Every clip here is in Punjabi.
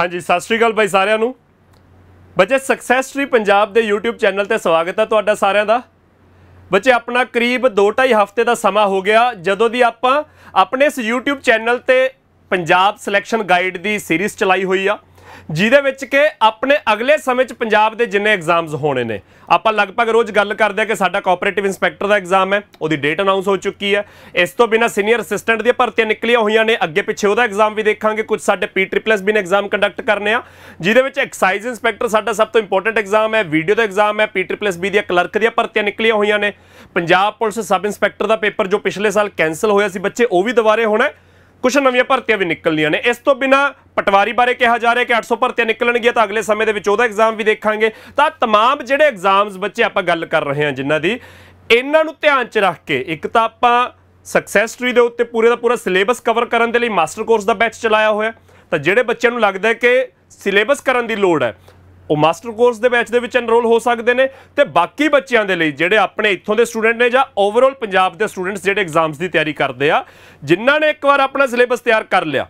ਹਾਂਜੀ ਸਤਿ ਸ਼੍ਰੀ ਅਕਾਲ ਭਾਈ ਸਾਰਿਆਂ ਨੂੰ ਬੱਚੇ ਸਕਸੈਸ ਟਰੀ ਪੰਜਾਬ ਦੇ YouTube ਚੈਨਲ ਤੇ ਸਵਾਗਤ ਹੈ ਤੁਹਾਡਾ ਸਾਰਿਆਂ ਦਾ ਬੱਚੇ ਆਪਣਾ ਕਰੀਬ 2.5 ਹਫ਼ਤੇ ਦਾ ਸਮਾਂ ਹੋ ਗਿਆ ਜਦੋਂ ਦੀ ਆਪਾਂ ਆਪਣੇ ਇਸ YouTube ਚੈਨਲ ਤੇ ਪੰਜਾਬ ਸਿਲੈਕਸ਼ਨ ਗਾਈਡ ਦੀ ਸੀਰੀਜ਼ ਚਲਾਈ ਹੋਈ ਆ ਜਿਹਦੇ ਵਿੱਚ ਕਿ ਆਪਣੇ ਅਗਲੇ ਸਮੇਂ 'ਚ ਪੰਜਾਬ ਦੇ ਜਿੰਨੇ ਐਗਜ਼ਾਮਸ ਹੋਣੇ ਨੇ ਆਪਾਂ ਲਗਭਗ ਰੋਜ਼ ਗੱਲ ਕਰਦੇ ਆ ਕਿ ਸਾਡਾ ਕੋਆਪਰੇਟਿਵ ਇਨਸਪੈਕਟਰ ਦਾ ਐਗਜ਼ਾਮ ਹੈ ਉਹਦੀ ਡੇਟ ਅਨਾਉਂਸ ਹੋ ਚੁੱਕੀ ਹੈ ਇਸ ਤੋਂ ਬਿਨਾ ਸੀਨੀਅਰ ਅਸਿਸਟੈਂਟ ਦੀਆਂ ਭਰਤੀਆਂ ਨਿਕਲੀਆਂ ਹੋਈਆਂ ਨੇ ਅੱਗੇ ਪਿੱਛੇ ਉਹਦਾ ਐਗਜ਼ਾਮ ਵੀ ਦੇਖਾਂਗੇ ਕੁਝ ਸਾਡੇ ਪੀ ਐਸ ਵੀ ਨੇ ਐਗਜ਼ਾਮ ਕੰਡਕਟ ਕਰਨੇ ਆ ਜਿਹਦੇ ਵਿੱਚ ਐਕਸਾਈਜ਼ ਇਨਸਪੈਕਟਰ ਸਾਡਾ ਸਭ ਤੋਂ ਇੰਪੋਰਟੈਂਟ ਐਗਜ਼ਾਮ ਹੈ ਵੀਡੀਓ ਦਾ ਐਗਜ਼ਾਮ ਹੈ ਪੀ ਐਸ ਬੀ ਦੀਆਂ ਕਲਰਕ ਦੀਆਂ ਭਰਤੀਆਂ ਨਿਕਲੀਆਂ ਹੋਈਆਂ ਨੇ ਪੰਜਾਬ ਪੁਲਿਸ ਸਬ ਇਨਸਪੈਕਟਰ ਦਾ ਪੇਪਰ ਜੋ ਪਿਛਲੇ ਸਾਲ ਕੈਨਸਲ ਹੋਇਆ ਸੀ ਬੱਚੇ ਉਹ ਵੀ ਦੁਬਾਰੇ ਹੋਣਾ ਕੁਝ ਨਵੀਆਂ ਭਰਤੀਆਂ ਵੀ ਨਿਕਲਣੀਆਂ ਨੇ ਇਸ ਤੋਂ ਬਿਨਾ ਪਟਵਾਰੀ ਬਾਰੇ ਕਿਹਾ ਜਾ ਰਿਹਾ ਕਿ 800 ਭਰਤੀਆਂ ਨਿਕਲਣਗੀਆਂ ਤਾਂ ਅਗਲੇ ਸਮੇਂ ਦੇ ਵਿੱਚ ਉਹਦਾ ਐਗਜ਼ਾਮ ਵੀ ਦੇਖਾਂਗੇ ਤਾਂ तमाम ਜਿਹੜੇ ਐਗਜ਼ਾਮਸ ਬੱਚੇ ਆਪਾਂ ਗੱਲ ਕਰ ਰਹੇ ਹਾਂ ਜਿਨ੍ਹਾਂ ਦੀ ਇਹਨਾਂ ਨੂੰ ਧਿਆਨ 'ਚ ਰੱਖ ਕੇ ਇੱਕ ਤਾਂ ਆਪਾਂ ਸਕਸੈਸ ਟਰੀ ਦੇ ਉੱਤੇ ਪੂਰੇ ਦਾ ਪੂਰਾ ਸਿਲੇਬਸ ਕਵਰ ਕਰਨ ਦੇ ਲਈ ਮਾਸਟਰ ਕੋਰਸ ਦਾ ਬੈਚ ਚਲਾਇਆ ਹੋਇਆ ਤਾਂ ਜਿਹੜੇ ਬੱਚਿਆਂ ਨੂੰ ਲੱਗਦਾ ਹੈ ਕਿ ਸਿਲੇਬਸ ਕਰਨ ਦੀ ਲੋੜ ਹੈ ਉਹ ਮਾਸਟਰ ਕੋਰਸ ਦੇ ਬੈਚ ਦੇ ਵਿੱਚ ਐਨਰੋਲ ਹੋ ਸਕਦੇ ਨੇ ਤੇ ਬਾਕੀ ਬੱਚਿਆਂ ਦੇ ਲਈ ਜਿਹੜੇ ਆਪਣੇ ਇੱਥੋਂ ਦੇ ਸਟੂਡੈਂਟ ਨੇ ਜਾਂ ਓਵਰਆਲ ਪੰਜਾਬ ਦੇ ਸਟੂਡੈਂਟਸ ਜਿਹੜੇ ਐਗਜ਼ਾਮਸ ਦੀ ਤਿਆਰੀ ਕਰਦੇ ਆ ਜਿਨ੍ਹਾਂ ਨੇ ਇੱਕ ਵਾਰ ਆਪਣਾ ਸਿਲੇਬਸ ਤਿਆਰ ਕਰ ਲਿਆ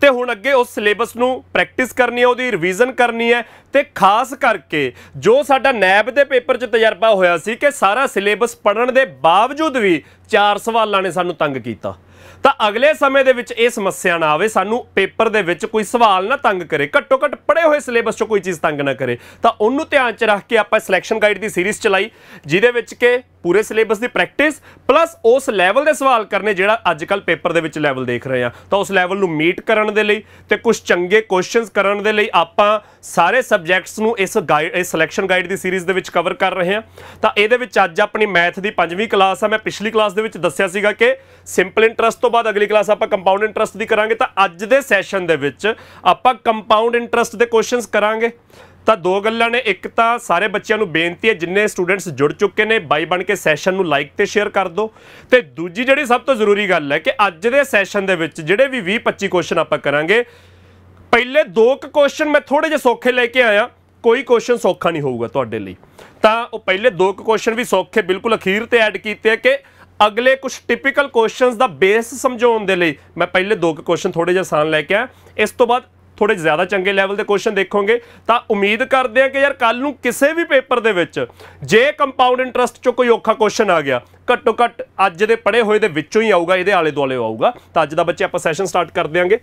ਤੇ ਹੁਣ ਅੱਗੇ ਉਸ ਸਿਲੇਬਸ ਨੂੰ ਪ੍ਰੈਕਟਿਸ ਕਰਨੀ ਹੈ ਉਹਦੀ ਰਿਵੀਜ਼ਨ ਕਰਨੀ ਹੈ ਤੇ ਖਾਸ ਕਰਕੇ ਜੋ ਸਾਡਾ ਨੈਬ ਦੇ ਪੇਪਰ 'ਚ ਤਜਰਬਾ ਹੋਇਆ ਸੀ ਕਿ ਸਾਰਾ ਸਿਲੇਬਸ ਪੜਨ ਦੇ ਬਾਵਜੂਦ ਵੀ ਚਾਰ ਸਵਾਲਾਂ ਨੇ ਸਾਨੂੰ ਤੰਗ ਕੀਤਾ ਤਾਂ ਅਗਲੇ ਸਮੇਂ ਦੇ ਵਿੱਚ ਇਹ ਸਮੱਸਿਆ ਨਾ ਆਵੇ ਸਾਨੂੰ ਪੇਪਰ ਦੇ ਵਿੱਚ ਕੋਈ ਸਵਾਲ ਨਾ ਤੰਗ ਕਰੇ ਘੱਟੋ ਘੱਟ ਪੜੇ ਹੋਏ ਸਿਲੇਬਸ 'ਚ ਕੋਈ ਚੀਜ਼ ਤੰਗ ਨਾ ਕਰੇ ਤਾਂ ਉਹਨੂੰ ਧਿਆਨ 'ਚ ਰੱਖ ਕੇ ਆਪਾਂ ਸਿਲੈਕਸ਼ਨ ਗਾਈਡ ਦੀ ਸੀਰੀਜ਼ ਚਲਾਈ ਜਿਹਦੇ ਵਿੱਚ ਕਿ ਪੂਰੇ ਸਿਲੇਬਸ ਦੀ ਪ੍ਰੈਕਟਿਸ ਪਲੱਸ ਉਸ ਲੈਵਲ ਦੇ ਸਵਾਲ ਕਰਨੇ ਜਿਹੜਾ ਅੱਜ ਕੱਲ ਪੇਪਰ ਦੇ ਵਿੱਚ ਲੈਵਲ ਦੇਖ ਰਹੇ ਆ ਤਾਂ ਉਸ ਲੈਵਲ ਨੂੰ ਮੀਟ ਕਰਨ ਦੇ ਲਈ ਤੇ ਕੁਝ ਚੰਗੇ ਕੁਐਸਚਨਸ ਕਰਨ ਦੇ ਲਈ ਆਪਾਂ ਸਾਰੇ ਸਬਜੈਕਟਸ ਨੂੰ ਇਸ ਗਾਈਡ ਇਸ ਸਿਲੈਕਸ਼ਨ ਗਾਈਡ ਦੀ ਸੀਰੀਜ਼ ਦੇ ਵਿੱਚ ਕਵਰ ਕਰ ਰਹੇ ਆ ਤਾਂ ਇਹਦੇ ਵਿੱਚ ਅੱਜ ਆਪਣੀ ਮੈਥ ਦੀ 5ਵੀਂ ਕਲਾਸ ਆ ਮੈਂ ਪਿਛਲੀ ਕਲਾਸ ਦੇ ਵਿੱਚ ਦੱਸਿਆ ਸੀਗਾ ਕਿ ਸਿੰਪਲ ਇੰਟਰਸਟ ਤੋਂ ਬਾਅਦ ਅਗਲੀ ਕਲਾਸ ਆਪਾਂ ਕੰਪਾਊਂਡ ਇੰਟਰਸਟ ਦੀ ਕਰਾਂਗੇ ਤਾਂ ਅੱਜ ਦੇ ਸੈਸ਼ਨ ਦੇ ਵਿੱਚ ਆਪਾਂ ਕੰਪਾਊਂਡ ਇੰਟਰਸਟ ਦੇ ਕੁਐਸਚਨਸ ਕਰਾਂਗੇ ਤਾਂ ਦੋ ਗੱਲਾਂ ਨੇ ਇੱਕ ਤਾਂ ਸਾਰੇ ਬੱਚਿਆਂ ਨੂੰ ਬੇਨਤੀ ਹੈ ਜਿੰਨੇ ਸਟੂਡੈਂਟਸ ਜੁੜ ਚੁੱਕੇ ਨੇ ਬਾਈ ਬਣ ਕੇ ਸੈਸ਼ਨ ਨੂੰ ਲਾਈਕ ਤੇ ਸ਼ੇਅਰ ਕਰ ਦਿਓ ਤੇ ਦੂਜੀ ਜਿਹੜੀ ਸਭ ਤੋਂ ਜ਼ਰੂਰੀ ਗੱਲ ਹੈ ਕਿ ਅੱਜ ਦੇ ਸੈਸ਼ਨ ਦੇ ਵਿੱਚ ਜਿਹੜੇ ਵੀ 20 25 ਕੁਐਸਚਨ ਆਪਾਂ ਕਰਾਂਗੇ ਪਹਿਲੇ ਦੋ ਕੁ ਕੁਐਸਚਨ ਮੈਂ ਥੋੜੇ ਜਿਹਾ ਸੌਖੇ ਲੈ ਕੇ ਆਇਆ ਕੋਈ ਕੁਐਸਚਨ ਸੌਖਾ ਨਹੀਂ ਹੋਊਗਾ ਤੁਹਾਡੇ ਲਈ ਤਾਂ ਉਹ ਪਹਿਲੇ ਦੋ ਕੁ ਕੁਐਸਚਨ ਵੀ ਸੌਖੇ ਬਿਲਕੁਲ ਅਖੀਰ ਤੇ ਐਡ ਕੀਤੇ ਆ ਕਿ ਅਗਲੇ ਕੁਝ ਟਿਪੀਕਲ ਕੁਐਸਚਨਸ ਦਾ ਬੇਸ ਸਮਝਾਉਣ ਦੇ ਲਈ ਮੈਂ ਪਹਿਲੇ ਦੋ ਕੁ ਕੁਐਸਚਨ ਥੋੜੇ ਜਿਹਾ ਆਸਾਨ ਲੈ ਕੇ ਆ ਇਸ ਤੋਂ ਬਾਅਦ ਥੋੜੇ ਜ਼ਿਆਦਾ ਚੰਗੇ ਲੈਵਲ ਦੇ ਕੁਐਸਚਨ ਦੇਖੋਗੇ ਤਾਂ ਉਮੀਦ ਕਰਦੇ ਆ ਕਿ ਯਾਰ ਕੱਲ ਨੂੰ ਕਿਸੇ ਵੀ ਪੇਪਰ ਦੇ ਵਿੱਚ ਜੇ ਕੰਪਾਊਂਡ ਇੰਟਰਸਟ ਚੋਂ ਕੋਈ ਔਖਾ ਕੁਐਸਚਨ ਆ ਗਿਆ ਘੱਟੋ ਘੱਟ ਅੱਜ ਦੇ ਪੜੇ ਹੋਏ ਦੇ ਵਿੱਚੋਂ ਹੀ ਆਊਗਾ ਇਹਦੇ ਆਲੇ ਦੁਆਲੇ ਆਊਗਾ ਤਾਂ ਅੱਜ ਦਾ ਬੱਚੇ ਆਪਾਂ ਸੈਸ਼ਨ ਸਟਾਰਟ ਕਰ ਦਿਆਂਗੇ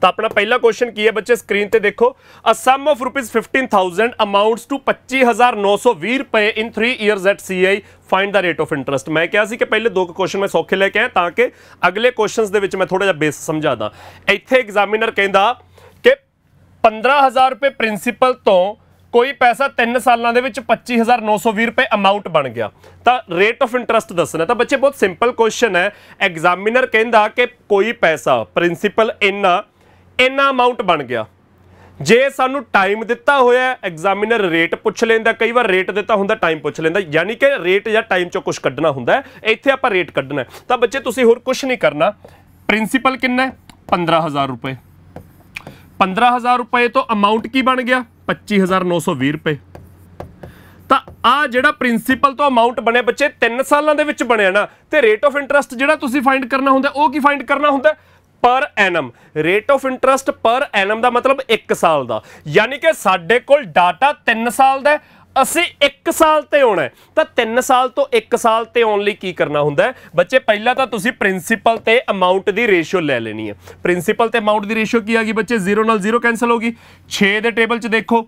ਤਾਂ ਆਪਣਾ ਪਹਿਲਾ ਕੁਐਸਚਨ ਕੀ ਹੈ ਬੱਚੇ ਸਕਰੀਨ ਤੇ ਦੇਖੋ a sum of rupees 15000 amounts to 25920 ਰੁਪਏ in 3 years at CI find the rate of interest ਮੈਂ ਕਿਹਾ ਸੀ ਕਿ ਪਹਿਲੇ ਦੋ ਕੁਐਸਚਨ ਮੈਂ ਸੌਖੇ ਲੈ ਕੇ ਆਇਆ ਤਾਂ ਕਿ ਅਗਲੇ ਕੁਐਸਚਨਸ ਦੇ ਵਿੱਚ ਮੈਂ ਥੋੜਾ ਜਿਹਾ ਬੇਸ ਦਾਂ ਇੱਥੇ ਐਗਜ਼ਾਮੀਨਰ ਕਹਿੰਦਾ 15000 ਰੁਪਏ ਪ੍ਰਿੰਸੀਪਲ ਤੋਂ ਕੋਈ ਪੈਸਾ 3 ਸਾਲਾਂ ਦੇ ਵਿੱਚ 25920 ਰੁਪਏ ਅਮਾਉਂਟ ਬਣ ਗਿਆ ਤਾਂ ਰੇਟ ਆਫ ਇੰਟਰਸਟ ਦੱਸਣਾ ਤਾਂ ਬੱਚੇ ਬਹੁਤ ਸਿੰਪਲ ਕੁਐਸਚਨ ਹੈ ਐਗਜ਼ਾਮੀਨਰ ਕਹਿੰਦਾ ਕਿ ਕੋਈ ਪੈਸਾ ਪ੍ਰਿੰਸੀਪਲ ਇੰਨਾ ਇੰਨਾ ਅਮਾਉਂਟ ਬਣ ਗਿਆ ਜੇ ਸਾਨੂੰ ਟਾਈਮ ਦਿੱਤਾ ਹੋਇਆ ਐਗਜ਼ਾਮੀਨਰ ਰੇਟ ਪੁੱਛ ਲੈਂਦਾ ਕਈ ਵਾਰ ਰੇਟ ਦਿੱਤਾ ਹੁੰਦਾ ਟਾਈਮ ਪੁੱਛ ਲੈਂਦਾ ਯਾਨੀ ਕਿ ਰੇਟ ਜਾਂ ਟਾਈਮ ਚੋਂ ਕੁਝ ਕੱਢਣਾ ਹੁੰਦਾ ਇੱਥੇ ਆਪਾਂ ਰੇਟ ਕੱਢਣਾ ਤਾਂ ਬੱਚੇ ਤੁਸੀਂ ਹੋਰ ਕੁਝ ਨਹੀਂ ਕਰਨਾ ਪ੍ਰਿੰਸੀਪਲ ਕਿੰਨਾ ਹੈ 15000 ਰੁਪਏ 15000 ਰੁਪਏ ਤੋਂ ਅਮਾਉਂਟ ਕੀ ਬਣ ਗਿਆ 25920 ਰੁਪਏ ਤਾਂ ਆ ਜਿਹੜਾ ਪ੍ਰਿੰਸੀਪਲ ਤੋਂ ਅਮਾਉਂਟ ਬਣਿਆ ਬੱਚੇ 3 ਸਾਲਾਂ ਦੇ ਵਿੱਚ ਬਣਿਆ ਨਾ ਤੇ ਰੇਟ ਆਫ ਇੰਟਰਸਟ ਜਿਹੜਾ ਤੁਸੀਂ ਫਾਈਂਡ ਕਰਨਾ ਹੁੰਦਾ ਉਹ ਕੀ ਫਾਈਂਡ ਕਰਨਾ ਹੁੰਦਾ ਪਰ ਐਨਮ ਰੇਟ ਆਫ ਇੰਟਰਸਟ ਪਰ ਐਨਮ ਦਾ ਮਤਲਬ 1 ਸਾਲ ਦਾ ਯਾਨੀ ਕਿ ਸਾਡੇ ਕੋਲ ਡਾਟਾ 3 ਸਾਲ ਦਾ ਹੈ ਅਸੀਂ 1 ਸਾਲ ਤੇ ਆਉਣਾ ਤਾਂ 3 ਸਾਲ ਤੋਂ 1 ਸਾਲ ਤੇ ਆਉਣ ਲਈ ਕੀ ਕਰਨਾ ਹੁੰਦਾ ਬੱਚੇ ਪਹਿਲਾਂ ਤਾਂ ਤੁਸੀਂ ਪ੍ਰਿੰਸੀਪਲ ਤੇ ਅਮਾਉਂਟ ਦੀ ਰੇਸ਼ੋ ਲੈ ਲੈਣੀ ਹੈ ਪ੍ਰਿੰਸੀਪਲ ਤੇ ਅਮਾਉਂਟ ਦੀ ਰੇਸ਼ੋ ਕੀ ਆ ਗਈ ਬੱਚੇ 0 ਨਾਲ 0 ਕੈਨਸਲ ਹੋ ਗਈ 6 ਦੇ ਟੇਬਲ 'ਚ ਦੇਖੋ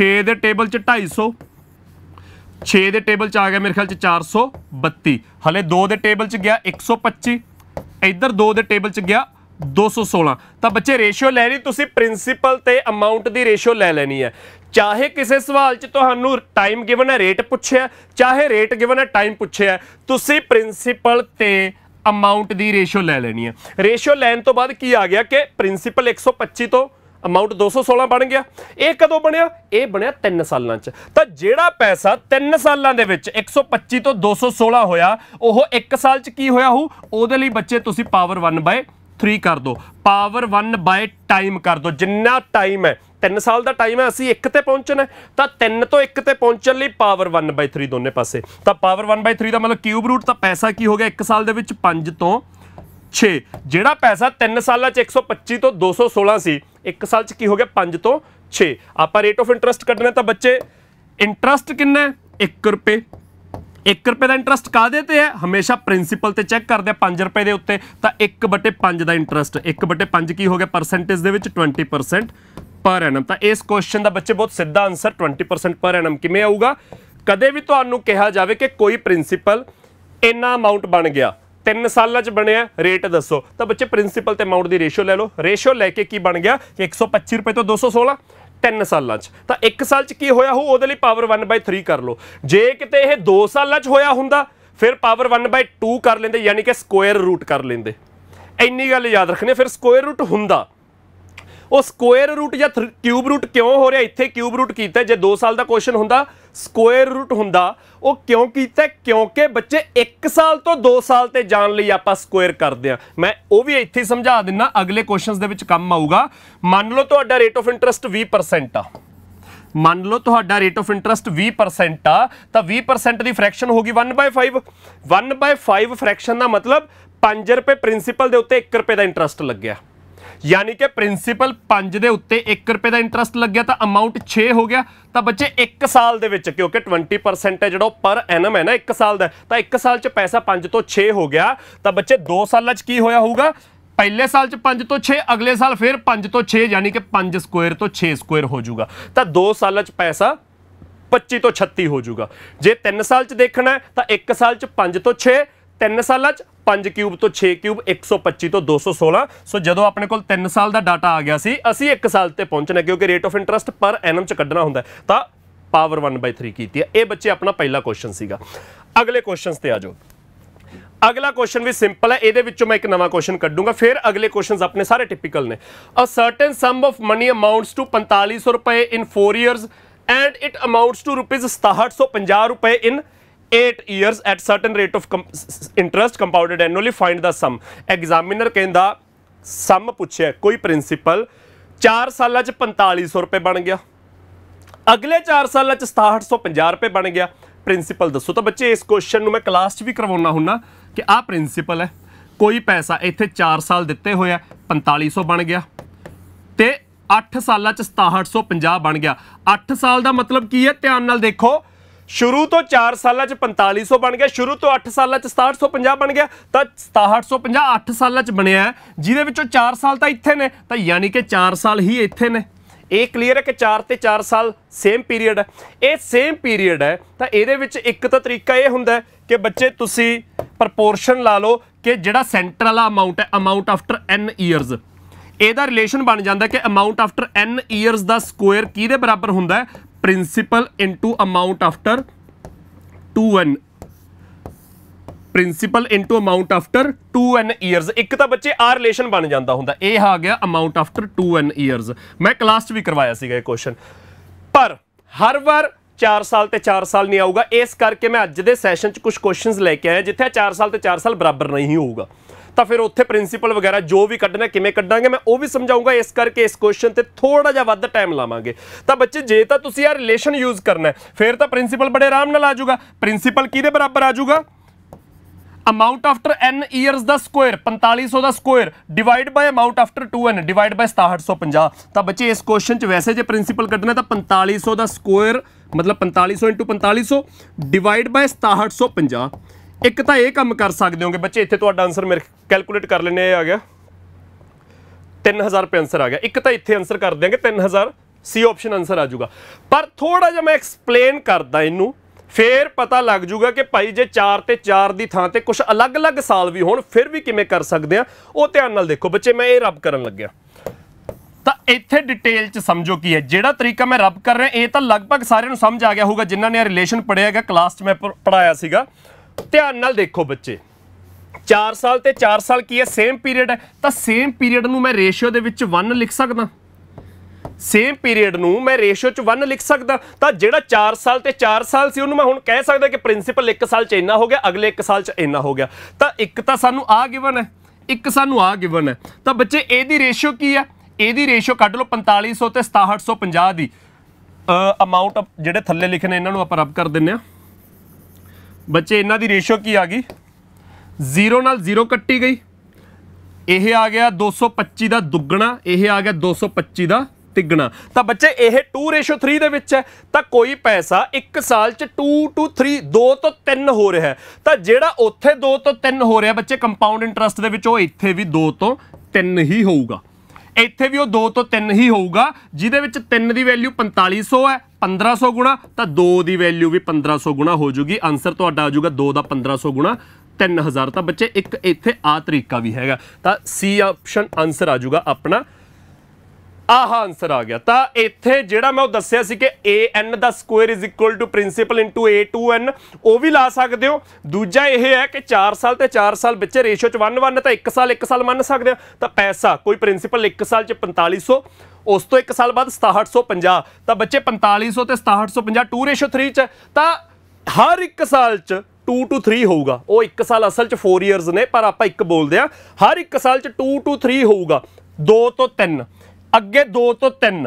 6 ਦੇ ਟੇਬਲ 'ਚ 250 6 ਦੇ ਟੇਬਲ 'ਚ ਆ ਗਿਆ ਮੇਰੇ ਖਿਆਲ 'ਚ 432 ਹਲੇ 2 ਦੇ ਟੇਬਲ 'ਚ ਗਿਆ 125 ਇੱਧਰ 2 ਦੇ ਟੇਬਲ 'ਚ ਗਿਆ 216 ਤਾਂ ਬੱਚੇ ਰੇਸ਼ੋ ਲੈਣੀ ਤੁਸੀਂ ਪ੍ਰਿੰਸੀਪਲ ਤੇ ਅਮਾਉਂਟ ਦੀ ਰੇਸ਼ੋ ਲੈ ਲੈਣੀ ਹੈ ਚਾਹੇ ਕਿਸੇ ਸਵਾਲ 'ਚ ਤੁਹਾਨੂੰ ਟਾਈਮ ਗਿਵਨ ਹੈ ਰੇਟ ਪੁੱਛਿਆ ਚਾਹੇ ਰੇਟ ਗਿਵਨ ਹੈ ਟਾਈਮ ਪੁੱਛਿਆ ਤੁਸੀਂ ਪ੍ਰਿੰਸੀਪਲ ਤੇ ਅਮਾਉਂਟ ਦੀ ਰੇਸ਼ੋ ਲੈ ਲੈਣੀ ਹੈ ਰੇਸ਼ੋ ਲੈਣ ਤੋਂ ਬਾਅਦ ਕੀ ਆ ਗਿਆ ਕਿ ਪ੍ਰਿੰਸੀਪਲ 125 ਤੋਂ ਅਮਾਉਂਟ 216 ਬਣ ਗਿਆ ਇਹ ਕਦੋਂ ਬਣਿਆ ਇਹ ਬਣਿਆ 3 ਸਾਲਾਂ 'ਚ ਤਾਂ ਜਿਹੜਾ ਪੈਸਾ 3 ਸਾਲਾਂ ਦੇ ਵਿੱਚ 125 ਤੋਂ 216 ਹੋਇਆ ਉਹ 1 ਸਾਲ 'ਚ ਕੀ ਹੋਇਆ ਹੋ ਉਹਦੇ ਲਈ ਬੱਚੇ ਤੁਸੀਂ ਪਾਵਰ 1 3 ਕਰ ਦਿਓ ਪਾਵਰ 1 ਟਾਈਮ ਕਰ ਦਿਓ ਜਿੰਨਾ ਟਾਈਮ ਹੈ 3 ਸਾਲ ਦਾ ਟਾਈਮ ਹੈ ਅਸੀਂ 1 ਤੇ ਪਹੁੰਚਣਾ ਤਾਂ 3 ਤੋਂ 1 ਤੇ ਪਹੁੰਚਣ ਲਈ ਪਾਵਰ 1/3 ਦੋਨੇ ਪਾਸੇ ਤਾਂ ਪਾਵਰ 1/3 ਦਾ ਮਤਲਬ ਕਿਊਬ ਰੂਟ ਤਾਂ ਪੈਸਾ ਕੀ ਹੋ ਗਿਆ 1 ਸਾਲ ਦੇ ਵਿੱਚ 5 ਤੋਂ 6 ਜਿਹੜਾ ਪੈਸਾ 3 ਸਾਲਾਂ 'ਚ 125 ਤੋਂ 216 ਸੀ 1 ਸਾਲ 'ਚ ਕੀ ਹੋ ਗਿਆ 5 ਤੋਂ 6 ਆਪਾਂ ਰੇਟ ਆਫ ਇੰਟਰਸਟ ਕੱਢਣਾ ਤਾਂ ਬੱਚੇ ਇੰਟਰਸਟ ਕਿੰਨਾ ਹੈ 1 ਰੁਪਏ 1 ਰੁਪਏ ਦਾ ਇੰਟਰਸਟ ਕਾਦੇ ਤੇ ਹੈ ਹਮੇਸ਼ਾ ਪ੍ਰਿੰਸੀਪਲ ਤੇ ਚੈੱਕ ਕਰਦੇ ਆ 5 ਰੁਪਏ ਦੇ ਉੱਤੇ ਤਾਂ 1/5 ਦਾ ਇੰਟਰਸਟ 1/5 ਕੀ ਹੋ ਗਿਆ ਪਰਸੈਂਟੇਜ ਦੇ ਵਿੱਚ 20% ਪਰ ਐਨਮ ਤਾਂ ਇਸ ਕੁਐਸਚਨ ਦਾ ਬੱਚੇ ਬਹੁਤ ਸਿੱਧਾ ਆਨਸਰ 20% ਪਰ ਐਨਮ ਕਿਵੇਂ ਆਊਗਾ ਕਦੇ ਵੀ ਤੁਹਾਨੂੰ ਕਿਹਾ ਜਾਵੇ ਕਿ ਕੋਈ ਪ੍ਰਿੰਸੀਪਲ ਇੰਨਾ ਅਮਾਉਂਟ ਬਣ ਗਿਆ 3 ਸਾਲਾਂ ਚ ਬਣਿਆ ਰੇਟ ਦੱਸੋ ਤਾਂ ਬੱਚੇ ਪ੍ਰਿੰਸੀਪਲ ਤੇ ਅਮਾਉਂਟ ਦੀ ਰੇਸ਼ੋ ਲੈ ਲਓ ਰੇਸ਼ੋ ਲੈ ਕੇ ਕੀ ਬਣ ਗਿਆ 125 ਰੁਪਏ ਤੋਂ 216 3 ਸਾਲਾਂ 'ਚ ਤਾਂ 1 ਸਾਲ 'ਚ ਕੀ ਹੋਇਆ ਹੋ ਉਹਦੇ ਲਈ ਪਾਵਰ 1/3 ਕਰ ਲਓ ਜੇ ਕਿਤੇ ਇਹ 2 ਸਾਲਾਂ 'ਚ ਹੋਇਆ ਹੁੰਦਾ ਫਿਰ ਪਾਵਰ 1/2 ਕਰ ਲੈਂਦੇ ਯਾਨੀ ਕਿ ਸਕੁਅਰ ਰੂਟ ਕਰ ਲੈਂਦੇ ਇੰਨੀ ਗੱਲ ਯਾਦ ਰੱਖਣੀ ਫਿਰ ਸਕੁਅਰ ਰੂਟ ਹੁੰਦਾ ਉਹ ਸਕੁਅਰ ਰੂਟ ਜਾਂ ਕਿਊਬ ਰੂਟ ਕਿਉਂ ਹੋ ਰਿਹਾ ਇੱਥੇ ਕਿਊਬ ਰੂਟ ਕੀਤਾ ਜੇ 2 ਸਾਲ ਦਾ ਕੁਐਸਚਨ ਹੁੰਦਾ ਸਕੁਅਰ ਰੂਟ ਹੁੰਦਾ ਉਹ ਕਿਉਂ ਕੀਤਾ ਕਿਉਂਕਿ ਬੱਚੇ 1 ਸਾਲ ਤੋਂ 2 ਸਾਲ ਤੇ ਜਾਣ ਲਈ ਆਪਾਂ ਸਕੁਅਰ ਕਰਦੇ ਆ ਮੈਂ ਉਹ ਵੀ ਇੱਥੇ ਸਮਝਾ ਦਿੰਨਾ ਅਗਲੇ ਕੁਐਸਚਨਸ ਦੇ ਵਿੱਚ ਕੰਮ ਆਊਗਾ ਮੰਨ ਲਓ ਤੁਹਾਡਾ ਰੇਟ ਆਫ ਇੰਟਰਸਟ 20% ਆ ਮੰਨ ਲਓ ਤੁਹਾਡਾ ਰੇਟ ਆਫ ਇੰਟਰਸਟ 20% ਆ ਤਾਂ 20% ਦੀ ਫ੍ਰੈਕਸ਼ਨ ਹੋਗੀ 1/5 1/5 ਫ੍ਰੈਕਸ਼ਨ ਦਾ ਮਤਲਬ 5 ਰੁਪਏ ਪ੍ਰਿੰਸੀਪਲ ਦੇ ਉੱਤੇ 1 ਰੁਪਏ ਦਾ ਇੰਟਰਸਟ ਲੱਗਿਆ ਯਾਨੀ ਕਿ ਪ੍ਰਿੰਸੀਪਲ 5 ਦੇ ਉੱਤੇ 1 ਰੁਪਏ ਦਾ ਇੰਟਰਸਟ ਲੱਗਿਆ ਤਾਂ ਅਮਾਉਂਟ 6 ਹੋ ਗਿਆ ਤਾਂ ਬੱਚੇ 1 ਸਾਲ ਦੇ ਵਿੱਚ ਕਿਉਂਕਿ 20% ਹੈ ਜਿਹੜਾ ਪਰ ਐਨਮ ਹੈ ਨਾ 1 ਸਾਲ ਦਾ ਤਾਂ 1 ਸਾਲ 'ਚ ਪੈਸਾ 5 ਤੋਂ 6 ਹੋ ਗਿਆ ਤਾਂ ਬੱਚੇ 2 ਸਾਲਾਂ 'ਚ ਕੀ ਹੋਇਆ ਹੋਊਗਾ ਪਹਿਲੇ ਸਾਲ ਚ 5 ਤੋਂ 6 ਅਗਲੇ ਸਾਲ ਫਿਰ 5 ਤੋਂ 6 ਯਾਨੀ ਕਿ 5 ਸਕੁਅਰ ਤੋਂ 6 ਸਕੁਅਰ ਹੋ ਜਾਊਗਾ ਤਾਂ 2 ਸਾਲਾਂ ਚ ਪੈਸਾ 25 ਤੋਂ 36 ਹੋ ਜਾਊਗਾ ਜੇ 3 ਸਾਲ ਚ ਦੇਖਣਾ ਤਾਂ 1 ਸਾਲ ਚ 5 ਤੋਂ 6 3 ਸਾਲਾਂ ਚ 5 ਕਿਊਬ ਤੋਂ 6 ਕਿਊਬ 125 ਤੋਂ 216 ਸੋ ਜਦੋਂ ਆਪਣੇ ਕੋਲ 3 ਸਾਲ ਦਾ ਡਾਟਾ ਆ ਗਿਆ ਸੀ ਅਸੀਂ 1 ਸਾਲ ਤੇ ਪਹੁੰਚਣਾ ਕਿਉਂਕਿ ਰੇਟ ਆਫ ਇੰਟਰਸਟ ਪਰ ਐਨਮ ਚ ਕੱਢਣਾ ਹੁੰਦਾ ਤਾਂ ਪਾਵਰ 1/3 ਕੀਤੀ ਹੈ ਇਹ ਬੱਚੇ ਆਪਣਾ ਪਹਿਲਾ ਕੁਐਸਚਨ ਸੀਗਾ ਅਗਲੇ ਕੁਐਸਚਨਸ ਤੇ ਆ ਜਾਓ ਅਗਲਾ ਕੁਐਸਚਨ ਵੀ ਸਿੰਪਲ ਹੈ ਇਹਦੇ ਵਿੱਚੋਂ ਮੈਂ ਇੱਕ ਨਵਾਂ ਕੁਐਸਚਨ ਕੱਢੂੰਗਾ ਫਿਰ ਅਗਲੇ ਕੁਐਸਚਨਸ ਆਪਣੇ ਸਾਰੇ ਟਿਪੀਕਲ ਨੇ a certain sum of money amounts to 4500 ਰੁਪਏ in 4 years and it amounts to rupees 6750 ਰੁਪਏ in 8 years at certain rate of com interest compounded annually find the sum examiner ਕਹਿੰਦਾ ਸਮ ਪੁੱਛਿਆ ਕੋਈ ਪ੍ਰਿੰਸੀਪਲ 4 ਸਾਲਾਂ ਚ 4500 ਰੁਪਏ ਬਣ ਗਿਆ ਅਗਲੇ 4 ਸਾਲਾਂ ਚ 6750 ਰੁਪਏ ਬਣ ਗਿਆ ਪ੍ਰਿੰਸੀਪਲ ਦੱਸੋ ਤਾਂ ਬੱਚੇ ਇਸ ਕੁਐਸਚਨ ਨੂੰ ਮੈਂ ਕਲਾਸ 'ਚ ਵੀ ਕਰਵਾਉਣਾ ਹੁੰਨਾ ਕਿ ਆਹ ਪ੍ਰਿੰਸੀਪਲ ਹੈ ਕੋਈ ਪੈਸਾ ਇੱਥੇ 4 ਸਾਲ ਦਿੱਤੇ ਹੋਇਆ 4500 ਬਣ ਗਿਆ ਤੇ 8 ਸਾਲਾਂ ਚ 6750 ਬਣ ਗਿਆ 8 ਸਾਲ ਦਾ ਮਤਲਬ ਕੀ ਹੈ ਧਿਆਨ ਨਾਲ ਦੇਖੋ ਸ਼ੁਰੂ ਤੋਂ 4 ਸਾਲਾਂ ਚ 4500 ਬਣ ਗਿਆ ਸ਼ੁਰੂ ਤੋਂ 8 ਸਾਲਾਂ ਚ 6750 ਬਣ ਗਿਆ ਤਾਂ 6750 8 ਸਾਲਾਂ ਚ ਬਣਿਆ ਜਿਹਦੇ ਵਿੱਚੋਂ 4 ਸਾਲ ਤਾਂ ਇੱਥੇ ਨੇ ਤਾਂ ਯਾਨੀ ਕਿ 4 ਸਾਲ ਹੀ ਇੱਥੇ ਨੇ ਇਹ ਕਲੀਅਰ ਹੈ ਕਿ 4 ਤੇ 4 ਸਾਲ ਸੇਮ ਪੀਰੀਅਡ ਹੈ ਇਹ ਸੇਮ ਪੀਰੀਅਡ ਹੈ ਤਾਂ ਇਹਦੇ ਵਿੱਚ ਇੱਕ ਤਾਂ ਤਰੀਕਾ ਇਹ ਹੁੰਦਾ ਕਿ ਬੱਚੇ ਤੁਸੀਂ ਪ੍ਰਪੋਰਸ਼ਨ ਲਾ ਲਓ ਕਿ ਜਿਹੜਾ ਸੈਂਟਰ ਵਾਲਾ ਅਮਾਉਂਟ ਹੈ ਅਮਾਉਂਟ ਆਫਟਰ n ਇਅਰਸ ਇਹਦਾ ਰਿਲੇਸ਼ਨ ਬਣ ਜਾਂਦਾ ਕਿ ਅਮਾਉਂਟ ਆਫਟਰ n ਇਅਰਸ ਦਾ ਸਕੁਅਰ ਕਿਹਦੇ ਬਰਾਬਰ ਹੁੰਦਾ ਹੈ principal into amount after 2n principal into amount after 2n years ਇੱਕ ਤਾਂ ਬੱਚੇ ਆ ਰਿਲੇਸ਼ਨ ਬਣ ਜਾਂਦਾ ਹੁੰਦਾ ਇਹ ਆ ਗਿਆ amount after 2n years ਮੈਂ ਕਲਾਸ 'ਚ ਵੀ ਕਰਵਾਇਆ ਸੀਗਾ ਇਹ ਕੁਐਸਚਨ ਪਰ ਹਰ ਵਾਰ 4 ਸਾਲ ਤੇ 4 ਸਾਲ ਨਹੀਂ ਆਊਗਾ ਇਸ ਕਰਕੇ ਮੈਂ ਅੱਜ ਦੇ ਸੈਸ਼ਨ 'ਚ ਕੁਝ ਕੁਐਸਚਨਸ ਲੈ ਕੇ ਆਇਆ ਜਿੱਥੇ 4 ਸਾਲ ਤੇ 4 ਸਾਲ ਬਰਾਬਰ ਨਹੀਂ ਹੋਊਗਾ ਤਾਂ ਫਿਰ ਉੱਥੇ ਪ੍ਰਿੰਸੀਪਲ ਵਗੈਰਾ ਜੋ ਵੀ ਕੱਢਣਾ ਕਿਵੇਂ ਕੱਢਾਂਗੇ ਮੈਂ ਉਹ ਵੀ ਸਮਝਾਉਂਗਾ ਇਸ ਕਰਕੇ ਇਸ ਕੁਐਸਚਨ ਤੇ ਥੋੜਾ ਜਿਹਾ ਵੱਧ ਟਾਈਮ ਲਾਵਾਂਗੇ ਤਾਂ ਬੱਚੇ ਜੇ ਤਾਂ ਤੁਸੀਂ ਆ ਰਿਲੇਸ਼ਨ ਯੂਜ਼ ਕਰਨਾ ਫਿਰ ਤਾਂ ਪ੍ਰਿੰਸੀਪਲ ਬੜੇ ਆਰਾਮ ਨਾਲ ਆ ਜਾਊਗਾ ਪ੍ਰਿੰਸੀਪਲ ਕਿਹਦੇ ਬਰਾਬਰ ਆ ਜਾਊਗਾ amount after n years ਦਾ ਸਕੁਅਰ 4500 ਦਾ square divide by amount after 2n divide by 6750 ਤਾਂ ਬੱਚੇ ਇਸ ਕੁਐਸਚਨ ਚ ਵੈਸੇ ਜੇ ਪ੍ਰਿੰਸੀਪਲ ਕੱਢਣਾ ਤਾਂ 4500 ਦਾ ਸਕੁਅਰ ਮਤਲਬ 4500 4500 ਡਿਵਾਈਡ ਬਾਈ 6750 ਇੱਕ ਤਾਂ ਇਹ ਕੰਮ ਕਰ ਸਕਦੇ ਹੋਗੇ ਬੱਚੇ ਇੱਥੇ ਤੁਹਾਡਾ ਆਨਸਰ ਮੇਰੇ ਕੈਲਕੂਲੇਟ ਕਰ ਲੈਨੇ ਆ ਗਿਆ 3000 ਰੁਪਏ ਆਨਸਰ ਆ ਗਿਆ ਇੱਕ ਤਾਂ ਇੱਥੇ ਆਨਸਰ ਕਰ ਦਿਆਂਗੇ 3000 ਸੀ ਆਪਸ਼ਨ ਆਨਸਰ ਆ ਜਾਊਗਾ ਪਰ ਥੋੜਾ ਜਿਹਾ ਮੈਂ ਐਕਸਪਲੇਨ ਕਰਦਾ ਇਹਨੂੰ ਫੇਰ ਪਤਾ ਲੱਗ ਜਾਊਗਾ ਕਿ ਭਾਈ ਜੇ 4 ਤੇ 4 ਦੀ ਥਾਂ ਤੇ ਕੁਝ ਅਲੱਗ-ਅਲੱਗ ਸਾਲ ਵੀ ਹੋਣ ਫਿਰ ਵੀ ਕਿਵੇਂ ਕਰ ਸਕਦੇ ਆ ਉਹ ਧਿਆਨ ਨਾਲ ਦੇਖੋ ਬੱਚੇ ਮੈਂ ਇਹ ਰੱਬ ਕਰਨ ਲੱਗਿਆ ਤਾਂ ਇੱਥੇ ਡਿਟੇਲ ਚ ਸਮਝੋ ਕੀ ਹੈ ਜਿਹੜਾ ਤਰੀਕਾ ਮੈਂ ਰੱਬ ਕਰ ਰਿਹਾ ਇਹ ਤਾਂ ਲਗਭਗ ਸਾਰਿਆਂ ਨੂੰ ਸਮਝ ਆ ਗਿਆ ਹੋਊਗਾ ਜਿਨ੍ਹਾਂ ਨੇ ਰਿਲੇਸ਼ਨ ਪੜਿਆ ਹੈਗਾ ਕਲਾਸ 'ਚ ਮੈਂ ਪੜਾਇਆ ਸੀਗਾ ਧਿਆਨ ਨਾਲ ਦੇਖੋ ਬੱਚੇ 4 ਸਾਲ ਤੇ 4 ਸਾਲ ਕੀ ਹੈ ਸੇਮ ਪੀਰੀਅਡ ਹੈ ਤਾਂ ਸੇਮ ਪੀਰੀਅਡ ਨੂੰ ਮੈਂ ਰੇਸ਼ੀਓ ਦੇ ਵਿੱਚ 1 ਲਿਖ ਸਕਦਾ ਸੇਮ ਪੀਰੀਅਡ ਨੂੰ ਮੈਂ ਰੇਸ਼ੀਓ ਚ 1 ਲਿਖ ਸਕਦਾ ਤਾਂ ਜਿਹੜਾ 4 ਸਾਲ ਤੇ 4 ਸਾਲ ਸੀ ਉਹਨੂੰ ਮੈਂ ਹੁਣ ਕਹਿ ਸਕਦਾ ਕਿ ਪ੍ਰਿੰਸੀਪਲ 1 ਸਾਲ ਚ ਇੰਨਾ ਹੋ ਗਿਆ ਅਗਲੇ 1 ਸਾਲ ਚ ਇੰਨਾ ਹੋ ਗਿਆ ਤਾਂ ਇੱਕ ਤਾਂ ਸਾਨੂੰ ਆ ਗਿਵਨ ਹੈ ਇੱਕ ਸਾਨੂੰ ਆ ਗਿਵਨ ਹੈ ਤਾਂ ਬੱਚੇ ਇਹਦੀ ਰੇਸ਼ੀਓ ਕੀ ਹੈ ਇਹਦੀ ਰੇਸ਼ੀਓ ਕੱਢ ਲਓ 4500 ਤੇ 6750 ਦੀ ਅਮਾਉਂਟ ਜਿਹੜੇ ਥੱਲੇ ਲਿਖਨੇ ਨੇ ਇਹਨਾਂ ਨੂੰ ਆਪਾਂ ਰੱਬ ਕਰ ਦਿੰਨੇ ਆ ਬੱਚੇ ਇਹਨਾਂ ਦੀ ਰੇਸ਼ੋ ਕੀ ਆ ਗਈ 0 ਨਾਲ 0 ਕੱਟੀ ਗਈ ਇਹ ਆ ਗਿਆ 225 ਦਾ ਦੁੱਗਣਾ ਇਹ ਆ ਗਿਆ 225 ਦਾ ਤਿੱਗਣਾ ਤਾਂ ਬੱਚੇ ਇਹ 2:3 ਦੇ ਵਿੱਚ ਹੈ ਤਾਂ ਕੋਈ ਪੈਸਾ 1 ਸਾਲ ਚ 2 ਟੂ 3 2 ਤੋਂ 3 ਹੋ ਰਿਹਾ ਤਾਂ ਜਿਹੜਾ ਉੱਥੇ 2 ਤੋਂ 3 ਹੋ ਰਿਹਾ ਬੱਚੇ ਕੰਪਾਊਂਡ ਇੰਟਰਸਟ ਦੇ ਵਿੱਚ ਉਹ ਇੱਥੇ ਵੀ 2 ਤੋਂ 3 ਹੀ ਹੋਊਗਾ ਇੱਥੇ ਵੀ ਉਹ 2 ਤੋਂ 3 ਹੀ ਹੋਊਗਾ ਜਿਹਦੇ ਵਿੱਚ 3 ਦੀ ਵੈਲਿਊ 4500 ਹੈ 1500 ਗੁਣਾ ਤਾਂ 2 ਦੀ ਵੈਲਿਊ ਵੀ 1500 ਗੁਣਾ ਹੋ ਜੂਗੀ ਆਨਸਰ ਤੁਹਾਡਾ ਆ ਜਾਊਗਾ 2 ਦਾ 1500 ਗੁਣਾ 3000 ਤਾਂ ਬੱਚੇ ਇੱਕ ਇੱਥੇ ਆ ਤਰੀਕਾ ਵੀ ਹੈਗਾ ਤਾਂ ਸੀ ਆਪਸ਼ਨ ਆਨਸਰ ਆ ਜਾਊਗਾ ਆਪਣਾ ਆਹ ਆਨਸਰ ਆ ਗਿਆ ਤਾਂ ਇੱਥੇ ਜਿਹੜਾ ਮੈਂ ਉਹ ਦੱਸਿਆ ਸੀ ਕਿ an ਦਾ square is equal to principal into a2n ਉਹ ਵੀ ਲਾ ਸਕਦੇ ਹੋ ਦੂਜਾ ਇਹ ਹੈ ਕਿ 4 ਸਾਲ ਤੇ 4 ਸਾਲ ਵਿੱਚ ਰੇਸ਼ੋ ਚ 1 1 ਤਾਂ 1 ਸਾਲ 1 ਸਾਲ ਮੰਨ ਸਕਦੇ ਆ ਤਾਂ ਪੈਸਾ ਕੋਈ ਪ੍ਰਿੰਸੀਪਲ 1 ਸਾਲ ਚ 4500 ਉਸ ਤੋਂ 1 ਸਾਲ ਬਾਅਦ 6750 ਤਾਂ ਬੱਚੇ 4500 ਤੇ 6750 2 ਰੇਸ਼ੋ 3 ਚ ਤਾਂ ਹਰ ਇੱਕ ਸਾਲ ਚ 2 ਟੂ 3 ਹੋਊਗਾ ਉਹ ਇੱਕ ਸਾਲ ਅਸਲ ਚ 4 ਇਅਰਸ ਨੇ ਪਰ ਆਪਾਂ ਇੱਕ ਬੋਲਦੇ ਆ ਹਰ ਇੱਕ ਸਾਲ ਚ 2 ਟੂ 3 ਹੋਊਗਾ 2 ਤੋਂ 3 ਅੱਗੇ 2 ਤੋਂ 3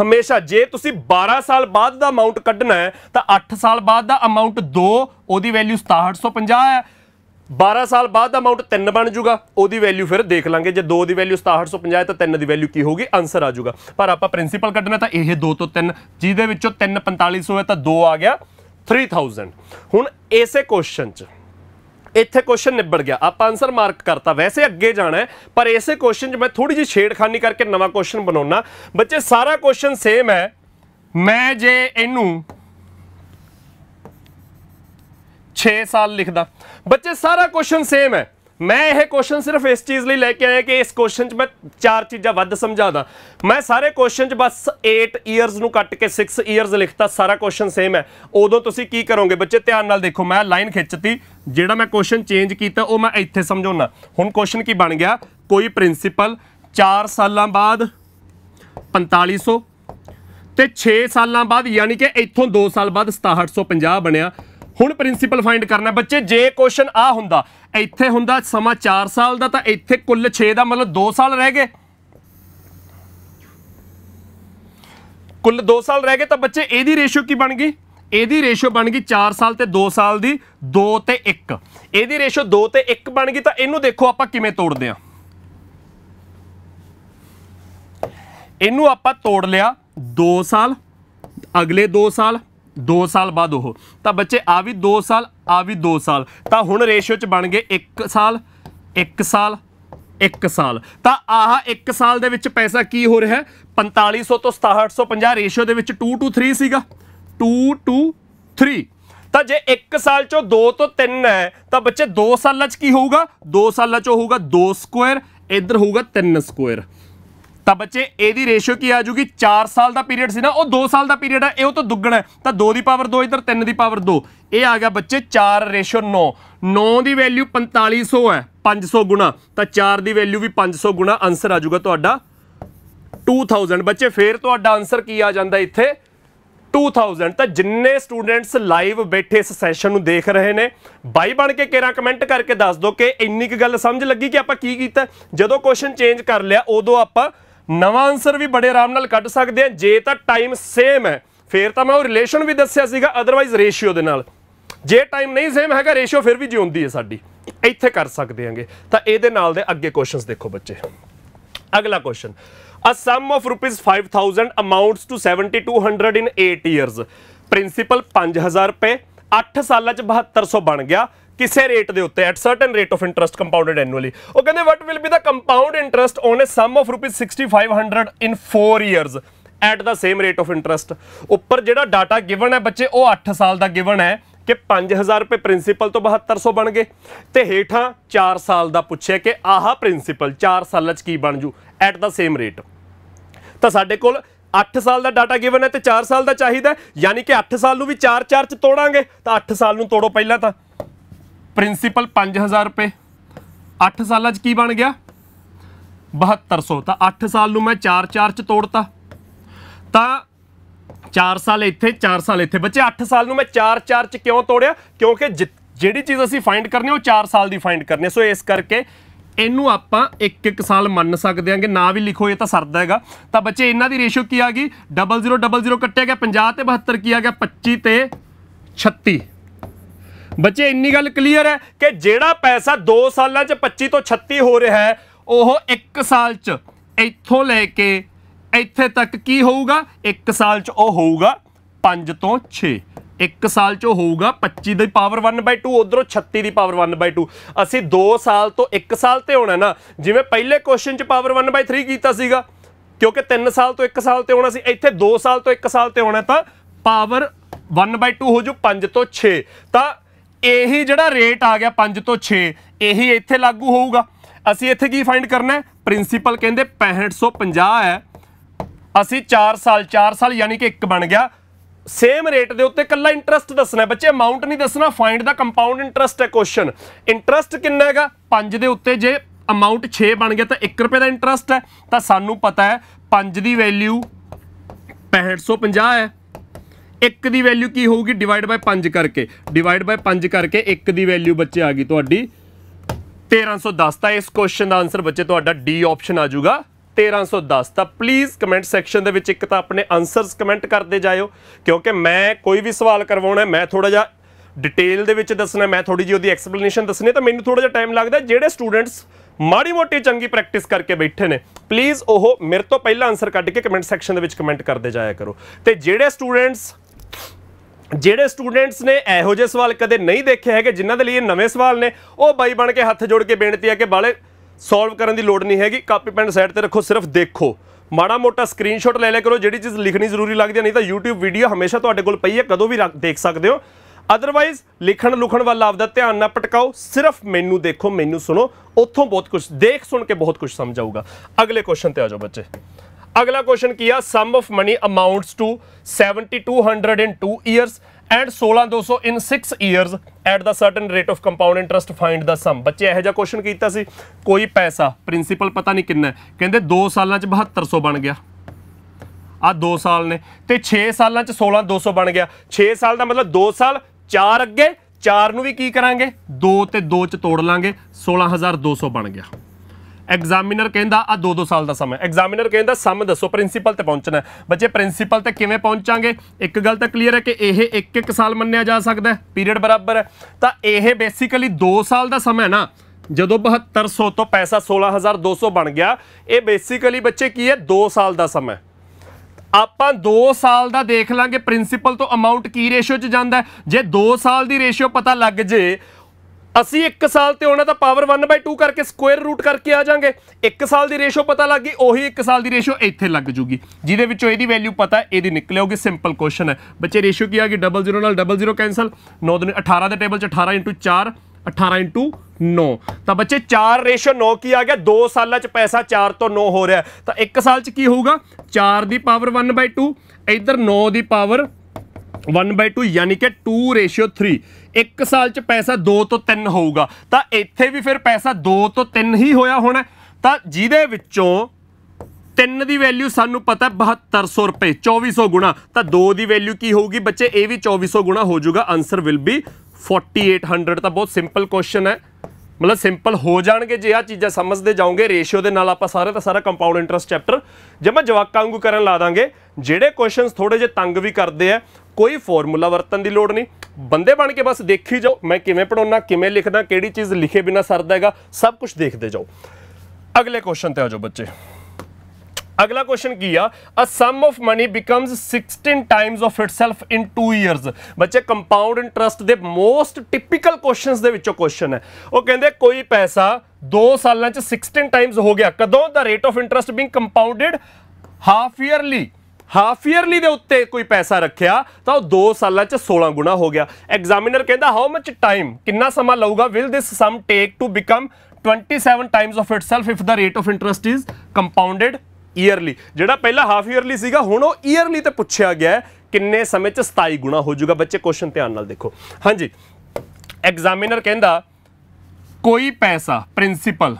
ਹਮੇਸ਼ਾ ਜੇ ਤੁਸੀਂ 12 ਸਾਲ ਬਾਅਦ ਦਾ ਅਮਾਉਂਟ ਕੱਢਣਾ ਹੈ ਤਾਂ 8 ਸਾਲ ਬਾਅਦ ਦਾ ਅਮਾਉਂਟ 2 ਉਹਦੀ ਵੈਲਿਊ 6750 ਹੈ 12 ਸਾਲ ਬਾਅਦ ਦਾ ਅਮਾਉਂਟ 3 ਬਣ ਜਾਊਗਾ ਉਹਦੀ ਵੈਲਿਊ ਫਿਰ ਦੇਖ ਲਾਂਗੇ ਜੇ 2 ਦੀ ਵੈਲਿਊ 6750 ਤਾਂ 3 ਦੀ ਵੈਲਿਊ ਕੀ ਹੋਊਗੀ ਆਨਸਰ ਆ ਜਾਊਗਾ ਪਰ ਆਪਾਂ ਪ੍ਰਿੰਸੀਪਲ ਕੱਢਣਾ ਤਾਂ ਇਹ 2 ਤੋਂ 3 ਜਿਹਦੇ ਵਿੱਚੋਂ 3 4500 ਹੈ ਤਾਂ 2 ਆ ਗਿਆ 3000 ਹੁਣ ਇਸੇ ਕੁਐਸਚਨ 'ਚ ਇੱਥੇ ਕੁਐਸਚਨ ਨਿਬੜ ਗਿਆ ਆਪਾਂ ਆਨਸਰ ਮਾਰਕ ਕਰਤਾ ਵੈਸੇ ਅੱਗੇ ਜਾਣਾ ਪਰ ਇਸੇ ਕੁਐਸਚਨ 'ਚ ਮੈਂ ਥੋੜੀ ਜਿਹੀ ਛੇੜਖਾਨੀ ਕਰਕੇ ਨਵਾਂ ਕੁਐਸਚਨ ਬਣਾਉਣਾ ਬੱਚੇ ਸਾਰਾ ਕੁਐਸਚਨ ਸੇਮ ਹੈ ਮੈਂ ਜੇ ਇਹਨੂੰ 6 ਸਾਲ ਲਿਖਦਾ ਬੱਚੇ ਸਾਰਾ ਕੁਐਸਚਨ ਸੇਮ ਹੈ ਮੈਂ ਇਹ ਕੁਐਸਚਨ ਸਿਰਫ ਇਸ ਚੀਜ਼ ਲਈ ਲੈ ਕੇ ਆਇਆ ਕਿ ਇਸ ਕੁਐਸਚਨ 'ਚ ਮੈਂ ਚਾਰ ਚੀਜ਼ਾਂ ਵੱਧ ਸਮਝਾਦਾ ਮੈਂ ਸਾਰੇ ਕੁਐਸਚਨ 'ਚ ਬਸ 8 ਇਅਰਸ ਨੂੰ ਕੱਟ ਕੇ 6 ਇਅਰਸ ਲਿਖਤਾ ਸਾਰਾ ਕੁਐਸਚਨ ਸੇਮ ਹੈ ਉਦੋਂ ਤੁਸੀਂ ਕੀ ਕਰੋਗੇ ਬੱਚੇ ਧਿਆਨ ਨਾਲ ਦੇਖੋ ਮੈਂ ਲਾਈਨ ਖਿੱਚਤੀ ਜਿਹੜਾ ਮੈਂ ਕੁਐਸਚਨ ਚੇਂਜ ਕੀਤਾ ਉਹ ਮੈਂ ਇੱਥੇ ਸਮਝਾਉਣਾ ਹੁਣ ਕੁਐਸਚਨ ਕੀ ਬਣ ਗਿਆ ਕੋਈ ਪ੍ਰਿੰਸੀਪਲ 4 ਸਾਲਾਂ ਬਾਅਦ 4500 ਤੇ 6 ਸਾਲਾਂ ਬਾਅਦ ਯਾਨੀ ਕਿ ਇੱਥੋਂ 2 ਸਾਲ ਬਾਅਦ 6750 ਬਣਿਆ ਹੁਣ ਪ੍ਰਿੰਸੀਪਲ ਫਾਈਂਡ ਕਰਨਾ ਬੱਚੇ ਜੇ ਕੁਐਸਚਨ ਆ ਹੁੰਦਾ ਇੱਥੇ ਹੁੰਦਾ ਸਮਾਂ 4 ਸਾਲ ਦਾ ਤਾਂ ਇੱਥੇ ਕੁੱਲ 6 ਦਾ ਮਤਲਬ 2 ਸਾਲ ਰਹਿ ਗਏ ਕੁੱਲ 2 ਸਾਲ ਰਹਿ ਗਏ ਤਾਂ ਬੱਚੇ ਇਹਦੀ ਰੇਸ਼ੋ ਕੀ ਬਣ ਗਈ ਇਹਦੀ ਰੇਸ਼ੋ ਬਣ ਗਈ 4 ਸਾਲ ਤੇ 2 ਸਾਲ ਦੀ 2 ਤੇ 1 ਇਹਦੀ ਰੇਸ਼ੋ 2 ਤੇ 1 ਬਣ ਗਈ ਤਾਂ ਇਹਨੂੰ ਦੇਖੋ ਆਪਾਂ ਕਿਵੇਂ ਤੋੜਦੇ ਆ ਇਹਨੂੰ ਆਪਾਂ ਤੋੜ ਲਿਆ 2 ਸਾਲ ਅਗਲੇ 2 ਸਾਲ 2 ਸਾਲ ਬਾਅਦ ਉਹ ਤਾਂ ਬੱਚੇ ਆ ਵੀ 2 ਸਾਲ ਆ ਵੀ 2 ਸਾਲ ਤਾਂ ਹੁਣ ਰੇਸ਼ਿਓ ਚ ਬਣ ਗਏ 1 ਸਾਲ 1 ਸਾਲ 1 ਸਾਲ ਤਾਂ ਆਹ 1 ਸਾਲ ਦੇ ਵਿੱਚ ਪੈਸਾ ਕੀ ਹੋ ਰਿਹਾ 4500 ਤੋਂ 6750 ਰੇਸ਼ਿਓ ਦੇ ਵਿੱਚ 2 ਟੂ 3 ਸੀਗਾ 2 ਟੂ 3 ਤਾਂ ਜੇ 1 ਸਾਲ ਚੋਂ 2 ਤੋਂ 3 ਹੈ ਤਾਂ ਬੱਚੇ 2 ਸਾਲਾਂ ਚ ਕੀ ਹੋਊਗਾ 2 ਸਾਲਾਂ ਚ ਹੋਊਗਾ 2 ਸਕੁਅਰ ਇਧਰ ਹੋਊਗਾ 3 ਸਕੁਅਰ ਤਾਂ ਬੱਚੇ ਇਹਦੀ ਰੇਸ਼ੋ ਕੀ ਆ ਜੂਗੀ 4 ਸਾਲ ਦਾ ਪੀਰੀਅਡ ਸੀ ਨਾ ਉਹ 2 ਸਾਲ ਦਾ ਪੀਰੀਅਡ ਹੈ ਇਹ ਉਹ ਤਾਂ ਦੁੱਗਣਾ ਤਾਂ 2 ਦੀ ਪਾਵਰ 2 ਇਧਰ 3 ਦੀ ਪਾਵਰ 2 ਇਹ ਆ ਗਿਆ ਬੱਚੇ 4 ਰੇਸ਼ੋ 9 9 ਦੀ ਵੈਲਿਊ 4500 ਹੈ 500 ਗੁਣਾ ਤਾਂ 4 ਦੀ ਵੈਲਿਊ ਵੀ 500 ਗੁਣਾ ਆਨਸਰ ਆ ਜੂਗਾ ਤੁਹਾਡਾ 2000 ਬੱਚੇ ਫੇਰ ਤੁਹਾਡਾ ਆਨਸਰ ਕੀ ਆ ਜਾਂਦਾ ਇੱਥੇ 2000 ਤਾਂ ਜਿੰਨੇ ਸਟੂਡੈਂਟਸ ਲਾਈਵ ਬੈਠੇ ਇਸ ਸੈਸ਼ਨ ਨੂੰ ਦੇਖ ਰਹੇ ਨੇ ਬਾਈ ਬਣ ਕੇ ਕਿਹੜਾ ਕਮੈਂਟ ਕਰਕੇ ਦੱਸ ਦਿਓ ਕਿ ਇੰਨੀ ਕੁ ਗੱਲ ਸਮਝ ਲੱਗੀ ਕਿ ਆਪਾਂ ਕੀ ਕੀਤਾ ਜਦੋਂ ਕੁਐਸਚਨ ਚੇਂਜ ਕਰ ਲਿਆ ਉਦੋਂ ਆਪਾਂ ਨਵਾਂ ਆਨਸਰ ਵੀ ਬੜੇ ਆਰਾਮ ਨਾਲ ਕੱਢ ਸਕਦੇ ਆ ਜੇ ਤਾਂ ਟਾਈਮ ਸੇਮ ਹੈ ਫੇਰ ਤਾਂ ਮੈਂ ਉਹ ਰਿਲੇਸ਼ਨ ਵੀ ਦੱਸਿਆ ਸੀਗਾ ਅਦਰਵਾਈਜ਼ ਰੇਸ਼ੀਓ ਦੇ ਨਾਲ ਜੇ ਟਾਈਮ ਨਹੀਂ ਸੇਮ ਹੈਗਾ ਰੇਸ਼ੀਓ ਫਿਰ ਵੀ ਜਿਉਂਦੀ ਹੈ ਸਾਡੀ ਇੱਥੇ ਕਰ ਸਕਦੇ ਆਂਗੇ ਤਾਂ ਇਹਦੇ ਨਾਲ ਦੇ ਅੱਗੇ ਕੁਐਸਚਨਸ ਦੇਖੋ ਬੱਚੇ ਅਗਲਾ question a sum of rupees 5000 amounts to 7200 in 8 years principal 5000 ਰੁਪਏ 8 ਸਾਲਾਂ ਚ 7200 ਬਣ ਗਿਆ ਕਿਸੇ ਰੇਟ ਦੇ ਉੱਤੇ at certain rate of interest compounded annually ਉਹ ਕਹਿੰਦੇ what will be the compound interest on a sum of rupees 6500 in 4 years at the same rate of interest ਉੱਪਰ ਜਿਹੜਾ ਡਾਟਾ ਗਿਵਨ ਹੈ ਬੱਚੇ ਉਹ 8 ਸਾਲ ਦਾ ਗਿਵਨ ਹੈ ਕਿ 5000 ਰੁਪਏ ਪ੍ਰਿੰਸੀਪਲ ਤੋਂ 7200 ਬਣ ਗਏ ਤੇ ਹੇਠਾਂ 4 ਸਾਲ ਦਾ ਪੁੱਛਿਆ ਕਿ ਆਹਾ ਪ੍ਰਿੰਸੀਪਲ 4 ਸਾਲਾਂ 'ਚ ਕੀ ਬਣ ਜੂ ਐਟ ਦਾ ਸੇਮ ਰੇਟ ਤਾਂ ਸਾਡੇ ਕੋਲ 8 ਸਾਲ ਦਾ ਡਾਟਾ ਗਿਵਨ ਹੈ ਤੇ 4 ਸਾਲ ਦਾ ਚਾਹੀਦਾ ਯਾਨੀ ਕਿ 8 ਸਾਲ ਨੂੰ ਵੀ 4 4 ਚ ਤੋੜਾਂਗੇ ਤਾਂ 8 ਸਾਲ ਨੂੰ ਤੋੜੋ ਪਹਿਲਾਂ ਤਾਂ ਪ੍ਰਿੰਸੀਪਲ 5000 ਰੁਪਏ 8 ਸਾਲਾਂ 'ਚ ਕੀ ਬਣ ਗਿਆ 7200 ਤਾਂ 8 ਸਾਲ ਨੂੰ ਮੈਂ 4-4 'ਚ ਤੋੜਤਾ ਤਾਂ 4 ਸਾਲ ਇੱਥੇ 4 ਸਾਲ ਇੱਥੇ ਬੱਚੇ 8 ਸਾਲ ਨੂੰ ਮੈਂ 4-4 'ਚ ਕਿਉਂ ਤੋੜਿਆ ਕਿਉਂਕਿ ਜਿਹੜੀ ਚੀਜ਼ ਅਸੀਂ ਫਾਈਂਡ ਕਰਨੀ ਉਹ 4 ਸਾਲ ਦੀ ਫਾਈਂਡ ਕਰਨੀ ਸੋ ਇਸ ਕਰਕੇ ਇਹਨੂੰ ਆਪਾਂ ਇੱਕ ਇੱਕ ਸਾਲ ਮੰਨ ਸਕਦੇ ਆਂਗੇ ਨਾ ਵੀ ਲਿਖੋ ਇਹ ਤਾਂ ਸਰਦਾ ਹੈਗਾ ਤਾਂ ਬੱਚੇ ਇਹਨਾਂ ਦੀ ਰੇਸ਼ੋ ਕੀ ਆ ਗਈ 0000 ਕੱਟਿਆ ਗਿਆ 50 ਤੇ 72 ਕੀ ਆ ਗਿਆ 25 ਤੇ 36 ਬੱਚੇ ਇੰਨੀ ਗੱਲ ਕਲੀਅਰ ਹੈ ਕਿ ਜਿਹੜਾ ਪੈਸਾ 2 ਸਾਲਾਂ 'ਚ 25 ਤੋਂ 36 ਹੋ ਰਿਹਾ ਹੈ ਉਹ 1 ਸਾਲ 'ਚ ਇੱਥੋਂ ਲੈ ਕੇ ਇੱਥੇ ਤੱਕ ਕੀ ਹੋਊਗਾ 1 ਸਾਲ 'ਚ ਉਹ ਹੋਊਗਾ 5 ਤੋਂ 6 1 ਸਾਲ ਚ ਹੋਊਗਾ 25 ਦੀ ਪਾਵਰ 1/2 ਉਧਰੋਂ 36 ਦੀ ਪਾਵਰ 1/2 ਅਸੀਂ 2 ਸਾਲ ਤੋਂ 1 ਸਾਲ ਤੇ ਹੋਣਾ ਨਾ ਜਿਵੇਂ ਪਹਿਲੇ ਕੁਐਸਚਨ ਚ ਪਾਵਰ 1/3 ਕੀਤਾ ਸੀਗਾ ਕਿਉਂਕਿ 3 ਸਾਲ ਤੋਂ 1 ਸਾਲ ਤੇ ਹੋਣਾ ਸੀ ਇੱਥੇ 2 ਸਾਲ ਤੋਂ 1 ਸਾਲ ਤੇ ਹੋਣਾ ਤਾਂ ਪਾਵਰ 1/2 ਹੋ ਜੂ 5 ਤੋਂ 6 ਤਾਂ ਇਹੀ ਜਿਹੜਾ ਰੇਟ ਆ ਗਿਆ 5 ਤੋਂ 6 ਇਹੀ ਇੱਥੇ ਲਾਗੂ ਹੋਊਗਾ ਅਸੀਂ ਇੱਥੇ ਕੀ ਫਾਈਂਡ ਕਰਨਾ ਹੈ ਪ੍ਰਿੰਸੀਪਲ ਕਹਿੰਦੇ 6550 ਹੈ ਅਸੀਂ 4 ਸਾਲ 4 ਸਾਲ ਯਾਨੀ ਕਿ 1 ਬਣ ਗਿਆ ਸੇਮ ਰੇਟ ਦੇ ਉੱਤੇ ਕੱਲਾ ਇੰਟਰਸਟ ਦੱਸਣਾ ਬੱਚੇ ਅਮਾਉਂਟ ਨਹੀਂ ਦੱਸਣਾ ਫਾਈਂਡ ਦਾ ਕੰਪਾਊਂਡ ਇੰਟਰਸਟ ਹੈ ਕੁਐਸਚਨ ਇੰਟਰਸਟ ਕਿੰਨਾ ਹੈਗਾ 5 ਦੇ ਉੱਤੇ ਜੇ ਅਮਾਉਂਟ 6 ਬਣ ਗਿਆ ਤਾਂ 1 ਰੁਪਏ ਦਾ ਇੰਟਰਸਟ ਹੈ ਤਾਂ ਸਾਨੂੰ ਪਤਾ ਹੈ 5 ਦੀ ਵੈਲਿਊ 6550 ਹੈ 1 ਦੀ ਵੈਲਿਊ ਕੀ ਹੋਊਗੀ ਡਿਵਾਈਡ ਬਾਈ 5 ਕਰਕੇ ਡਿਵਾਈਡ ਬਾਈ 5 ਕਰਕੇ 1 ਦੀ ਵੈਲਿਊ ਬੱਚੇ ਆ ਗਈ ਤੁਹਾਡੀ 1310 ਤਾਂ ਇਸ ਕੁਐਸਚਨ ਦਾ ਆਨਸਰ ਬੱਚੇ ਤੁਹਾਡਾ ਡੀ ਆਪਸ਼ਨ ਆ ਜਾਊਗਾ 1310 ਤਾਂ ਪਲੀਜ਼ ਕਮੈਂਟ ਸੈਕਸ਼ਨ ਦੇ ਵਿੱਚ ਇੱਕ ਤਾਂ ਆਪਣੇ ਆਨਸਰਸ ਕਮੈਂਟ ਕਰਦੇ ਜਾਇਓ ਕਿਉਂਕਿ ਮੈਂ ਕੋਈ ਵੀ ਸਵਾਲ ਕਰਵਾਉਣਾ ਮੈਂ ਥੋੜਾ ਜਿਹਾ ਡਿਟੇਲ ਦੇ ਵਿੱਚ ਦੱਸਣਾ ਮੈਂ ਥੋੜੀ ਜਿਹੀ ਉਹਦੀ ਐਕਸਪਲੇਨੇਸ਼ਨ ਦੱਸਣੀ ਤਾਂ ਮੈਨੂੰ ਥੋੜਾ ਜਿਹਾ ਟਾਈਮ ਲੱਗਦਾ ਜਿਹੜੇ ਸਟੂਡੈਂਟਸ ਮਾੜੀ ਮੋਟੀ ਚੰਗੀ ਪ੍ਰੈਕਟਿਸ ਕਰਕੇ ਬੈਠੇ ਨੇ ਪਲੀਜ਼ ਉਹ ਮੇਰੇ ਤੋਂ ਪਹਿਲਾਂ ਆਨਸਰ ਕੱਢ ਕੇ ਕਮੈਂਟ ਸੈਕਸ਼ਨ ਦੇ ਵਿੱਚ ਕਮੈਂਟ ਕਰਦੇ ਜਾਇਆ ਕਰੋ ਤੇ ਜਿਹੜੇ ਸਟੂਡੈਂਟਸ ਜਿਹੜੇ ਸਟੂਡੈਂਟਸ ਨੇ ਇਹੋ ਜਿਹੇ ਸਵਾਲ ਕਦੇ ਨਹੀਂ ਦੇਖੇ ਹੈਗੇ ਜਿਨ੍ਹਾਂ ਦੇ ਲਈ ਇਹ ਨਵੇਂ ਸਵਾਲ ਨੇ ਉਹ ਬਾਈ ਬਣ ਕੇ ਹੱਥ ਜੋੜ ਕੇ ਬੇਨਤੀ ਹੈ ਕਿ ਬਾਲੇ ਸੋਲਵ ਕਰਨ ਦੀ ਲੋੜ ਨਹੀਂ ਹੈਗੀ ਕਾਪੀ ਪੈਨ ਸਾਈਡ ਤੇ ਰੱਖੋ ਸਿਰਫ ਦੇਖੋ ਮਾੜਾ ਮੋਟਾ ਸਕਰੀਨਸ਼ਾਟ ਲੈ ਲਿਆ ਕਰੋ ਜਿਹੜੀ ਚੀਜ਼ ਲਿਖਣੀ ਜ਼ਰੂਰੀ ਲੱਗਦੀ ਨਹੀਂ ਤਾਂ YouTube ਵੀਡੀਓ ਹਮੇਸ਼ਾ ਤੁਹਾਡੇ ਕੋਲ ਪਈ ਹੈ ਕਦੋਂ ਵੀ ਦੇਖ ਸਕਦੇ ਹੋ ਅਦਰਵਾਈਜ਼ ਲਿਖਣ ਲੁਖਣ ਵੱਲ ਆਪਦਾ ਧਿਆਨ ਨਾ ਪਟਕਾਓ ਸਿਰਫ ਮੈਨੂੰ ਦੇਖੋ ਮੈਨੂੰ ਸੁਣੋ ਉੱਥੋਂ ਬਹੁਤ ਕੁਝ ਦੇਖ ਸੁਣ ਕੇ ਬਹੁਤ ਕੁਝ ਸਮਝ ਆਊਗਾ ਅਗਲੇ ਕੁਐਸਚਨ ਤੇ ਆ ਜਾਓ ਬੱਚੇ ਕੁਐਸਚਨ ਕੀ ਆ sum of money amounts to 7200 in 2 years and 16200 in 6 years at the certain rate of compound interest find the sum ਬੱਚੇ ਇਹੋ ਜਿਹਾ ਕੁਐਸਚਨ ਕੀਤਾ ਸੀ ਕੋਈ ਪੈਸਾ ਪ੍ਰਿੰਸੀਪਲ ਪਤਾ ਨਹੀਂ ਕਿੰਨਾ ਕਹਿੰਦੇ 2 ਸਾਲਾਂ ਚ 7200 ਬਣ ਗਿਆ ਆ 2 ਸਾਲ ਨੇ ਤੇ 6 ਸਾਲਾਂ ਚ 16200 ਬਣ ਗਿਆ 6 ਸਾਲ ਦਾ ਮਤਲਬ 2 ਸਾਲ 4 ਅੱਗੇ 4 ਨੂੰ ਵੀ ਕੀ ਕਰਾਂਗੇ 2 ਤੇ 2 ਚ ਤੋੜ ਲਾਂਗੇ 16200 ਬਣ ਗਿਆ ਐਗਜ਼ਾਮੀਨਰ ਕਹਿੰਦਾ ਆ 2-2 ਸਾਲ ਦਾ ਸਮਾਂ ਐਗਜ਼ਾਮੀਨਰ ਕਹਿੰਦਾ ਸਮ ਦੱਸੋ ਪ੍ਰਿੰਸੀਪਲ ਤੇ ਪਹੁੰਚਣਾ ਬੱਚੇ ਪ੍ਰਿੰਸੀਪਲ ਤੇ ਕਿਵੇਂ ਪਹੁੰਚਾਂਗੇ ਇੱਕ ਗੱਲ ਤਾਂ ਕਲੀਅਰ ਹੈ ਕਿ ਇਹ ਇੱਕ ਇੱਕ ਸਾਲ ਮੰਨਿਆ ਜਾ ਸਕਦਾ ਪੀਰੀਅਡ ਬਰਾਬਰ ਹੈ ਤਾਂ ਇਹ ਬੇਸਿਕਲੀ 2 ਸਾਲ ਦਾ ਸਮਾਂ ਹੈ ਨਾ ਜਦੋਂ 7200 ਤੋਂ ਪੈਸਾ 16200 ਬਣ ਗਿਆ ਇਹ ਬੇਸਿਕਲੀ ਬੱਚੇ ਕੀ ਹੈ 2 ਸਾਲ ਦਾ ਸਮਾਂ ਆਪਾਂ 2 ਸਾਲ ਦਾ ਦੇਖ ਲਾਂਗੇ ਪ੍ਰਿੰਸੀਪਲ ਤੋਂ ਅਮਾਉਂਟ ਕੀ ਰੇਸ਼ੋ 'ਚ ਜਾਂਦਾ ਜੇ 2 ਸਾਲ ਦੀ ਰੇਸ਼ੋ ਪਤਾ ਲੱਗ ਜੇ ਅਸੀਂ 1 ਸਾਲ ਤੇ ਉਹਨਾਂ ਦਾ ਪਾਵਰ 1/2 ਕਰਕੇ ਸਕੁਅਰ ਰੂਟ ਕਰਕੇ ਆ ਜਾਾਂਗੇ 1 ਸਾਲ ਦੀ ਰੇਸ਼ੋ ਪਤਾ ਲੱਗ ਗਈ ਉਹੀ 1 ਸਾਲ ਦੀ ਰੇਸ਼ੋ ਇੱਥੇ ਲੱਗ ਜੂਗੀ ਜਿਹਦੇ ਵਿੱਚੋਂ ਇਹਦੀ ਵੈਲਿਊ ਪਤਾ ਇਹਦੀ ਨਿਕਲੇਗੀ ਸਿੰਪਲ ਕੁਐਸਚਨ ਹੈ ਬੱਚੇ ਰੇਸ਼ੋ ਕੀ ਆ ਗਈ 00 ਨਾਲ 00 ਕੈਨਸਲ 9 ਦੇ 18 ਦੇ ਟੇਬਲ 'ਚ 18 4 18 9 ਤਾਂ ਬੱਚੇ 4 ਰੇਸ਼ੋ 9 ਕੀ ਆ ਗਿਆ 2 ਸਾਲਾਂ 'ਚ ਪੈਸਾ 4 ਤੋਂ 9 ਹੋ ਰਿਹਾ ਤਾਂ 1 ਸਾਲ 'ਚ ਕੀ ਹੋਊਗਾ 4 ਦੀ ਪਾਵਰ 1/2 ਇਧਰ 9 ਦੀ ਪਾਵਰ 1/2 ਯਾਨੀ ਕਿ 2 ਰੇਸ਼ੋ 3 ਇੱਕ ਸਾਲ 'ਚ ਪੈਸਾ 2 ਤੋਂ 3 ਹੋਊਗਾ ਤਾਂ ਇੱਥੇ ਵੀ ਫਿਰ ਪੈਸਾ 2 ਤੋਂ 3 ਹੀ ਹੋਇਆ ਹੋਣਾ ਤਾਂ ਜਿਹਦੇ ਵਿੱਚੋਂ 3 ਦੀ ਵੈਲਿਊ ਸਾਨੂੰ ਪਤਾ ਹੈ 7200 ਰੁਪਏ 2400 ਗੁਣਾ ਤਾਂ 2 ਦੀ ਵੈਲਿਊ ਕੀ ਹੋਊਗੀ ਬੱਚੇ ਇਹ ਵੀ 2400 ਗੁਣਾ ਹੋ ਜਾਊਗਾ ਆਨਸਰ ਵਿਲ ਬੀ 4800 ਤਾਂ ਬਹੁਤ ਸਿੰਪਲ ਕੁਐਸਚਨ ਹੈ ਮਤਲਬ ਸਿੰਪਲ ਹੋ ਜਾਣਗੇ ਜੇ ਆ ਚੀਜ਼ਾਂ ਸਮਝਦੇ ਜਾਓਗੇ ਰੇਸ਼ੀਓ ਦੇ ਨਾਲ ਆਪਾਂ ਸਾਰੇ ਦਾ ਸਾਰਾ ਕੰਪਾਊਂਡ ਇੰਟਰਸਟ ਚੈਪਟਰ ਜੇ ਮੈਂ ਜਵਾਕਾਂ ਵਾਂਗੂ ਕਰਨ ਲਾ ਦਾਂਗੇ ਜਿਹੜੇ ਕੁਐਸਚਨਸ ਥੋੜੇ ਜੇ ਤੰਗ ਵੀ ਕਰਦੇ ਆ ਕੋਈ ਫਾਰਮੂਲਾ ਵਰਤਣ ਦੀ ਲੋੜ ਨਹੀਂ ਬੰਦੇ ਬਣ ਕੇ ਬਸ ਦੇਖੀ ਜਾਓ ਮੈਂ ਕਿਵੇਂ ਪੜਾਉਣਾ ਕਿਵੇਂ ਲਿਖਦਾ ਕਿਹੜੀ ਚੀਜ਼ ਲਿਖੇ ਬਿਨਾ ਸਰਦਾ ਹੈਗਾ ਸਭ ਕੁਝ ਦੇਖਦੇ ਜਾਓ ਅਗਲੇ ਕੁਐਸਚਨ ਤੇ ਆ ਜਾਓ ਬੱਚੇ ਅਗਲਾ ਕੁਐਸਚਨ ਕੀ ਆ a sum of money becomes 16 times of itself in 2 years ਬੱਚੇ ਕੰਪਾਊਂਡ ਇੰਟਰਸਟ ਦੇ ਮੋਸਟ ਟਿਪੀਕਲ ਕੁਐਸਚਨਸ ਦੇ ਵਿੱਚੋਂ ਕੁਐਸਚਨ ਹੈ ਉਹ ਕਹਿੰਦੇ ਕੋਈ ਪੈਸਾ 2 ਸਾਲਾਂ ਚ 16 ਟਾਈਮਸ ਹੋ ਗਿਆ ਕਦੋਂ the rate of interest being compounded half yearly half yearly ਦੇ ਉੱਤੇ ਕੋਈ ਪੈਸਾ ਰੱਖਿਆ ਤਾਂ ਉਹ 2 ਸਾਲਾਂ 'ਚ 16 ਗੁਣਾ ਹੋ ਗਿਆ ਐਗਜ਼ਾਮੀਨਰ ਕਹਿੰਦਾ ਹਾਊ ਮਚ ਟਾਈਮ ਕਿੰਨਾ ਸਮਾਂ ਲਊਗਾ will this sum take to become 27 times of itself if the rate of interest is compounded yearly ਜਿਹੜਾ ਪਹਿਲਾਂ ਹਾਫ ਇਅਰਲੀ ਸੀਗਾ ਹੁਣ ਉਹ ਇਅਰਲੀ ਤੇ ਪੁੱਛਿਆ ਗਿਆ ਕਿੰਨੇ ਸਮੇਂ 'ਚ 27 ਗੁਣਾ ਹੋ ਜਾਊਗਾ ਬੱਚੇ ਕੁਐਸਚਨ ਧਿਆਨ ਨਾਲ ਦੇਖੋ ਹਾਂਜੀ ਐਗਜ਼ਾਮੀਨਰ ਕਹਿੰਦਾ ਕੋਈ ਪੈਸਾ ਪ੍ਰਿੰਸੀਪਲ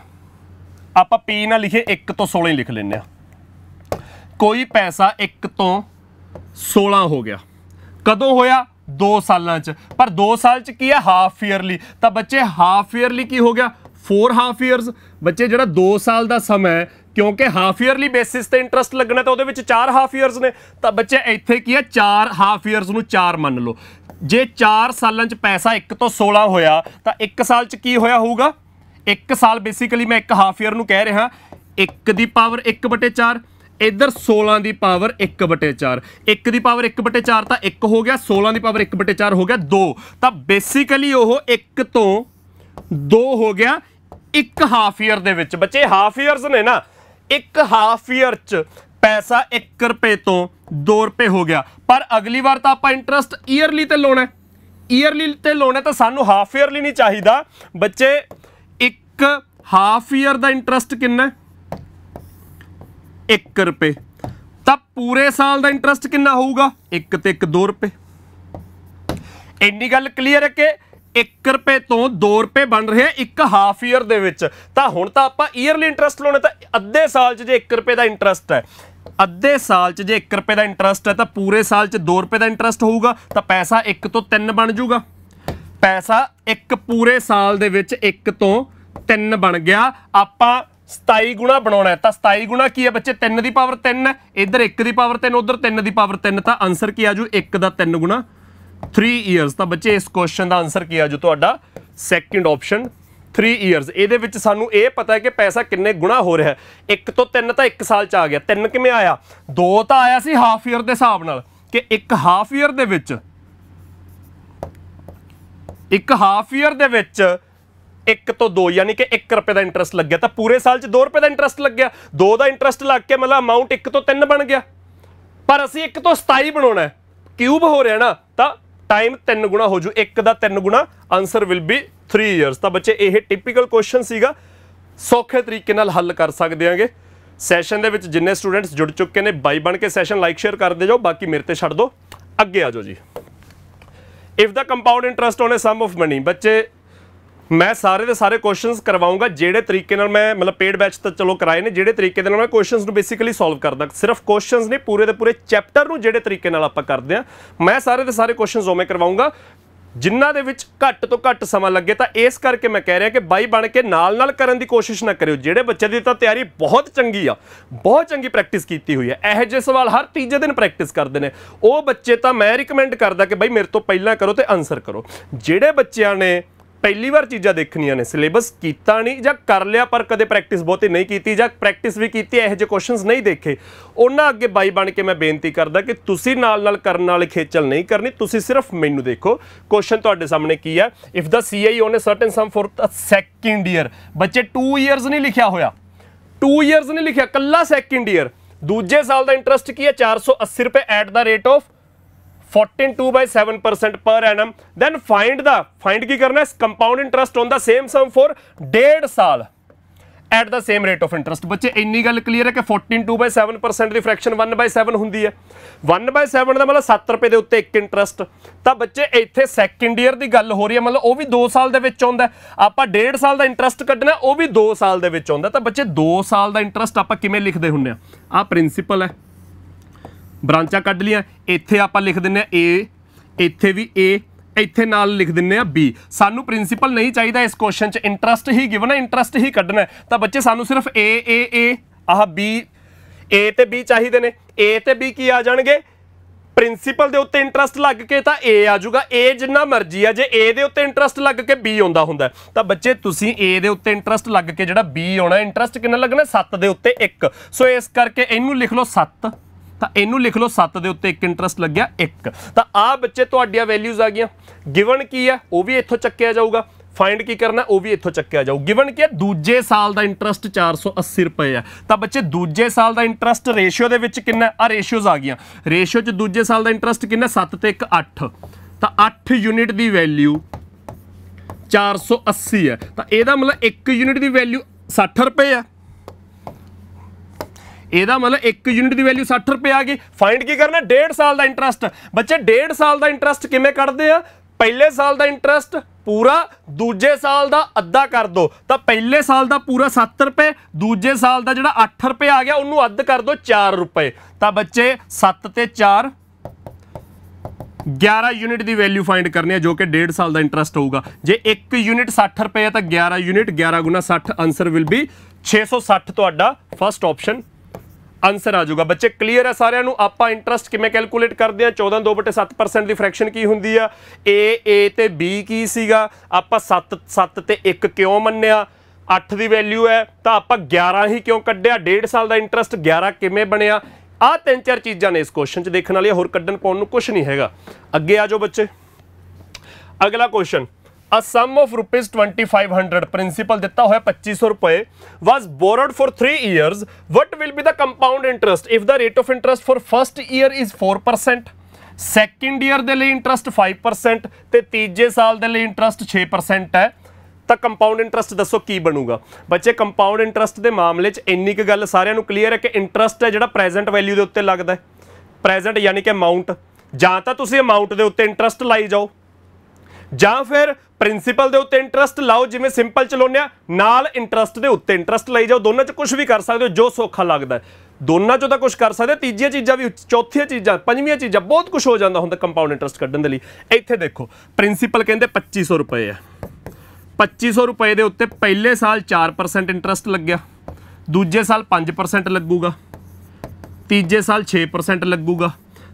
ਆਪਾਂ ਪੀ ਨਾਲ ਲਿਖੇ 1 ਤੋਂ 16 ਲਿਖ ਲੈਂਦੇ ਆ ਕੋਈ ਪੈਸਾ 1 ਤੋਂ 16 ਹੋ ਗਿਆ ਕਦੋਂ ਹੋਇਆ 2 ਸਾਲਾਂ ਚ ਪਰ 2 ਸਾਲ ਚ ਕੀ ਹੈ ਹਾਫ ਇਅਰਲੀ ਤਾਂ ਬੱਚੇ ਹਾਫ ਇਅਰਲੀ ਕੀ ਹੋ ਗਿਆ 4 ਹਾਫ ਇਅਰਸ ਬੱਚੇ ਜਿਹੜਾ 2 ਸਾਲ ਦਾ ਸਮਾਂ ਹੈ ਕਿਉਂਕਿ ਹਾਫ ਇਅਰਲੀ ਬੇਸਿਸ ਤੇ ਇੰਟਰਸਟ ਲੱਗਣਾ ਤਾਂ ਉਹਦੇ ਵਿੱਚ 4 ਹਾਫ ਇਅਰਸ ਨੇ ਤਾਂ ਬੱਚੇ ਇੱਥੇ ਕੀ ਹੈ 4 ਹਾਫ ਇਅਰਸ ਨੂੰ 4 ਮੰਨ ਲਓ ਜੇ 4 ਸਾਲਾਂ ਚ ਪੈਸਾ 1 ਤੋਂ 16 ਹੋਇਆ ਤਾਂ 1 ਸਾਲ ਚ ਕੀ ਹੋਇਆ ਹੋਊਗਾ 1 ਸਾਲ ਬੇਸਿਕਲੀ ਮੈਂ 1 ਹਾਫ ਇਅਰ ਨੂੰ ਕਹਿ ਰਿਹਾ 1 ਦੀ ਪਾਵਰ 1/4 ਇੱਧਰ 16 ਦੀ ਪਾਵਰ 1/4 1 ਦੀ ਪਾਵਰ 1/4 ਤਾਂ 1 ਹੋ ਗਿਆ 16 ਦੀ ਪਾਵਰ 1/4 ਹੋ ਗਿਆ 2 ਤਾਂ ਬੇਸਿਕਲੀ ਉਹ 1 ਤੋਂ 2 ਹੋ ਗਿਆ ਇੱਕ ਹਾਫ ਈਅਰ ਦੇ ਵਿੱਚ ਬੱਚੇ ਹਾਫ ਈਅਰਸ ਨੇ ਨਾ ਇੱਕ ਹਾਫ ਈਅਰ ਚ ਪੈਸਾ 1 ਰੁਪਏ ਤੋਂ 2 ਰੁਪਏ ਹੋ ਗਿਆ ਪਰ ਅਗਲੀ ਵਾਰ ਤਾਂ ਆਪਾਂ ਇੰਟਰਸਟ ਈਅਰਲੀ ਤੇ ਲਾਉਣਾ ਈਅਰਲੀ ਤੇ ਲਾਉਣਾ ਤਾਂ ਸਾਨੂੰ ਹਾਫ ਈਅਰਲੀ ਨਹੀਂ ਚਾਹੀਦਾ ਬੱਚੇ ਇੱਕ ਹਾਫ ਈਅਰ ਦਾ ਇੰਟਰਸਟ ਕਿੰਨਾ ਹੈ 1 ਰੁਪਏ ਤਾਂ ਪੂਰੇ ਸਾਲ ਦਾ ਇੰਟਰਸਟ ਕਿੰਨਾ ਹੋਊਗਾ 1 ਤੇ 1 2 ਰੁਪਏ ਇੰਨੀ ਗੱਲ ਕਲੀਅਰ ਹੈ ਕਿ 1 ਰੁਪਏ ਤੋਂ 2 ਰੁਪਏ ਬਣ ਰਹੇ ਆ ਇੱਕ ਹਾਫ ਈਅਰ ਦੇ ਵਿੱਚ ਤਾਂ ਹੁਣ ਤਾਂ ਆਪਾਂ ਈਅਰਲੀ ਇੰਟਰਸਟ ਲਾਉਣੇ ਤਾਂ ਅੱਧੇ ਸਾਲ 'ਚ ਜੇ 1 ਰੁਪਏ ਦਾ ਇੰਟਰਸਟ ਹੈ ਅੱਧੇ ਸਾਲ 'ਚ ਜੇ 1 ਰੁਪਏ ਦਾ ਇੰਟਰਸਟ ਹੈ ਤਾਂ ਪੂਰੇ ਸਾਲ 'ਚ 2 ਰੁਪਏ ਦਾ ਇੰਟਰਸਟ ਹੋਊਗਾ ਤਾਂ ਪੈਸਾ 1 ਤੋਂ 3 ਬਣ ਜਾਊਗਾ ਪੈਸਾ ਇੱਕ ਪੂਰੇ ਸਾਲ ਦੇ ਵਿੱਚ 1 ਤੋਂ 3 ਬਣ ਗਿਆ ਆਪਾਂ 27 ਗੁਣਾ ਬਣਾਉਣਾ ਤਾਂ 27 ਗੁਣਾ ਕੀ ਹੈ ਬੱਚੇ 3 ਦੀ ਪਾਵਰ 3 ਹੈ ਇੱਧਰ 1 ਦੀ ਪਾਵਰ 3 ਉਧਰ 3 ਦੀ ਪਾਵਰ 3 ਤਾਂ ਆਨਸਰ ਕੀ ਆਜੂ 1 ਦਾ 3 ਗੁਣਾ 3 ਇਅਰਸ ਤਾਂ ਬੱਚੇ ਇਸ ਕੁਐਸਚਨ ਦਾ ਆਨਸਰ ਕੀ ਆਜੂ ਤੁਹਾਡਾ ਸੈਕੰਡ ਆਪਸ਼ਨ 3 ਇਅਰਸ ਇਹਦੇ ਵਿੱਚ ਸਾਨੂੰ ਇਹ ਪਤਾ ਹੈ ਕਿ ਪੈਸਾ ਕਿੰਨੇ ਗੁਣਾ ਹੋ ਰਿਹਾ ਹੈ 1 ਤੋਂ 3 ਤਾਂ 1 ਸਾਲ ਚ ਆ ਗਿਆ 3 ਕਿਵੇਂ ਆਇਆ 2 ਤਾਂ ਆਇਆ ਸੀ ਹਾਫ ਇਅਰ ਦੇ ਹਿਸਾਬ ਨਾਲ ਕਿ 1 ਹਾਫ ਇਅਰ ਦੇ ਵਿੱਚ 1 ਹਾਫ ਇਅਰ ਦੇ ਵਿੱਚ 1 ਤੋਂ 2 ਯਾਨੀ ਕਿ 1 ਰੁਪਏ ਦਾ ਇੰਟਰਸਟ ਲੱਗਿਆ ਤਾਂ ਪੂਰੇ ਸਾਲ 'ਚ 2 ਰੁਪਏ ਦਾ ਇੰਟਰਸਟ ਲੱਗਿਆ 2 ਦਾ ਇੰਟਰਸਟ ਲੱਗ ਕੇ ਮਤਲਬ ਅਮਾਉਂਟ 1 ਤੋਂ 3 ਬਣ ਗਿਆ ਪਰ ਅਸੀਂ 1 ਤੋਂ 27 ਬਣਾਉਣਾ ਹੈ ਕਿਊਬ ਹੋ ਰਿਹਾ ਨਾ ਤਾਂ ਟਾਈਮ 3 ਗੁਣਾ ਹੋ ਜੂ 1 ਦਾ 3 ਗੁਣਾ ਆਨਸਰ ਵਿਲ ਬੀ 3 ਇਅਰਸ ਤਾਂ ਬੱਚੇ ਇਹ ਟਿਪੀਕਲ ਕੁਐਸਚਨ ਸੀਗਾ ਸੌਖੇ ਤਰੀਕੇ ਨਾਲ ਹੱਲ ਕਰ ਸਕਦੇ ਆਂਗੇ ਸੈਸ਼ਨ ਦੇ ਵਿੱਚ ਜਿੰਨੇ ਸਟੂਡੈਂਟਸ ਜੁੜ ਚੁੱਕੇ ਨੇ ਬਾਈ ਬਣ ਕੇ ਸੈਸ਼ਨ ਲਾਈਕ ਸ਼ੇਅਰ ਕਰਦੇ ਜਾਓ ਬਾਕੀ ਮੇਰੇ ਤੇ ਛੱਡ ਦਿਓ ਅੱਗੇ ਆ ਜਾਓ ਜੀ if the compound interest on a sum of money ਬੱਚੇ ਮੈਂ ਸਾਰੇ ਦੇ ਸਾਰੇ ਕੁਐਸਚਨਸ ਕਰਵਾਉਂਗਾ ਜਿਹੜੇ ਤਰੀਕੇ ਨਾਲ ਮੈਂ ਮਤਲਬ ਪੇਡ ਬੈਚ ਤਾਂ ਚਲੋ ਕਰਾਏ ਨੇ ਜਿਹੜੇ ਤਰੀਕੇ ਦੇ ਨਾਲ ਮੈਂ ਕੁਐਸਚਨਸ ਨੂੰ ਬੇਸਿਕਲੀ ਸੋਲਵ ਕਰਦਾ ਸਿਰਫ ਕੁਐਸਚਨਸ ਨਹੀਂ ਪੂਰੇ ਦੇ ਪੂਰੇ ਚੈਪਟਰ ਨੂੰ ਜਿਹੜੇ ਤਰੀਕੇ ਨਾਲ ਆਪਾਂ ਕਰਦੇ ਆ ਮੈਂ ਸਾਰੇ ਦੇ ਸਾਰੇ ਕੁਐਸਚਨਸ ਉਵੇਂ ਕਰਵਾਉਂਗਾ ਜਿਨ੍ਹਾਂ ਦੇ ਵਿੱਚ ਘੱਟ ਤੋਂ ਘੱਟ ਸਮਾਂ ਲੱਗੇ ਤਾਂ ਇਸ ਕਰਕੇ ਮੈਂ ਕਹਿ ਰਿਹਾ ਕਿ ਬਾਈ ਬਣ ਕੇ ਨਾਲ-ਨਾਲ ਕਰਨ ਦੀ ਕੋਸ਼ਿਸ਼ ਨਾ ਕਰਿਓ ਜਿਹੜੇ ਬੱਚੇ ਦੀ ਤਾਂ ਤਿਆਰੀ ਬਹੁਤ ਚੰਗੀ ਆ ਬਹੁਤ ਚੰਗੀ ਪ੍ਰੈਕਟਿਸ ਕੀਤੀ ਹੋਈ ਹੈ ਇਹ ਜਿਹੇ ਸਵਾਲ ਹਰ ਤੀਜੇ ਦਿਨ ਪ੍ਰੈਕਟਿਸ ਕਰਦੇ ਨੇ ਉਹ ਬੱਚੇ ਤਾਂ ਮੈਂ ਰეკਮੈਂਡ ਕਰਦਾ ਕਿ ਬਾਈ ਮੇਰੇ ਤੋਂ ਪਹਿਲਾਂ ਕਰੋ ਤੇ ਆਨਸਰ ਕਰੋ ਜਿਹੜੇ ਬੱਚਿਆਂ ਨੇ ਪਹਿਲੀ ਵਾਰ ਚੀਜ਼ਾਂ ਦੇਖਣੀਆਂ ਨੇ ਸਿਲੇਬਸ ਕੀਤਾ ਨਹੀਂ ਜਾਂ ਕਰ ਲਿਆ ਪਰ ਕਦੇ ਪ੍ਰੈਕਟਿਸ ਬਹੁਤੀ ਨਹੀਂ ਕੀਤੀ ਜਾਂ ਪ੍ਰੈਕਟਿਸ ਵੀ ਕੀਤੀ ਇਹੋ ਜਿਹੇ ਕੁਐਸਚਨਸ ਨਹੀਂ ਦੇਖੇ ਉਹਨਾਂ ਅੱਗੇ ਬਾਈ ਬਣ ਕੇ ਮੈਂ ਬੇਨਤੀ ਕਰਦਾ ਕਿ ਤੁਸੀਂ ਨਾਲ ਨਾਲ ਕਰਨ ਵਾਲੇ ਖੇਚਲ ਨਹੀਂ ਕਰਨੀ ਤੁਸੀਂ ਸਿਰਫ ਮੈਨੂੰ ਦੇਖੋ ਕੁਐਸਚਨ ਤੁਹਾਡੇ ਸਾਹਮਣੇ ਕੀ ਹੈ ਇਫ ਦਾ ਸੀਆਈ ਨੇ a certain sum for a second year ਬੱਚੇ 2 ਇਅਰਸ ਨਹੀਂ ਲਿਖਿਆ ਹੋਇਆ 2 ਇਅਰਸ ਨਹੀਂ ਲਿਖਿਆ ਕੱਲਾ ਸੈਕਿੰਡ ਈਅਰ ਦੂਜੇ ਸਾਲ ਦਾ ਇੰਟਰਸਟ ਕੀ ਹੈ 480 ਰੁਪਏ at the rate of 14 2 7% per annum then find the find ਕੀ ਕਰਨਾ ਹੈ compound interest on the same sum for ਡੇਢ ਸਾਲ at the same rate of interest ਬੱਚੇ ਇੰਨੀ ਗੱਲ ਕਲੀਅਰ ਹੈ ਕਿ 14 2 7% ਦੀ ਫ੍ਰੈਕਸ਼ਨ 1 7 ਹੁੰਦੀ ਹੈ 1 7 ਦਾ ਮਤਲਬ 7 ਰੁਪਏ ਦੇ ਉੱਤੇ ਇੱਕ ਇੰਟਰਸਟ ਤਾਂ ਬੱਚੇ ਇੱਥੇ ਸੈਕੰਡ ਈਅਰ ਦੀ ਗੱਲ ਹੋ ਰਹੀ ਹੈ ਮਤਲਬ ਉਹ ਵੀ 2 ਸਾਲ ਦੇ ਵਿੱਚ ਆਉਂਦਾ ਆਪਾਂ ਡੇਢ ਸਾਲ ਦਾ ਇੰਟਰਸਟ ਕੱਢਣਾ ਉਹ ਵੀ 2 ਸਾਲ ਦੇ ਵਿੱਚ ਆਉਂਦਾ ਤਾਂ ਬੱਚੇ 2 ਸਾਲ ਦਾ ਇੰਟਰਸਟ ਆਪਾਂ ਕਿਵੇਂ ਲਿਖਦੇ ਹੁੰਨੇ ਆ ਆ ਪ੍ਰਿੰਸੀਪਲ ਹੈ ਬ੍ਰਾਂਚਾਂ ਕੱਢ ਲਈਆਂ ਇੱਥੇ ਆਪਾਂ ਲਿਖ ਦਿੰਨੇ ਆ A ਇੱਥੇ ਵੀ A ਇੱਥੇ ਨਾਲ ਲਿਖ ਦਿੰਨੇ ਆ B ਸਾਨੂੰ ਪ੍ਰਿੰਸੀਪਲ ਨਹੀਂ ਚਾਹੀਦਾ ਇਸ ਕੁਐਸਚਨ 'ਚ ਇੰਟਰਸਟ ਹੀ ਗਿਵਨ ਹੈ ਇੰਟਰਸਟ ਹੀ ਕੱਢਣਾ ਤਾਂ ਬੱਚੇ ਸਾਨੂੰ ਸਿਰਫ A A A ਆਹ B A ਤੇ B ਚਾਹੀਦੇ ਨੇ A ਤੇ B ਕੀ ਆ ਜਾਣਗੇ ਪ੍ਰਿੰਸੀਪਲ ਦੇ ਉੱਤੇ ਇੰਟਰਸਟ ਲੱਗ ਕੇ ਤਾਂ A ਆ ਜਾਊਗਾ A ਜਿੰਨਾ ਮਰਜ਼ੀ ਆ ਜੇ A ਦੇ ਉੱਤੇ ਇੰਟਰਸਟ ਲੱਗ ਕੇ B ਆਉਂਦਾ ਹੁੰਦਾ ਤਾਂ ਬੱਚੇ ਤੁਸੀਂ A ਦੇ ਉੱਤੇ ਇੰਟਰਸਟ ਲੱਗ ਕੇ ਜਿਹੜਾ B ਆਉਣਾ ਇੰਟਰਸਟ ਕਿੰਨਾ ਲੱਗਣਾ 7 ਦੇ ਉੱਤੇ 1 ਸੋ ਇਸ ਕਰਕੇ ਇਹਨੂੰ ਲਿਖ ਲਓ 7 ਤਾਂ ਇਹਨੂੰ ਲਿਖ ਲਓ 7 ਦੇ ਉੱਤੇ ਇੱਕ ਇੰਟਰਸਟ ਲੱਗਿਆ 1 ਤਾਂ ਆ ਬੱਚੇ ਤੁਹਾਡੀਆਂ ਵੈਲਿਊਜ਼ ਆ ਗਈਆਂ ਗਿਵਨ ਕੀ ਹੈ ਉਹ ਵੀ ਇੱਥੋਂ ਚੱਕਿਆ ਜਾਊਗਾ ਫਾਈਂਡ ਕੀ ਕਰਨਾ ਉਹ ਵੀ ਇੱਥੋਂ ਚੱਕਿਆ ਜਾਊ ਗਿਵਨ ਕਿ ਦੂਜੇ ਸਾਲ ਦਾ ਇੰਟਰਸਟ 480 ਰੁਪਏ ਆ ਤਾਂ ਬੱਚੇ ਦੂਜੇ ਸਾਲ ਦਾ ਇੰਟਰਸਟ ਰੇਸ਼ੀਓ ਦੇ ਵਿੱਚ ਕਿੰਨਾ ਆ ਰੇਸ਼ੀਓਜ਼ ਆ ਗਈਆਂ ਰੇਸ਼ੀਓ 'ਚ ਦੂਜੇ ਸਾਲ ਦਾ ਇੰਟਰਸਟ ਕਿੰਨਾ 7 ਤੇ 1 8 ਤਾਂ 8 ਯੂਨਿਟ ਦੀ ਵੈਲਿਊ 480 ਹੈ ਤਾਂ ਇਹਦਾ ਮਤਲਬ 1 ਯੂਨਿਟ ਦੀ ਵੈਲਿਊ 60 ਰੁਪਏ ਆ ਇਹਦਾ ਮਤਲਬ ਇੱਕ ਯੂਨਿਟ ਦੀ ਵੈਲਿਊ 60 ਰੁਪਏ ਆ ਗਈ ਫਾਈਂਡ ਕੀ ਕਰਨਾ 1.5 ਸਾਲ ਦਾ ਇੰਟਰਸਟ ਬੱਚੇ 1.5 ਸਾਲ ਦਾ ਇੰਟਰਸਟ ਕਿਵੇਂ ਕੱਢਦੇ ਆ ਪਹਿਲੇ ਸਾਲ ਦਾ ਇੰਟਰਸਟ ਪੂਰਾ ਦੂਜੇ ਸਾਲ ਦਾ ਅੱਧਾ ਕਰ ਦੋ ਤਾਂ ਪਹਿਲੇ ਸਾਲ ਦਾ ਪੂਰਾ 7 ਰੁਪਏ ਦੂਜੇ ਸਾਲ ਦਾ ਜਿਹੜਾ 8 ਰੁਪਏ ਆ ਗਿਆ ਉਹਨੂੰ ਅੱਧ ਕਰ ਦੋ 4 ਰੁਪਏ ਤਾਂ ਬੱਚੇ 7 ਤੇ 4 11 ਯੂਨਿਟ ਦੀ ਵੈਲਿਊ ਫਾਈਂਡ ਕਰਨੀ ਹੈ ਜੋ ਕਿ 1.5 ਸਾਲ ਦਾ ਇੰਟਰਸਟ ਹੋਊਗਾ ਜੇ 1 ਯੂਨਿਟ 60 ਰੁਪਏ ਹੈ ਤਾਂ 11 ਯੂਨਿਟ 11 60 ਆਨਸਰ ਵਿਲ ਬੀ 660 ਤੁਹਾਡਾ ਫਰਸਟ ਆਪਸ਼ਨ ਆਨਸਰ ਆ ਜਾਊਗਾ ਬੱਚੇ ਕਲੀਅਰ ਹੈ ਸਾਰਿਆਂ ਨੂੰ ਆਪਾਂ ਇੰਟਰਸਟ ਕਿਵੇਂ ਕੈਲਕੂਲੇਟ ਕਰਦੇ ਆ 14 2/7% ਦੀ ਫ੍ਰੈਕਸ਼ਨ ਕੀ ਹੁੰਦੀ ਆ a a ਤੇ b ਕੀ ਸੀਗਾ ਆਪਾਂ 7 7 ਤੇ 1 ਕਿਉਂ ਮੰਨਿਆ 8 ਦੀ ਵੈਲਿਊ ਹੈ ਤਾਂ ਆਪਾਂ 11 ਹੀ ਕਿਉਂ ਕੱਢਿਆ 1.5 ਸਾਲ ਦਾ ਇੰਟਰਸਟ 11 ਕਿਵੇਂ ਬਣਿਆ ਆ ਤਿੰਨ ਚਾਰ ਚੀਜ਼ਾਂ ਨੇ ਇਸ ਕੁਐਸਚਨ 'ਚ ਦੇਖਣ ਵਾਲੀਆਂ ਹੋਰ ਕੱਢਣ ਪਾਉਣ ਨੂੰ ਕੁਝ ਨਹੀਂ ਹੈਗਾ ਅੱਗੇ ਆ ਜਾਓ ਬੱਚੇ ਅਗਲਾ question a sum of rupees 2500 principal ਦਿੱਤਾ ਹੋਇਆ 2500 ਰੁਪਏ was borrowed for 3 years what will be the compound interest if the rate of interest for first year is 4% second year ਦੇ ਲਈ ਇੰਟਰਸਟ 5% ਤੇ ਤੀਜੇ ਸਾਲ ਦੇ ਲਈ ਇੰਟਰਸਟ 6% ਹੈ ਤਾਂ ਕੰਪਾਊਂਡ ਇੰਟਰਸਟ ਦੱਸੋ ਕੀ ਬਣੂਗਾ ਬੱਚੇ ਕੰਪਾਊਂਡ ਇੰਟਰਸਟ ਦੇ ਮਾਮਲੇ 'ਚ ਇੰਨੀ ਕੁ ਗੱਲ ਸਾਰਿਆਂ ਨੂੰ ਕਲੀਅਰ ਹੈ ਕਿ ਇੰਟਰਸਟ ਹੈ ਜਿਹੜਾ ਪ੍ਰੈਜ਼ੈਂਟ ਵੈਲਿਊ ਦੇ ਉੱਤੇ ਲੱਗਦਾ ਹੈ ਪ੍ਰੈਜ਼ੈਂਟ ਯਾਨੀ ਕਿ ਅਮਾਉਂਟ ਜਾਂ ਤਾਂ ਤੁਸੀਂ ਅਮਾਉਂਟ ਦੇ ਉੱਤੇ ਇੰਟਰਸਟ ਲਾਈ ਜਾਓ ਜਾਂ ਫਿਰ ਪ੍ਰਿੰਸੀਪਲ ਦੇ ਉੱਤੇ ਇੰਟਰਸਟ ਲਾਓ ਜਿਵੇਂ ਸਿੰਪਲ ਚਲਾਉਂਦੇ ਆ ਨਾਲ ਇੰਟਰਸਟ ਦੇ ਉੱਤੇ ਇੰਟਰਸਟ ਲਈ ਜਾਓ ਦੋਨਾਂ 'ਚ ਕੁਝ ਵੀ ਕਰ ਸਕਦੇ ਹੋ ਜੋ ਸੌਖਾ ਲੱਗਦਾ ਦੋਨਾਂ 'ਚੋਂ ਤਾਂ ਕੁਝ ਕਰ ਸਕਦੇ ਤੀਜੀਆਂ ਚੀਜ਼ਾਂ ਵੀ ਚੌਥੀਆਂ ਚੀਜ਼ਾਂ ਪੰਜਵੀਆਂ ਚੀਜ਼ਾਂ ਬਹੁਤ ਕੁਝ ਹੋ ਜਾਂਦਾ ਹੁੰਦਾ ਕੰਪਾਊਂਡ ਇੰਟਰਸਟ ਕੱਢਣ ਦੇ ਲਈ ਇੱਥੇ ਦੇਖੋ ਪ੍ਰਿੰਸੀਪਲ ਕਹਿੰਦੇ 2500 ਰੁਪਏ ਆ 2500 ਰੁਪਏ ਦੇ ਉੱਤੇ ਪਹਿਲੇ ਸਾਲ 4% ਇੰਟਰਸਟ ਲੱਗਿਆ ਦੂਜੇ ਸਾਲ 5% ਲੱਗੂਗਾ ਤੀਜੇ ਸਾਲ 6% ਲੱਗੂਗਾ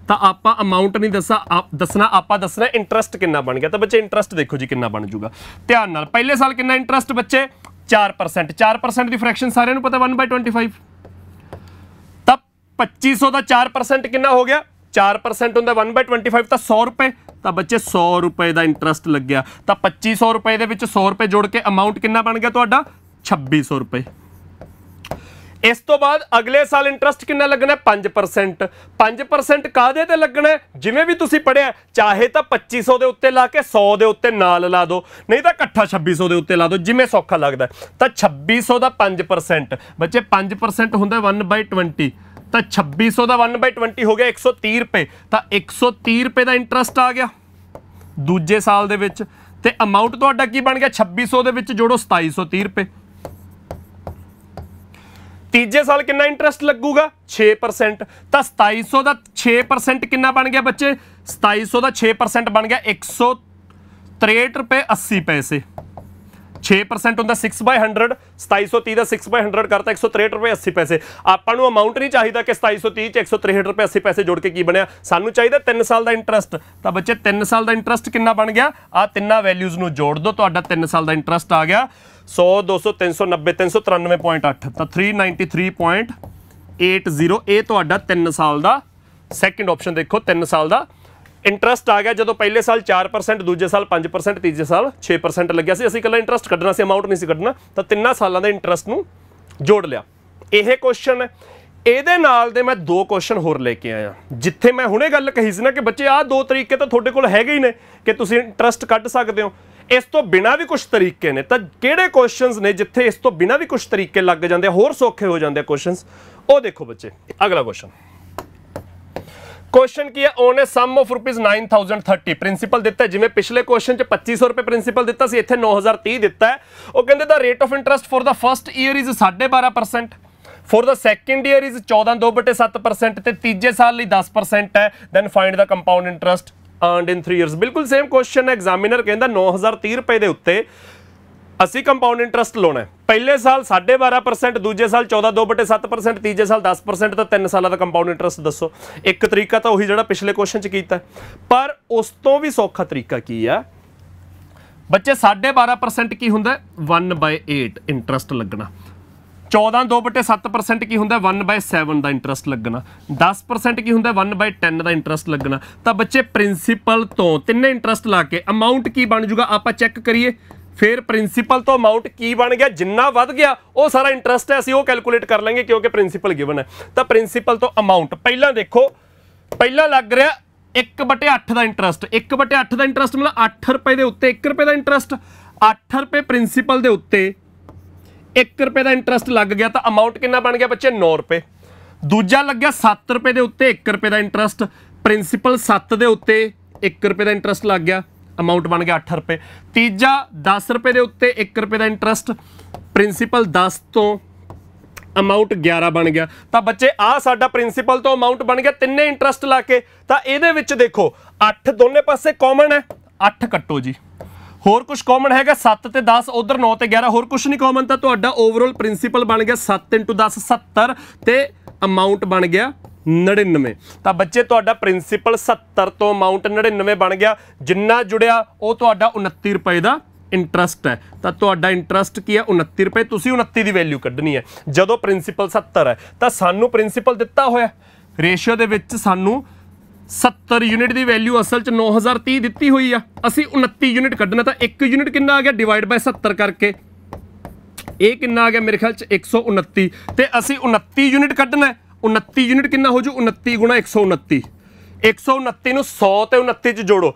ਤਾਂ ਆਪਾਂ ਅਮਾਉਂਟ ਨਹੀਂ ਦੱਸਾ ਦੱਸਣਾ ਆਪਾਂ ਦੱਸਣਾ ਇੰਟਰਸਟ ਕਿੰਨਾ ਬਣ ਗਿਆ ਤਾਂ ਬੱਚੇ ਇੰਟਰਸਟ ਦੇਖੋ ਜੀ ਕਿੰਨਾ ਬਣ ਜੂਗਾ ਧਿਆਨ ਨਾਲ ਪਹਿਲੇ ਸਾਲ ਕਿੰਨਾ ਇੰਟਰਸਟ ਬੱਚੇ 4% 4% ਦੀ ਫ੍ਰੈਕਸ਼ਨ ਸਾਰਿਆਂ ਨੂੰ ਪਤਾ 1/25 ਤਾਂ 2500 ਦਾ 4% ਕਿੰਨਾ ਹੋ ਗਿਆ 4% ਹੁੰਦਾ 1/25 ਤਾਂ 100 ਰੁਪਏ ਤਾਂ ਬੱਚੇ 100 ਰੁਪਏ ਦਾ ਇੰਟਰਸਟ ਲੱਗਿਆ ਤਾਂ 2500 ਰੁਪਏ ਦੇ ਵਿੱਚ 100 ਰੁਪਏ ਜੋੜ ਕੇ ਅਮਾਉਂਟ ਕਿੰਨਾ ਬਣ ਗਿਆ ਤੁਹਾਡਾ 2600 ਰੁਪਏ ਇਸ ਤੋਂ ਬਾਅਦ ਅਗਲੇ ਸਾਲ ਇੰਟਰਸਟ ਕਿੰਨਾ ਲੱਗਣਾ 5% 5% ਕਾਦੇ ਤੇ ਲੱਗਣਾ ਜਿਵੇਂ ਵੀ ਤੁਸੀਂ ਪੜਿਆ ਚਾਹੇ ਤਾਂ 2500 ਦੇ ਉੱਤੇ ਲਾ ਕੇ 100 ਦੇ ਉੱਤੇ ਨਾਲ ਲਾ ਦਿਓ ਨਹੀਂ ਤਾਂ ਇਕੱਠਾ 2600 ਦੇ ਉੱਤੇ ਲਾ ਦਿਓ ਜਿਵੇਂ ਸੌਖਾ ਲੱਗਦਾ ਤਾਂ 2600 ਦਾ 5% ਬੱਚੇ 5% ਹੁੰਦਾ 1/20 ਤਾਂ 2600 ਦਾ 1/20 ਹੋ ਗਿਆ 130 ਰੁਪਏ ਤਾਂ 130 ਰੁਪਏ ਦਾ ਇੰਟਰਸਟ ਆ ਗਿਆ ਦੂਜੇ ਸਾਲ ਦੇ ਵਿੱਚ ਤੇ ਅਮਾਉਂਟ ਤੁਹਾਡਾ ਕੀ ਬਣ ਗਿਆ 2600 ਦੇ ਵਿੱਚ ਜੋੜੋ 2730 ਰੁਪਏ ਤੀਜੇ ਸਾਲ ਕਿੰਨਾ ਇੰਟਰਸਟ ਲੱਗੂਗਾ 6% ਤਾਂ 2700 ਦਾ 6% ਕਿੰਨਾ ਬਣ ਗਿਆ ਬੱਚੇ 2700 ਦਾ 6% ਬਣ ਗਿਆ 163 ਰੁਪਏ 80 ਪੈਸੇ 6% ਹੁੰਦਾ 6 100 2730 ਦਾ 6 100 ਕਰਤਾ 163 ਰੁਪਏ 80 ਪੈਸੇ ਆਪਾਂ ਨੂੰ ਅਮਾਉਂਟ ਨਹੀਂ ਚਾਹੀਦਾ ਕਿ 2730 ਚ 163 ਰੁਪਏ 80 ਪੈਸੇ ਜੋੜ ਕੇ ਕੀ ਬਣਿਆ ਸਾਨੂੰ ਚਾਹੀਦਾ 3 ਸਾਲ ਦਾ ਇੰਟਰਸਟ ਤਾਂ ਬੱਚੇ 3 ਸਾਲ ਦਾ ਇੰਟਰਸਟ ਕਿੰਨਾ ਬਣ ਗਿਆ ਆ ਤਿੰਨਾਂ ਵੈਲਿਊਜ਼ ਨੂੰ ਜੋੜ ਦਿਓ ਤੁਹਾਡਾ 3 ਸਾਲ ਦਾ ਇੰਟਰਸਟ ਆ ਗਿਆ 100 200 390 393.8 ਤਾਂ 393.80 ਇਹ ਤੁਹਾਡਾ 3 ਸਾਲ ਦਾ ਸੈਕੰਡ ਆਪਸ਼ਨ ਦੇਖੋ 3 ਸਾਲ ਦਾ ਇੰਟਰਸਟ ਆ ਗਿਆ ਜਦੋਂ ਪਹਿਲੇ ਸਾਲ 4% ਦੂਜੇ ਸਾਲ 5% ਤੀਜੇ ਸਾਲ 6% ਲੱਗਿਆ ਸੀ ਅਸੀਂ ਕੱਲਾ ਇੰਟਰਸਟ ਕੱਢਣਾ ਸੀ ਅਮਾਉਂਟ ਨਹੀਂ ਸੀ ਕੱਢਣਾ ਤਾਂ ਤਿੰਨਾਂ ਸਾਲਾਂ ਦਾ ਇੰਟਰਸਟ ਨੂੰ ਜੋੜ ਲਿਆ ਇਹ ਕੁਐਸਚਨ ਹੈ ਇਹਦੇ ਨਾਲ ਦੇ ਮੈਂ ਦੋ ਕੁਐਸਚਨ ਹੋਰ ਲੈ ਕੇ ਆਇਆ ਜਿੱਥੇ ਮੈਂ ਹੁਣੇ ਗੱਲ ਕਹੀ ਸੀ ਨਾ ਕਿ ਬੱਚੇ ਆਹ ਦੋ ਤਰੀਕੇ ਤਾਂ ਤੁਹਾਡੇ ਕੋਲ ਹੈਗੇ ਹੀ ਨੇ ਕਿ ਤੁਸੀਂ ਇੰਟਰਸਟ ਕੱਢ ਸਕਦੇ ਹੋ ਇਸ ਤੋਂ ਬਿਨਾ ਵੀ ਕੁਝ ਤਰੀਕੇ ਨੇ ਤਾਂ ਕਿਹੜੇ ਕੁਐਸਚਨਸ ਨੇ ਜਿੱਥੇ ਇਸ ਤੋਂ ਬਿਨਾ ਵੀ ਕੁਝ ਤਰੀਕੇ ਲੱਗ ਜਾਂਦੇ ਹੋਰ ਸੌਖੇ ਹੋ ਜਾਂਦੇ ਕੁਐਸਚਨਸ ਉਹ ਦੇਖੋ ਬੱਚੇ ਅਗਲਾ ਕੁਐਸਚਨ ਕੀ ਹੈ ਓਨ ਐ सम ऑफ ਰੁਪੀਸ 9030 ਪ੍ਰਿੰਸੀਪਲ ਦਿੱਤਾ ਜਿਵੇਂ ਪਿਛਲੇ ਕੁਐਸਚਨ ਚ 2500 ਰੁਪਏ ਪ੍ਰਿੰਸੀਪਲ ਦਿੱਤਾ ਸੀ ਇੱਥੇ 9030 ਦਿੱਤਾ ਹੈ ਉਹ ਕਹਿੰਦੇ ਦਾ rate of interest for the first year is 12.5% for the second year is 14 2/7% ਤੇ ਤੀਜੇ ਸਾਲ ਲਈ 10% ਹੈ then find the compound interest earned in 3 years ਬਿਲਕੁਲ ਸੇਮ ਕੁਐਸਚਨ ਐਗਜ਼ਾਮੀਨਰ ਕਹਿੰਦਾ 9030 ਰੁਪਏ ਦੇ ਉੱਤੇ ਅਸੀਂ ਕੰਪਾਊਂਡ ਇੰਟਰਸਟ ਲਾਉਣਾ ਹੈ ਪਹਿਲੇ ਸਾਲ 12.5% ਦੂਜੇ ਸਾਲ 14.2/7% ਤੀਜੇ ਸਾਲ 10% ਤਾਂ 3 ਸਾਲਾਂ ਦਾ ਕੰਪਾਊਂਡ ਇੰਟਰਸਟ ਦੱਸੋ ਇੱਕ ਤਰੀਕਾ ਤਾਂ ਉਹੀ ਜਿਹੜਾ ਪਿਛਲੇ ਕੁਐਸਚਨ 'ਚ ਕੀਤਾ ਪਰ ਉਸ ਤੋਂ ਵੀ ਸੌਖਾ ਤਰੀਕਾ ਕੀ ਆ ਬੱਚੇ 12.5% ਕੀ ਹੁੰਦਾ 1/8 ਇੰਟਰਸਟ ਲੱਗਣਾ 14.2/7% ਕੀ ਹੁੰਦਾ 1/7 ਦਾ ਇੰਟਰਸਟ ਲੱਗਣਾ 10% ਕੀ ਹੁੰਦਾ 1/10 ਦਾ ਇੰਟਰਸਟ ਲੱਗਣਾ ਤਾਂ ਬੱਚੇ ਪ੍ਰਿੰਸੀਪਲ ਤੋਂ ਤਿੰਨੇ ਇੰਟਰਸਟ ਲਾ ਕੇ ਅਮਾਉਂਟ ਕੀ ਬਣ ਜਾਊਗਾ ਆਪਾਂ ਚੈੱਕ ਕਰੀਏ ਫਿਰ ਪ੍ਰਿੰਸੀਪਲ ਤੋਂ ਅਮਾਉਂਟ ਕੀ ਬਣ ਗਿਆ ਜਿੰਨਾ ਵੱਧ ਗਿਆ ਉਹ ਸਾਰਾ ਇੰਟਰਸਟ ਹੈ ਅਸੀਂ ਉਹ ਕੈਲਕੂਲੇਟ ਕਰ ਲਾਂਗੇ ਕਿਉਂਕਿ ਪ੍ਰਿੰਸੀਪਲ ਗਿਵਨ ਹੈ ਤਾਂ ਪ੍ਰਿੰਸੀਪਲ ਤੋਂ ਅਮਾਉਂਟ ਪਹਿਲਾਂ ਦੇਖੋ ਪਹਿਲਾਂ ਲੱਗ ਰਿਹਾ 1/8 ਦਾ ਇੰਟਰਸਟ 1/8 ਦਾ ਇੰਟਰਸਟ ਮਤਲਬ 8 ਰੁਪਏ ਦੇ ਉੱਤੇ 1 ਰੁਪਏ ਦਾ ਇੰਟਰਸਟ 8 ਰੁਪਏ ਪ੍ਰਿੰਸੀਪਲ ਦੇ ਉੱਤੇ 1 ਰੁਪਏ ਦਾ ਇੰਟਰਸਟ ਲੱਗ ਗਿਆ ਤਾਂ ਅਮਾਉਂਟ ਕਿੰਨਾ ਬਣ ਗਿਆ ਬੱਚੇ 9 ਰੁਪਏ ਦੂਜਾ ਲੱਗਿਆ 7 ਰੁਪਏ ਦੇ ਉੱਤੇ 1 ਰੁਪਏ ਦਾ ਇੰਟਰਸਟ ਪ੍ਰਿੰਸੀਪਲ 7 ਦੇ ਉੱਤੇ 1 ਰੁਪਏ ਦਾ ਇੰਟਰਸਟ ਲੱਗ ਗਿਆ ਅਮਾਉਂਟ ਬਣ ਗਿਆ 8 ਰੁਪਏ ਤੀਜਾ 10 ਰੁਪਏ ਦੇ ਉੱਤੇ 1 ਰੁਪਏ ਦਾ ਇੰਟਰਸਟ ਪ੍ਰਿੰਸੀਪਲ 10 ਤੋਂ ਅਮਾਉਂਟ 11 ਬਣ ਗਿਆ ਤਾਂ ਬੱਚੇ ਆ ਸਾਡਾ ਪ੍ਰਿੰਸੀਪਲ ਤੋਂ ਅਮਾਉਂਟ ਬਣ ਗਿਆ ਤਿੰਨੇ ਇੰਟਰਸਟ ਲਾ ਕੇ ਤਾਂ ਇਹਦੇ ਵਿੱਚ ਦੇਖੋ 8 ਦੋਨੇ ਪਾਸੇ ਕਾਮਨ ਹੈ 8 ਕੱਟੋ ਜੀ ਹੋਰ ਕੁਝ ਕਾਮਨ ਹੈਗਾ 7 ਤੇ 10 ਉਧਰ 9 ਤੇ 11 ਹੋਰ ਕੁਝ ਨਹੀਂ ਕਾਮਨ ਤਾਂ ਤੁਹਾਡਾ ਓਵਰਆਲ ਪ੍ਰਿੰਸੀਪਲ ਬਣ ਗਿਆ 7 10 70 ਤੇ ਅਮਾਉਂਟ ਬਣ ਗਿਆ 99 ਤਾਂ ਬੱਚੇ ਤੁਹਾਡਾ ਪ੍ਰਿੰਸੀਪਲ 70 ਤੋਂ ਅਮਾਉਂਟ 99 ਬਣ ਗਿਆ ਜਿੰਨਾ ਜੁੜਿਆ ਉਹ ਤੁਹਾਡਾ 29 ਰੁਪਏ ਦਾ ਇੰਟਰਸਟ ਹੈ ਤਾਂ ਤੁਹਾਡਾ ਇੰਟਰਸਟ ਕੀ ਹੈ 29 ਰੁਪਏ ਤੁਸੀਂ 29 ਦੀ ਵੈਲਿਊ ਕੱਢਣੀ ਹੈ ਜਦੋਂ ਪ੍ਰਿੰਸੀਪਲ 70 ਹੈ ਤਾਂ ਸਾਨੂੰ ਪ੍ਰਿੰਸੀਪਲ ਦਿੱਤਾ ਹੋਇਆ ਰੇਸ਼ੀਓ ਦੇ ਵਿੱਚ ਸਾਨੂੰ 70 ਯੂਨਿਟ ਦੀ ਵੈਲਿਊ ਅਸਲ ਚ 9030 ਦਿੱਤੀ ਹੋਈ ਆ ਅਸੀਂ 29 ਯੂਨਿਟ ਕੱਢਣਾ ਤਾਂ 1 ਯੂਨਿਟ ਕਿੰਨਾ ਆ ਗਿਆ ਡਿਵਾਈਡ ਬਾਈ 70 ਕਰਕੇ ਇਹ ਕਿੰਨਾ ਆ ਗਿਆ ਮੇਰੇ ਖਿਆਲ ਚ 129 ਤੇ ਅਸੀਂ 29 ਯੂਨਿਟ ਕੱਢਣਾ 29 ਯੂਨਿਟ ਕਿੰਨਾ ਹੋ ਜੂ 29 ਗੁਣਾ 129 129 ਨੂੰ 100 ਤੇ 29 ਚ ਜੋੜੋ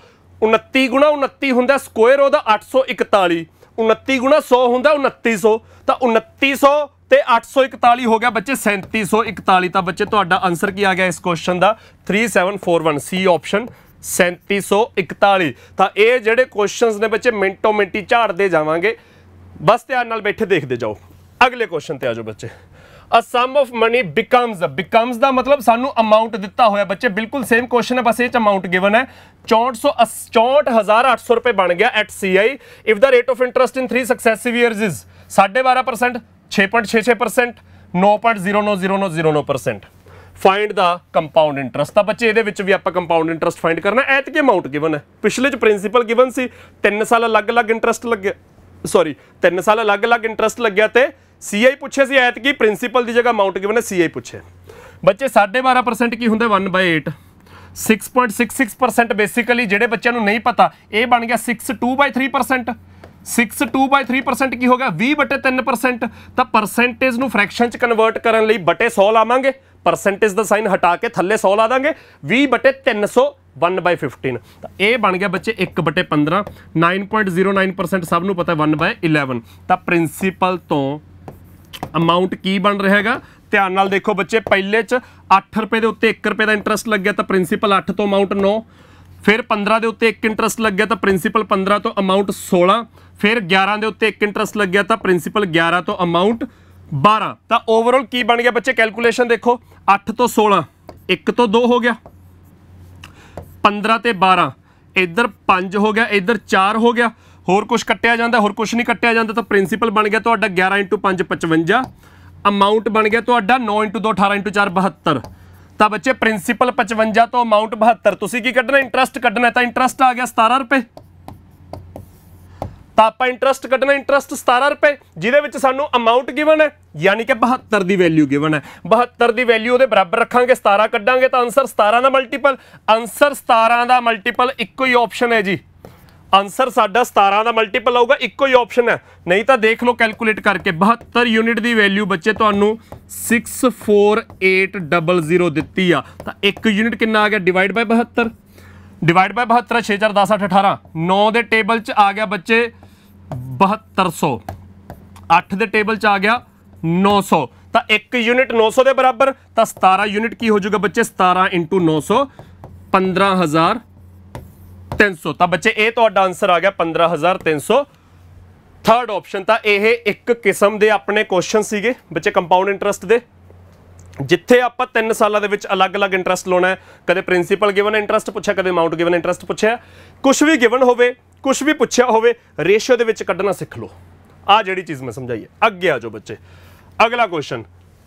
29 ਗੁਣਾ 29 ਹੁੰਦਾ ਸਕੁਅਰ ਉਹਦਾ 841 29 ਗੁਣਾ 100 ਹੁੰਦਾ 2900 ਤਾਂ 2900 ਤੇ 841 ਹੋ ਗਿਆ ਬੱਚੇ 3741 ਤਾਂ ਬੱਚੇ ਤੁਹਾਡਾ ਆਨਸਰ ਕੀ ਆ ਗਿਆ ਇਸ ਕੁਐਸਚਨ ਦਾ 3741 ਸੀ ਆਪਸ਼ਨ 3741 ਤਾਂ ਇਹ ਜਿਹੜੇ ਕੁਐਸਚਨਸ ਨੇ ਬੱਚੇ ਮਿੰਟੋ ਮਿੰਟੀ ਝਾੜਦੇ ਜਾਵਾਂਗੇ ਬਸ ਧਿਆਨ ਨਾਲ ਬੈਠੇ ਦੇਖਦੇ ਜਾਓ ਅਗਲੇ ਕੁਐਸਚਨ ਤੇ ਆਜੋ ਬੱਚੇ a sum of money becomes becomes ਦਾ ਮਤਲਬ ਸਾਨੂੰ ਅਮਾਉਂਟ ਦਿੱਤਾ ਹੋਇਆ ਬੱਚੇ ਬਿਲਕੁਲ ਸੇਮ ਕੁਐਸਚਨ ਹੈ ਬਸ ਇਹ ਚ ਅਮਾਉਂਟ ਗਿਵਨ ਹੈ 64800 ਰੁਪਏ ਬਣ ਗਿਆ at CI if the rate of interest in 3 successive years is 12.5% 6.66% 9.09009% find the compound interest ਤਾਂ ਬੱਚੇ ਇਹਦੇ ਵਿੱਚ ਵੀ ਆਪਾਂ ਕੰਪਾਊਂਡ ਇੰਟਰਸਟ ਫਾਈਂਡ ਕਰਨਾ ਐਤ ਕੇ ਅਮਾਉਂਟ ਗਿਵਨ ਹੈ ਪਿਛਲੇ ਚ ਪ੍ਰਿੰਸੀਪਲ ਗਿਵਨ ਸੀ 3 ਸਾਲ ਅਲੱਗ-ਅਲੱਗ ਇੰਟਰਸਟ ਲੱਗਿਆ ਸੌਰੀ 3 ਸਾਲ ਅਲੱਗ-ਅਲੱਗ ਇੰਟਰਸਟ ਲੱਗਿਆ ਤੇ ਸੀਆਈ ਪੁੱਛੇ ਸੀ ਐਤ ਕੀ ਪ੍ਰਿੰਸੀਪਲ ਦੀ ਜਗ੍ਹਾ ਮਾਊਂਟ ਗਿਵਨ ਹੈ ਸੀਆਈ ਪੁੱਛੇ ਬੱਚੇ 12.5% ਕੀ ਹੁੰਦਾ 1/8 6.66% ਬੇਸਿਕਲੀ ਜਿਹੜੇ ਬੱਚਿਆਂ ਨੂੰ ਨਹੀਂ ਪਤਾ ਇਹ ਬਣ ਗਿਆ 62/3% 62/3% ਕੀ ਹੋ ਗਿਆ 20/3% ਤਾਂ ਪਰਸੈਂਟੇਜ ਨੂੰ ਫ੍ਰੈਕਸ਼ਨ ਚ ਕਨਵਰਟ ਕਰਨ ਲਈ ਬਟੇ 100 ਲਾਵਾਂਗੇ ਪਰਸੈਂਟੇਜ ਦਾ ਸਾਈਨ ਹਟਾ ਕੇ ਥੱਲੇ 100 ਲਾ ਦਾਂਗੇ 20/300 1/15 ਤਾਂ ਇਹ ਬਣ ਗਿਆ ਬੱਚੇ 1/15 9.09% ਸਭ ਨੂੰ ਪਤਾ 1/11 ਤਾਂ ਪ੍ਰਿੰਸੀਪਲ ਤੋਂ ਅਮਾਉਂਟ ਕੀ ਬਣ ਰਿਹਾ ਹੈਗਾ ਧਿਆਨ ਨਾਲ ਦੇਖੋ ਬੱਚੇ ਪਹਿਲੇ ਚ 8 ਰੁਪਏ ਦੇ ਉੱਤੇ 1 ਰੁਪਏ ਦਾ ਇੰਟਰਸਟ ਲੱਗਿਆ ਤਾਂ ਪ੍ਰਿੰਸੀਪਲ 8 ਤੋਂ ਅਮਾਉਂਟ 9 ਫਿਰ 15 ਦੇ ਉੱਤੇ 1 ਇੰਟਰਸਟ ਲੱਗਿਆ ਤਾਂ ਪ੍ਰਿੰਸੀਪਲ 15 ਤੋਂ ਅਮਾਉਂਟ 16 ਫਿਰ 11 ਦੇ ਉੱਤੇ 1 ਇੰਟਰਸਟ ਲੱਗਿਆ ਤਾਂ ਪ੍ਰਿੰਸੀਪਲ 11 ਤੋਂ ਅਮਾਉਂਟ 12 ਤਾਂ ਓਵਰਆਲ ਕੀ ਬਣ ਗਿਆ ਬੱਚੇ ਕੈਲਕੂਲੇਸ਼ਨ ਦੇਖੋ 8 ਤੋਂ 16 1 ਤੋਂ 2 ਹੋ ਗਿਆ 15 ਤੇ 12 ਇੱਧਰ 5 ਹੋ ਗਿਆ ਇੱਧਰ 4 ਹੋ ਗਿਆ ਹੋਰ ਕੁਝ ਕੱਟਿਆ ਜਾਂਦਾ ਹੋਰ ਕੁਝ ਨਹੀਂ ਕੱਟਿਆ ਜਾਂਦਾ ਤਾਂ ਪ੍ਰਿੰਸੀਪਲ ਬਣ ਗਿਆ ਤੁਹਾਡਾ 11 5 55 ਅਮਾਉਂਟ ਬਣ ਗਿਆ ਤੁਹਾਡਾ 9 2 18 4 72 ਤਾਂ ਬੱਚੇ ਪ੍ਰਿੰਸੀਪਲ 55 ਤੋਂ ਅਮਾਉਂਟ 72 ਤੁਸੀਂ ਕੀ ਕੱਢਣਾ ਇੰਟਰਸਟ ਕੱਢਣਾ ਤਾਂ ਇੰਟਰਸਟ ਆ ਗਿਆ 17 ਰੁਪਏ ਤਾਂ ਆਪਾਂ ਇੰਟਰਸਟ ਕੱਢਣਾ ਇੰਟਰਸਟ 17 ਰੁਪਏ ਜਿਹਦੇ ਵਿੱਚ ਸਾਨੂੰ ਅਮਾਉਂਟ ਗਿਵਨ ਹੈ ਯਾਨੀ ਕਿ 72 ਦੀ ਵੈਲਿਊ ਗਿਵਨ ਹੈ 72 ਦੀ ਵੈਲਿਊ ਉਹਦੇ ਬਰਾਬਰ ਰੱਖਾਂਗੇ 17 ਕੱਢਾਂਗੇ ਤਾਂ ਆਨਸਰ 17 ਦਾ ਮਲਟੀਪਲ ਆਨਸਰ 17 ਦਾ ਮਲਟੀਪਲ ਇੱਕੋ ਹੀ ਆਪਸ਼ਨ ਹੈ ਜੀ ਆਨਸਰ ਸਾਡਾ 17 ਦਾ ਮਲਟੀਪਲ ਆਊਗਾ ਇੱਕੋ ਹੀ ਆਪਸ਼ਨ ਹੈ ਨਹੀਂ ਤਾਂ ਦੇਖ ਲਓ ਕੈਲਕੂਲੇਟ ਕਰਕੇ 72 ਯੂਨਿਟ ਦੀ ਵੈਲਿਊ ਬੱਚੇ ਤੁਹਾਨੂੰ 64800 ਦਿੱਤੀ ਆ ਤਾਂ ਇੱਕ ਯੂਨਿਟ ਕਿੰਨਾ ਆ ਗਿਆ ਡਿਵਾਈਡ ਬਾਈ 72 ਡਿਵਾਈਡ ਬਾਈ 72 6 4 10 8 18 9 ਦੇ ਟੇਬਲ 'ਚ ਆ ਗਿਆ ਬੱਚੇ 7200 8 ਦੇ ਟੇਬਲ 'ਚ ਆ ਗਿਆ 900 ਤਾਂ 1 ਯੂਨਿਟ 900 ਦੇ ਬਰਾਬਰ ਤਾਂ 17 ਯੂਨਿਟ ਕੀ ਹੋ ਜਾਊਗਾ ਬੱਚੇ 17 900 15000 300 ਤਾਂ ਬੱਚੇ ਇਹ ਤੁਹਾਡਾ ਆਨਸਰ ਆ ਗਿਆ 15300 ਥਰਡ ਆਪਸ਼ਨ ਤਾਂ ਇਹ ਇੱਕ ਕਿਸਮ ਦੇ ਆਪਣੇ ਕੁਐਸਚਨ ਸੀਗੇ ਬੱਚੇ ਕੰਪਾਊਂਡ ਇੰਟਰਸਟ ਦੇ ਜਿੱਥੇ ਆਪਾਂ 3 ਸਾਲਾਂ ਦੇ ਵਿੱਚ ਅਲੱਗ-ਅਲੱਗ ਇੰਟਰਸਟ ਲਾਉਣਾ ਹੈ ਕਦੇ ਪ੍ਰਿੰਸੀਪਲ ਗਿਵਨ ਇੰਟਰਸਟ ਪੁੱਛਿਆ ਕਦੇ ਅਮਾਉਂਟ ਗਿਵਨ ਇੰਟਰਸਟ ਪੁੱਛਿਆ ਕੁਝ ਵੀ ਗਿਵਨ ਹੋਵੇ ਕੁਝ ਵੀ ਪੁੱਛਿਆ ਹੋਵੇ ਰੇਸ਼ੀਓ ਦੇ ਵਿੱਚ ਕੱਢਣਾ ਸਿੱਖ ਲਓ ਆ ਜਿਹੜੀ ਚੀਜ਼ ਮੈਂ ਸਮਝਾਈ ਹੈ ਅੱਗੇ ਆ ਜਾਓ ਬੱਚੇ ਅਗਲਾ question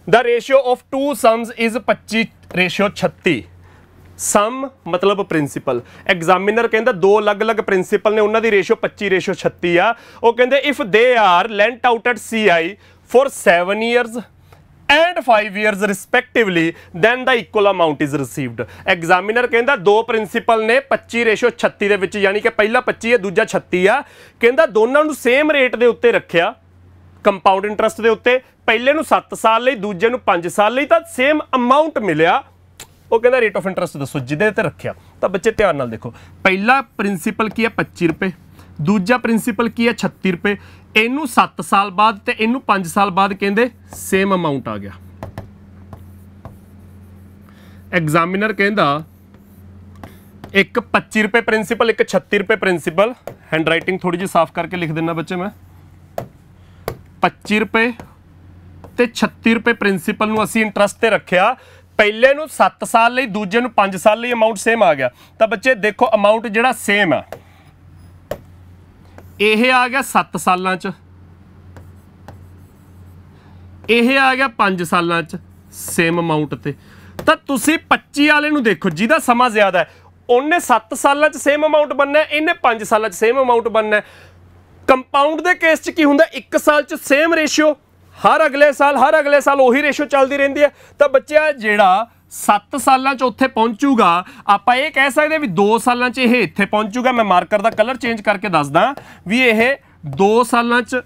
the ratio of two sums is 25 ratio 36 sum ਮਤਲਬ ਪ੍ਰਿੰਸੀਪਲ ਐਗਜ਼ਾਮੀਨਰ ਕਹਿੰਦਾ ਦੋ ਅਲੱਗ-ਅਲੱਗ ਪ੍ਰਿੰਸੀਪਲ ਨੇ ਉਹਨਾਂ ਦੀ ਰੇਸ਼ੋ 25 36 ਆ ਉਹ ਕਹਿੰਦੇ if they are lent out at CI for 7 years and 5 years respectively then the equal amount is received examiner ਕਹਿੰਦਾ ਦੋ ਪ੍ਰਿੰਸੀਪਲ ਨੇ 25 ਰੇਸ਼ੋ 36 ਦੇ ਵਿੱਚ ਯਾਨੀ ਕਿ ਪਹਿਲਾ 25 ਹੈ ਦੂਜਾ 36 ਆ ਕਹਿੰਦਾ ਦੋਨਾਂ ਨੂੰ ਸੇਮ ਰੇਟ ਦੇ ਉੱਤੇ ਰੱਖਿਆ ਕੰਪਾਊਂਡ ਇੰਟਰਸਟ ਦੇ ਉੱਤੇ ਪਹਿਲੇ ਨੂੰ 7 ਸਾਲ ਲਈ ਦੂਜੇ ਨੂੰ 5 ਸਾਲ ਲਈ ਤਾਂ ਸੇਮ ਅਮਾਉਂਟ ਮਿਲਿਆ ਉਹ ਕਹਿੰਦਾ ਰੇਟ ਆਫ ਇੰਟਰਸਟ ਦੱਸੋ ਜਿੱਦੇ ਤੇ ਰੱਖਿਆ ਤਾਂ ਬੱਚੇ ਧਿਆਨ ਨਾਲ ਦੇਖੋ ਪਹਿਲਾ ਪ੍ਰਿੰਸੀਪਲ ਕੀ ਹੈ 25 ਰੁਪਏ ਦੂਜਾ ਪ੍ਰਿੰਸੀਪਲ ਕੀ ਹੈ 36 ਰੁਪਏ ਇਹਨੂੰ 7 ਸਾਲ ਬਾਅਦ ਤੇ ਇਹਨੂੰ 5 ਸਾਲ ਬਾਅਦ ਕਹਿੰਦੇ ਸੇਮ ਅਮਾਉਂਟ ਆ ਗਿਆ ਐਗਜ਼ਾਮੀਨਰ ਕਹਿੰਦਾ ਇੱਕ 25 ਰੁਪਏ ਪ੍ਰਿੰਸੀਪਲ ਇੱਕ 36 ਰੁਪਏ ਪ੍ਰਿੰਸੀਪਲ ਹੈਂਡ ਰਾਈਟਿੰਗ ਥੋੜੀ ਜਿਹੀ ਸਾਫ਼ ਕਰਕੇ ਲਿਖ ਦਿੰਨਾ ਬੱਚੇ ਮੈਂ 25 ਰੁਪਏ ਤੇ 36 ਰੁਪਏ ਪ੍ਰਿੰਸੀਪਲ ਨੂੰ ਅਸੀਂ ਇੰਟਰਸਟ ਤੇ ਰੱਖਿਆ ਪਹਿਲੇ ਨੂੰ 7 ਸਾਲ ਲਈ ਦੂਜੇ ਨੂੰ 5 ਸਾਲ ਲਈ ਅਮਾਉਂਟ ਸੇਮ ਆ ਗਿਆ ਤਾਂ ਬੱਚੇ ਦੇਖੋ ਅਮਾਉਂਟ ਜਿਹੜਾ ਸੇਮ ਆ ਇਹ ਆ ਗਿਆ 7 ਸਾਲਾਂ ਚ ਇਹ ਆ ਗਿਆ 5 ਸਾਲਾਂ ਚ ਸੇਮ ਅਮਾਉਂਟ ਤੇ ਤਾਂ ਤੁਸੀਂ 25 ਵਾਲੇ ਨੂੰ ਦੇਖੋ ਜਿਹਦਾ ਸਮਾਂ ਜ਼ਿਆਦਾ ਹੈ ਉਹਨੇ 7 ਸਾਲਾਂ ਚ ਸੇਮ ਅਮਾਉਂਟ ਬਣਨਾ ਇਹਨੇ 5 ਸਾਲਾਂ ਚ ਸੇਮ ਅਮਾਉਂਟ ਬਣਨਾ ਕੰਪਾਊਂਡ ਦੇ ਕੇਸ ਚ ਕੀ ਹੁੰਦਾ 1 ਸਾਲ ਚ ਸੇਮ ਰੇਸ਼ੀਓ ਹਰ ਅਗਲੇ ਸਾਲ ਹਰ ਅਗਲੇ ਸਾਲ ਉਹੀ ਰੇਸ਼ੋ ਚੱਲਦੀ ਰਹਿੰਦੀ ਹੈ ਤਾਂ ਬੱਚਿਆ ਜਿਹੜਾ 7 ਸਾਲਾਂ 'ਚ ਉੱਥੇ ਪਹੁੰਚੂਗਾ ਆਪਾਂ ਇਹ ਕਹਿ ਸਕਦੇ ਵੀ 2 ਸਾਲਾਂ 'ਚ ਇਹ ਇੱਥੇ ਪਹੁੰਚੂਗਾ ਮੈਂ ਮਾਰਕਰ ਦਾ ਕਲਰ ਚੇਂਜ ਕਰਕੇ ਦੱਸਦਾ ਵੀ ਇਹ 2 ਸਾਲਾਂ 'ਚ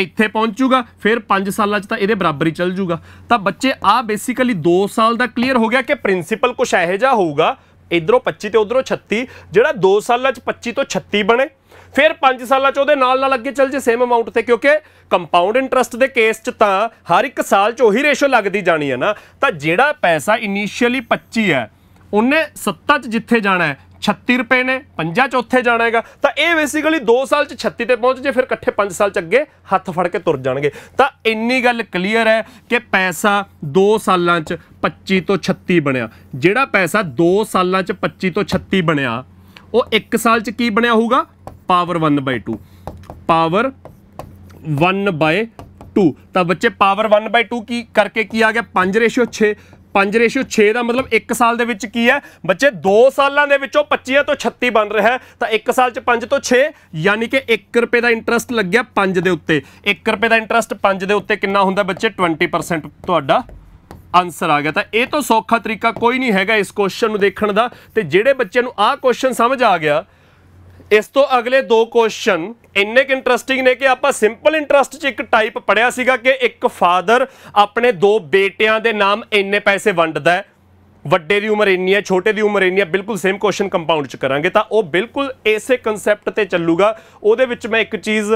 ਇੱਥੇ ਪਹੁੰਚੂਗਾ ਫਿਰ 5 ਸਾਲਾਂ 'ਚ ਤਾਂ ਇਹਦੇ ਬਰਾਬਰ ਹੀ ਚੱਲ ਜੂਗਾ ਤਾਂ ਬੱਚੇ ਆ ਬੇਸਿਕਲੀ 2 ਸਾਲ ਦਾ ਕਲੀਅਰ ਹੋ ਗਿਆ ਕਿ ਪ੍ਰਿੰਸੀਪਲ ਕੁਝ ਇਹੋ ਜਿਹਾ ਹੋਊਗਾ ਇਧਰੋਂ 25 ਤੇ ਉਧਰੋਂ 36 ਜਿਹੜਾ 2 ਸਾਲਾਂ 'ਚ 25 ਤੋਂ 36 ਬਣੇ ਫਿਰ 5 ਸਾਲਾਂ ਚ ਉਹਦੇ ਨਾਲ ਨਾਲ ਅੱਗੇ ਚੱਲ ਜੇ ਸੇਮ ਅਮਾਉਂਟ ਤੇ ਕਿਉਂਕਿ ਕੰਪਾਊਂਡ ਇੰਟਰਸਟ ਦੇ ਕੇਸ ਚ ਤਾਂ ਹਰ ਇੱਕ ਸਾਲ ਚ ਉਹੀ ਰੇਸ਼ੋ ਲੱਗਦੀ ਜਾਣੀ ਹੈ ਨਾ ਤਾਂ ਜਿਹੜਾ ਪੈਸਾ ਇਨੀਸ਼ੀਅਲੀ 25 ਹੈ ਉਹਨੇ ਸੱਤਾ ਚ ਜਿੱਥੇ ਜਾਣਾ ਹੈ 36 ਰੁਪਏ ਨੇ 50 ਚ ਉੱਥੇ ਜਾਣਾ ਹੈਗਾ ਤਾਂ ਇਹ ਬੇਸਿਕਲੀ 2 ਸਾਲ ਚ 36 ਤੇ ਪਹੁੰਚ ਜੇ ਫਿਰ ਇਕੱਠੇ 5 ਸਾਲ ਚ ਅੱਗੇ ਹੱਥ ਫੜ ਕੇ ਤੁਰ ਜਾਣਗੇ ਤਾਂ ਇੰਨੀ ਗੱਲ ਕਲੀਅਰ ਹੈ ਕਿ ਪੈਸਾ 2 ਸਾਲਾਂ ਚ 25 ਤੋਂ 36 ਬਣਿਆ ਜਿਹੜਾ ਪੈਸਾ 2 ਸਾਲਾਂ ਚ 25 ਤੋਂ 36 ਬਣਿਆ ਉਹ 1 ਸਾਲ ਚ ਕੀ ਬਣਿਆ ਹੋਊਗਾ ਪਾਵਰ 1/2 ਪਾਵਰ 1/2 ਤਾਂ ਬੱਚੇ ਪਾਵਰ 1/2 ਕੀ ਕਰਕੇ ਕੀ ਆ ਗਿਆ 5 ਰੇਸ਼ੋ 6 5 ਰੇਸ਼ੋ 6 ਦਾ ਮਤਲਬ 1 ਸਾਲ ਦੇ ਵਿੱਚ ਕੀ ਹੈ ਬੱਚੇ 2 ਸਾਲਾਂ ਦੇ ਵਿੱਚੋਂ 25 ਤੋਂ 36 ਬਣ ਰਿਹਾ ਤਾਂ 1 ਸਾਲ ਚ 5 ਤੋਂ 6 ਯਾਨੀ ਕਿ 1 ਰੁਪਏ ਦਾ ਇੰਟਰਸਟ ਲੱਗਿਆ 5 ਦੇ ਉੱਤੇ 1 ਰੁਪਏ ਦਾ ਇੰਟਰਸਟ 5 ਦੇ ਉੱਤੇ ਕਿੰਨਾ ਹੁੰਦਾ ਬੱਚੇ 20% ਤੁਹਾਡਾ ਆਨਸਰ ਆ ਗਿਆ ਤਾਂ ਇਹ ਤੋਂ ਸੌਖਾ ਤਰੀਕਾ ਕੋਈ ਨਹੀਂ ਹੈਗਾ ਇਸ ਕੁਐਸਚਨ ਨੂੰ ਦੇਖਣ ਦਾ ਤੇ ਜਿਹੜੇ ਬੱਚੇ ਨੂੰ ਆਹ ਕੁਐਸਚਨ ਸਮਝ ਆ ਗਿਆ ਇਸ ਤੋਂ ਅਗਲੇ ਦੋ ਕੁਐਸਚਨ ਇੰਨੇ ਕਿ ਇੰਟਰਸਟਿੰਗ ਨੇ ਕਿ ਆਪਾਂ ਸਿੰਪਲ ਇੰਟਰਸਟ 'ਚ ਇੱਕ ਟਾਈਪ ਪੜਿਆ ਸੀਗਾ ਕਿ ਇੱਕ ਫਾਦਰ ਆਪਣੇ ਦੋ ਬੇਟਿਆਂ ਦੇ ਨਾਮ ਇੰਨੇ ਪੈਸੇ ਵੰਡਦਾ ਹੈ ਵੱਡੇ ਦੀ ਉਮਰ ਇੰਨੀ ਹੈ ਛੋਟੇ ਦੀ ਉਮਰ ਇੰਨੀ ਹੈ ਬਿਲਕੁਲ ਸੇਮ ਕੁਐਸਚਨ ਕੰਪਾਊਂਡ 'ਚ ਕਰਾਂਗੇ ਤਾਂ ਉਹ ਬਿਲਕੁਲ ਇਸੇ ਕਨਸੈਪਟ ਤੇ ਚੱਲੂਗਾ ਉਹਦੇ ਵਿੱਚ ਮੈਂ ਇੱਕ ਚੀਜ਼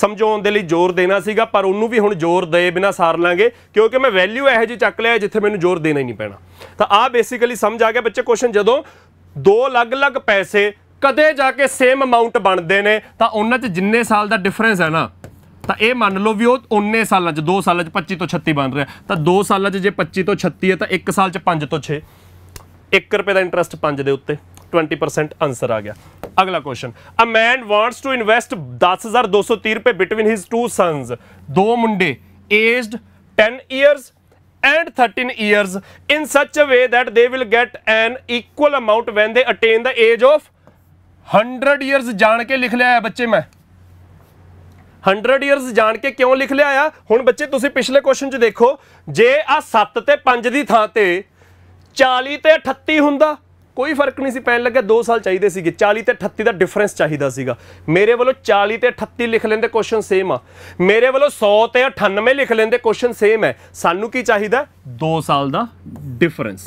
ਸਮਝਾਉਣ ਦੇ ਲਈ ਜ਼ੋਰ ਦੇਣਾ ਸੀਗਾ ਪਰ ਉਹਨੂੰ ਵੀ ਹੁਣ ਜ਼ੋਰ ਦੇ ਬਿਨਾ ਸਾਰ ਲਾਂਗੇ ਕਿਉਂਕਿ ਮੈਂ ਵੈਲਿਊ ਇਹੋ ਜੀ ਚੱਕ ਲਿਆ ਜਿੱਥੇ ਮੈਨੂੰ ਜ਼ੋਰ ਦੇਣਾ ਹੀ ਨਹੀਂ ਪੈਣਾ ਤਾਂ ਆ ਬੇਸਿਕਲੀ ਸਮਝ ਆ ਗਿਆ ਬੱਚੇ ਕੁਐਸਚਨ ਜਦੋਂ ਦੋ ਅਲੱਗ-ਅਲੱਗ ਪੈਸੇ ਕਦੇ ਜਾ ਕੇ ਸੇਮ ਅਮਾਉਂਟ ਬਣਦੇ ਨੇ ਤਾਂ ਉਹਨਾਂ 'ਚ ਜਿੰਨੇ ਸਾਲ ਦਾ ਡਿਫਰੈਂਸ ਹੈ ਨਾ ਤਾਂ ਇਹ ਮੰਨ ਲਓ ਵੀ ਉਹ 19 ਸਾਲਾਂ 'ਚ 2 ਸਾਲਾਂ 'ਚ 25 ਤੋਂ 36 ਬਣ ਰਿਹਾ ਤਾਂ 2 ਸਾਲਾਂ 'ਚ ਜੇ 25 ਤੋਂ 36 ਹੈ ਤਾਂ 1 ਸਾਲ 'ਚ 5 ਤੋਂ 6 1 ਰੁਪਏ ਦਾ ਇੰਟਰਸਟ 5 ਦੇ ਉੱਤੇ 20% ਆਨਸਰ ਆ ਗਿਆ ਅਗਲਾ question a man wants to invest 10230 ਰੁਪਏ ਬਿਟਵੀਨ ਹਿਸ ਟੂ ਸਨਸ ਦੋ ਮੁੰਡੇ aged 10 years and 13 years in such a way that they will get an equal amount when they attain the age of 100 years ਜਾਣ ਕੇ ਲਿਖ ਲਿਆ ਆ ਬੱਚੇ ਮੈਂ 100 ਇਅਰਸ ਜਾਣ ਕੇ ਕਿਉਂ ਲਿਖ ਲਿਆ ਆ ਹੁਣ ਬੱਚੇ ਤੁਸੀਂ ਪਿਛਲੇ ਕੁਐਸਚਨ 'ਚ ਦੇਖੋ ਜੇ ਆ 7 ਤੇ 5 ਦੀ ਥਾਂ ਤੇ 40 ਤੇ 38 ਹੁੰਦਾ ਕੋਈ ਫਰਕ ਨਹੀਂ ਸੀ ਪੈਣ ਲੱਗਾ 2 ਸਾਲ ਚਾਹੀਦੇ ਸੀਗੇ 40 ਤੇ 38 ਦਾ ਡਿਫਰੈਂਸ ਚਾਹੀਦਾ ਸੀਗਾ ਮੇਰੇ ਵੱਲੋਂ 40 ਤੇ 38 ਲਿਖ ਲੈਂਦੇ ਕੁਐਸਚਨ ਸੇਮ ਆ ਮੇਰੇ ਵੱਲੋਂ 100 ਤੇ 98 ਲਿਖ ਲੈਂਦੇ ਕੁਐਸਚਨ ਸੇਮ ਹੈ ਸਾਨੂੰ ਕੀ ਚਾਹੀਦਾ 2 ਸਾਲ ਦਾ ਡਿਫਰੈਂਸ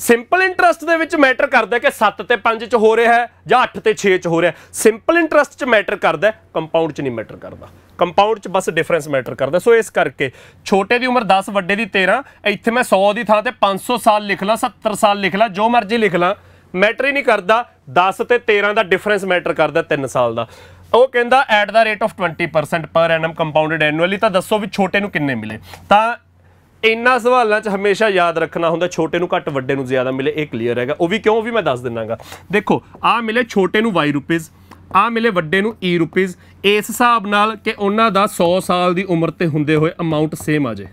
ਸਿੰਪਲ ਇੰਟਰਸਟ ਦੇ ਵਿੱਚ ਮੈਟਰ ਕਰਦਾ ਕਿ 7 ਤੇ 5 ਚ ਹੋ ਰਿਹਾ ਹੈ ਜਾਂ 8 ਤੇ 6 ਚ ਹੋ ਰਿਹਾ ਸਿੰਪਲ ਇੰਟਰਸਟ ਚ ਮੈਟਰ ਕਰਦਾ ਕੰਪਾਊਂਡ ਚ ਨਹੀਂ ਮੈਟਰ ਕਰਦਾ ਕੰਪਾਊਂਡ ਚ ਬਸ ਡਿਫਰੈਂਸ ਮੈਟਰ ਕਰਦਾ ਸੋ ਇਸ ਕਰਕੇ ਛੋਟੇ ਦੀ ਉਮਰ 10 ਵੱਡੇ ਦੀ 13 ਇੱਥੇ ਮੈਂ 100 ਦੀ ਥਾਂ ਤੇ 500 ਸਾਲ ਲਿਖ ਲਾ 70 ਸਾਲ ਲਿਖ ਲਾ ਜੋ ਮਰਜ਼ੀ ਲਿਖ ਲਾ ਮੈਟਰ ਹੀ ਨਹੀਂ ਕਰਦਾ 10 ਤੇ 13 ਦਾ ਡਿਫਰੈਂਸ ਮੈਟਰ ਕਰਦਾ 3 ਸਾਲ ਦਾ ਉਹ ਕਹਿੰਦਾ at the rate of 20% per ਐਨਮ ਕੰਪਾਊਂਡਡ annually ਤਾਂ ਦੱਸੋ ਵੀ ਛੋਟੇ ਨੂੰ ਕਿੰਨੇ ਮਿਲੇ ਤਾਂ ਇੰਨਾ ਸਵਾਲਾਂ 'ਚ ਹਮੇਸ਼ਾ ਯਾਦ ਰੱਖਣਾ ਹੁੰਦਾ ਛੋਟੇ ਨੂੰ ਘੱਟ ਵੱਡੇ ਨੂੰ ਜ਼ਿਆਦਾ ਮਿਲੇ ਇਹ ਕਲੀਅਰ ਹੈਗਾ ਉਹ ਵੀ ਕਿਉਂ ਵੀ ਮੈਂ ਦੱਸ ਦਿੰਨਾਗਾ ਦੇਖੋ ਆ ਮਿਲੇ ਛੋਟੇ ਨੂੰ y ਰੁਪੀਸ ਆ ਮਿਲੇ ਵੱਡੇ ਨੂੰ e ਰੁਪੀਸ ਇਸ ਹਿਸਾਬ ਨਾਲ ਕਿ ਉਹਨਾਂ ਦਾ 100 ਸਾਲ ਦੀ ਉਮਰ ਤੇ ਹੁੰਦੇ ਹੋਏ ਅਮਾਉਂਟ ਸੇਮ ਆ ਜੇ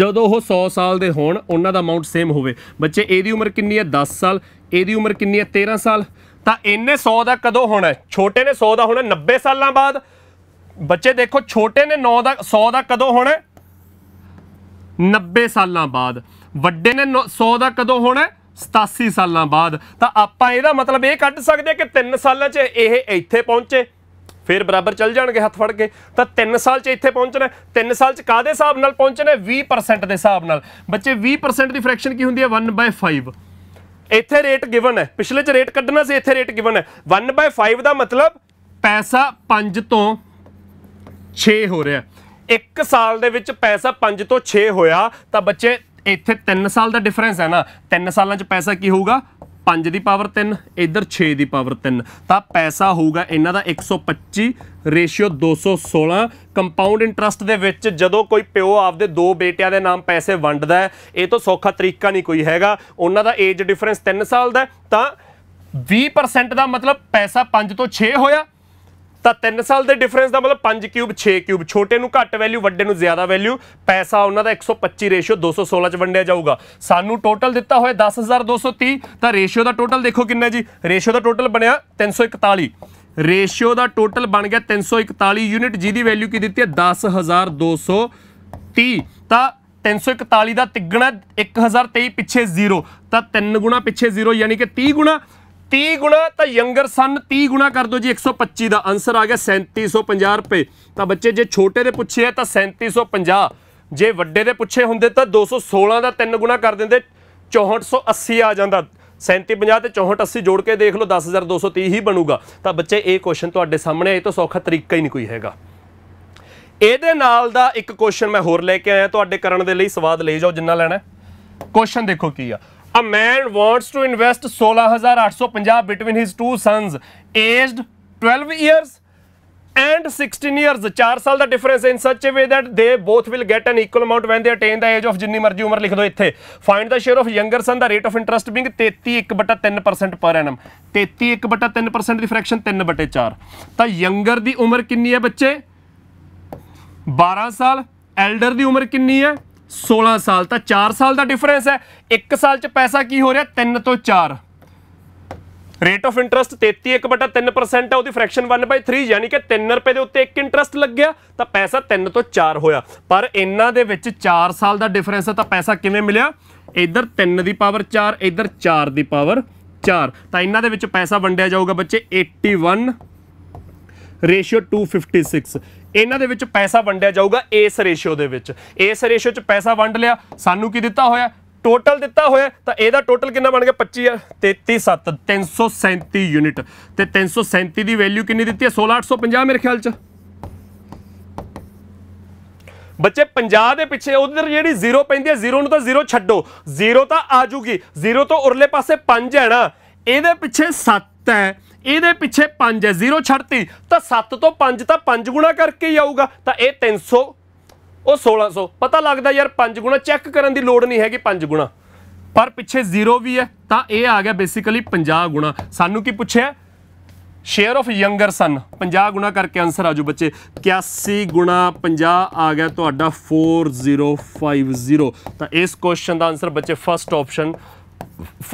ਜਦੋਂ ਉਹ 100 ਸਾਲ ਦੇ ਹੋਣ ਉਹਨਾਂ ਦਾ ਅਮਾਉਂਟ ਸੇਮ ਹੋਵੇ ਬੱਚੇ ਇਹਦੀ ਉਮਰ ਕਿੰਨੀ ਹੈ 10 ਸਾਲ ਇਹਦੀ ਉਮਰ ਕਿੰਨੀ ਹੈ 13 ਸਾਲ ਤਾਂ ਇਹਨੇ 100 ਦਾ ਕਦੋਂ ਹੋਣਾ ਛੋਟੇ ਨੇ 100 ਦਾ ਹੋਣਾ 90 ਸਾਲਾਂ ਬਾਅਦ ਬੱਚੇ ਦੇਖੋ ਛੋਟੇ ਨੇ 9 ਦਾ 100 ਦਾ ਕਦੋਂ ਹੋਣਾ 90 ਸਾਲਾਂ ਬਾਅਦ ਵੱਡੇ ਨੇ 100 ਦਾ ਕਦੋਂ ਹੋਣਾ 87 ਸਾਲਾਂ ਬਾਅਦ ਤਾਂ ਆਪਾਂ ਇਹਦਾ ਮਤਲਬ ਇਹ ਕੱਢ ਸਕਦੇ ਕਿ 3 ਸਾਲਾਂ 'ਚ ਇਹ ਇੱਥੇ ਪਹੁੰਚੇ ਫਿਰ ਬਰਾਬਰ ਚੱਲ ਜਾਣਗੇ ਹੱਥ ਫੜ ਕੇ ਤਾਂ 3 ਸਾਲ 'ਚ ਇੱਥੇ ਪਹੁੰਚਣਾ 3 ਸਾਲ 'ਚ ਕਾਦੇ ਹਿਸਾਬ ਨਾਲ ਪਹੁੰਚਣਾ 20% ਦੇ ਹਿਸਾਬ ਨਾਲ ਬੱਚੇ 20% ਦੀ ਫ੍ਰੈਕਸ਼ਨ ਕੀ ਹੁੰਦੀ ਹੈ 1/5 ਇੱਥੇ ਰੇਟ ਗਿਵਨ ਹੈ ਪਿਛਲੇ 'ਚ ਰੇਟ ਕੱਢਣਾ ਸੀ ਇੱਥੇ ਰੇਟ ਗਿਵਨ ਹੈ 1/5 ਦਾ ਮਤਲਬ ਪੈਸਾ 5 ਤੋਂ 6 ਹੋ ਰਿਹਾ 1 ਸਾਲ ਦੇ ਵਿੱਚ ਪੈਸਾ 5 ਤੋਂ 6 ਹੋਇਆ ਤਾਂ ਬੱਚੇ ਇੱਥੇ 3 ਸਾਲ ਦਾ ਡਿਫਰੈਂਸ ਹੈ ਨਾ 3 ਸਾਲਾਂ 'ਚ ਪੈਸਾ ਕੀ ਹੋਊਗਾ 5 ਦੀ ਪਾਵਰ 3 ਇਧਰ 6 ਦੀ ਪਾਵਰ 3 ਤਾਂ ਪੈਸਾ ਹੋਊਗਾ ਇਹਨਾਂ ਦਾ 125 ਰੇਸ਼ੀਓ 216 ਕੰਪਾਊਂਡ ਇੰਟਰਸਟ ਦੇ ਵਿੱਚ ਜਦੋਂ ਕੋਈ ਪਿਓ ਆਪਦੇ ਦੋ ਬੇਟਿਆਂ ਦੇ ਨਾਮ ਪੈਸੇ ਵੰਡਦਾ ਹੈ ਇਹ ਤੋਂ ਸੌਖਾ ਤਰੀਕਾ ਨਹੀਂ ਕੋਈ ਹੈਗਾ ਉਹਨਾਂ ਦਾ ਏਜ ਡਿਫਰੈਂਸ 3 ਸਾਲ ਦਾ ਤਾਂ 20% ਦਾ ਮਤਲਬ ਪੈਸਾ 5 ਤੋਂ 6 ਹੋਇਆ ਤਾਂ 3 ਸਾਲ ਦੇ ਡਿਫਰੈਂਸ ਦਾ ਮਤਲਬ 5 ਕਿਊਬ 6 ਕਿਊਬ ਛੋਟੇ ਨੂੰ ਘੱਟ ਵੈਲਿਊ ਵੱਡੇ ਨੂੰ ਜ਼ਿਆਦਾ ਵੈਲਿਊ ਪੈਸਾ ਉਹਨਾਂ ਦਾ 125 ਰੇਸ਼ੋ 216 ਚ ਵੰਡਿਆ ਜਾਊਗਾ ਸਾਨੂੰ ਟੋਟਲ ਦਿੱਤਾ ਹੋਇਆ 10230 ਤਾਂ ਰੇਸ਼ੋ ਦਾ ਟੋਟਲ ਦੇਖੋ ਕਿੰਨਾ ਜੀ ਰੇਸ਼ੋ ਦਾ ਟੋਟਲ ਬਣਿਆ 341 ਰੇਸ਼ੋ ਦਾ ਟੋਟਲ ਬਣ ਗਿਆ 341 ਯੂਨਿਟ ਜਿਹਦੀ ਵੈਲਿਊ ਕੀ ਦਿੱਤੀ ਹੈ 10230 ਤਾਂ 341 ਦਾ ਤਿੱਗਣਾ 1023 ਪਿੱਛੇ 0 ਤਾਂ 3 ਗੁਣਾ ਪਿੱਛੇ 0 ਯਾਨੀ ਕਿ 30 ਗੁਣਾ 30 ਗੁਣਾ ਤਾਂ ਯੰਗਰ ਸਨ 30 ਗੁਣਾ ਕਰ ਦਿਓ ਜੀ 125 ਦਾ ਆਨਸਰ ਆ ਗਿਆ 3750 ਰੁਪਏ ਤਾਂ ਬੱਚੇ ਜੇ ਛੋਟੇ ਦੇ ਪੁੱਛੇ ਆ ਤਾਂ 3750 ਜੇ ਵੱਡੇ ਦੇ ਪੁੱਛੇ ਹੁੰਦੇ ਤਾਂ 216 ਦਾ 3 ਗੁਣਾ ਕਰ ਦਿੰਦੇ 6480 ਆ ਜਾਂਦਾ 3750 ਤੇ 6480 ਜੋੜ ਕੇ ਦੇਖ ਲਓ 10230 ਹੀ ਬਣੂਗਾ ਤਾਂ ਬੱਚੇ ਇਹ ਕੁਐਸਚਨ ਤੁਹਾਡੇ ਸਾਹਮਣੇ ਇਹ ਤੋਂ ਸੌਖਾ ਤਰੀਕਾ ਹੀ ਨਹੀਂ ਕੋਈ ਹੈਗਾ ਇਹਦੇ ਨਾਲ ਦਾ ਇੱਕ ਕੁਐਸਚਨ ਮੈਂ ਹੋਰ ਲੈ ਕੇ ਆਇਆ ਤੁਹਾਡੇ ਕਰਨ ਦੇ ਲਈ ਸਵਾਦ ਲਈ ਜਾਓ ਜਿੰਨਾ ਲੈਣਾ ਕੁਐਸਚਨ ਦੇਖੋ ਕੀ ਆ a man wants to invest 16850 between his two sons aged 12 years and 16 years 4 ਸਾਲ ਦਾ difference in such a way that they both will get an equal amount when they attain the age of ਜਿੰਨੀ ਮਰਜ਼ੀ ਉਮਰ ਲਿਖ ਦਿਓ ਇੱਥੇ find the share of younger son the rate of interest being 1/3% per ਐਨਮ 1/3% the fraction 3/4 ਤਾਂ ਯੰਗਰ ਦੀ ਉਮਰ ਕਿੰਨੀ ਹੈ ਬੱਚੇ 12 ਸਾਲ ਐਲਡਰ ਦੀ ਉਮਰ ਕਿੰਨੀ ਹੈ 16 ਸਾਲ ਤਾਂ 4 ਸਾਲ ਦਾ ਡਿਫਰੈਂਸ ਹੈ 1 ਸਾਲ ਚ ਪੈਸਾ ਕੀ ਹੋ ਰਿਹਾ 3 ਤੋਂ 4 ਰੇਟ ਆਫ ਇੰਟਰਸਟ 33.3% ਹੈ ਉਹਦੀ ਫ੍ਰੈਕਸ਼ਨ 1/3 ਯਾਨੀ ਕਿ 3 ਰੁਪਏ ਦੇ ਉੱਤੇ ਇੱਕ ਇੰਟਰਸਟ ਲੱਗਿਆ ਤਾਂ ਪੈਸਾ 3 ਤੋਂ 4 ਹੋਇਆ ਪਰ ਇਹਨਾਂ ਦੇ ਵਿੱਚ 4 ਸਾਲ ਦਾ ਡਿਫਰੈਂਸ ਹੈ ਤਾਂ ਪੈਸਾ ਕਿਵੇਂ ਮਿਲਿਆ ਇੱਧਰ 3 ਦੀ ਪਾਵਰ 4 ਇੱਧਰ 4 ਦੀ ਪਾਵਰ 4 ਤਾਂ ਇਹਨਾਂ ਦੇ ਵਿੱਚ ਪੈਸਾ ਵੰਡਿਆ ਜਾਊਗਾ ਬੱਚੇ 81 ਰੇਸ਼ੀਓ 256 ਇਹਨਾਂ ਦੇ ਵਿੱਚ ਪੈਸਾ ਵੰਡਿਆ ਜਾਊਗਾ ਇਸ ਰੇਸ਼ੀਓ ਦੇ ਵਿੱਚ ਇਸ ਰੇਸ਼ੀਓ 'ਚ ਪੈਸਾ ਵੰਡ ਲਿਆ ਸਾਨੂੰ ਕੀ ਦਿੱਤਾ ਹੋਇਆ ਟੋਟਲ ਦਿੱਤਾ ਹੋਇਆ ਤਾਂ ਇਹਦਾ ਟੋਟਲ ਕਿੰਨਾ ਬਣ ਗਿਆ 25 337 337 ਯੂਨਿਟ ਤੇ 337 ਦੀ ਵੈਲਿਊ ਕਿੰਨੀ ਦਿੱਤੀ ਹੈ 16850 ਮੇਰੇ ਖਿਆਲ 'ਚ ਬੱਚੇ 50 ਦੇ ਪਿੱਛੇ ਉਧਰ ਜਿਹੜੀ ਜ਼ੀਰੋ ਪੈਂਦੀ ਹੈ ਜ਼ੀਰੋ ਨੂੰ ਤਾਂ ਜ਼ੀਰੋ ਛੱਡੋ ਜ਼ੀਰੋ ਤਾਂ ਆ ਜੂਗੀ ਜ਼ੀਰੋ ਤੋਂ ਉਰਲੇ ਪਾਸੇ 5 ਹੈ ਨਾ ਇਹਦੇ ਪਿੱਛੇ 7 ਹੈ ਇਹਦੇ ਪਿੱਛੇ 5 ਹੈ 0 ਛੱਡਤੀ ਤਾਂ 7 ਤੋਂ 5 ਤਾਂ 5 ਗੁਣਾ ਕਰਕੇ ਹੀ ਆਊਗਾ ਤਾਂ ਇਹ 300 ਉਹ 1600 ਪਤਾ ਲੱਗਦਾ ਯਾਰ 5 ਗੁਣਾ ਚੈੱਕ ਕਰਨ ਦੀ ਲੋੜ ਨਹੀਂ ਹੈਗੀ 5 ਗੁਣਾ ਪਰ ਪਿੱਛੇ 0 ਵੀ ਹੈ ਤਾਂ ਇਹ ਆ ਗਿਆ ਬੇਸਿਕਲੀ 50 ਗੁਣਾ ਸਾਨੂੰ ਕੀ ਪੁੱਛਿਆ ਸ਼ੇਅਰ ਆਫ ਯੰਗਰ ਸਨ 50 ਗੁਣਾ ਕਰਕੇ ਆਨਸਰ ਆਜੂ ਬੱਚੇ 81 ਗੁਣਾ 50 ਆ ਗਿਆ ਤੁਹਾਡਾ 4050 ਤਾਂ ਇਸ ਕੁਐਸਚਨ ਦਾ ਆਨਸਰ ਬੱਚੇ ਫਸਟ ਆਪਸ਼ਨ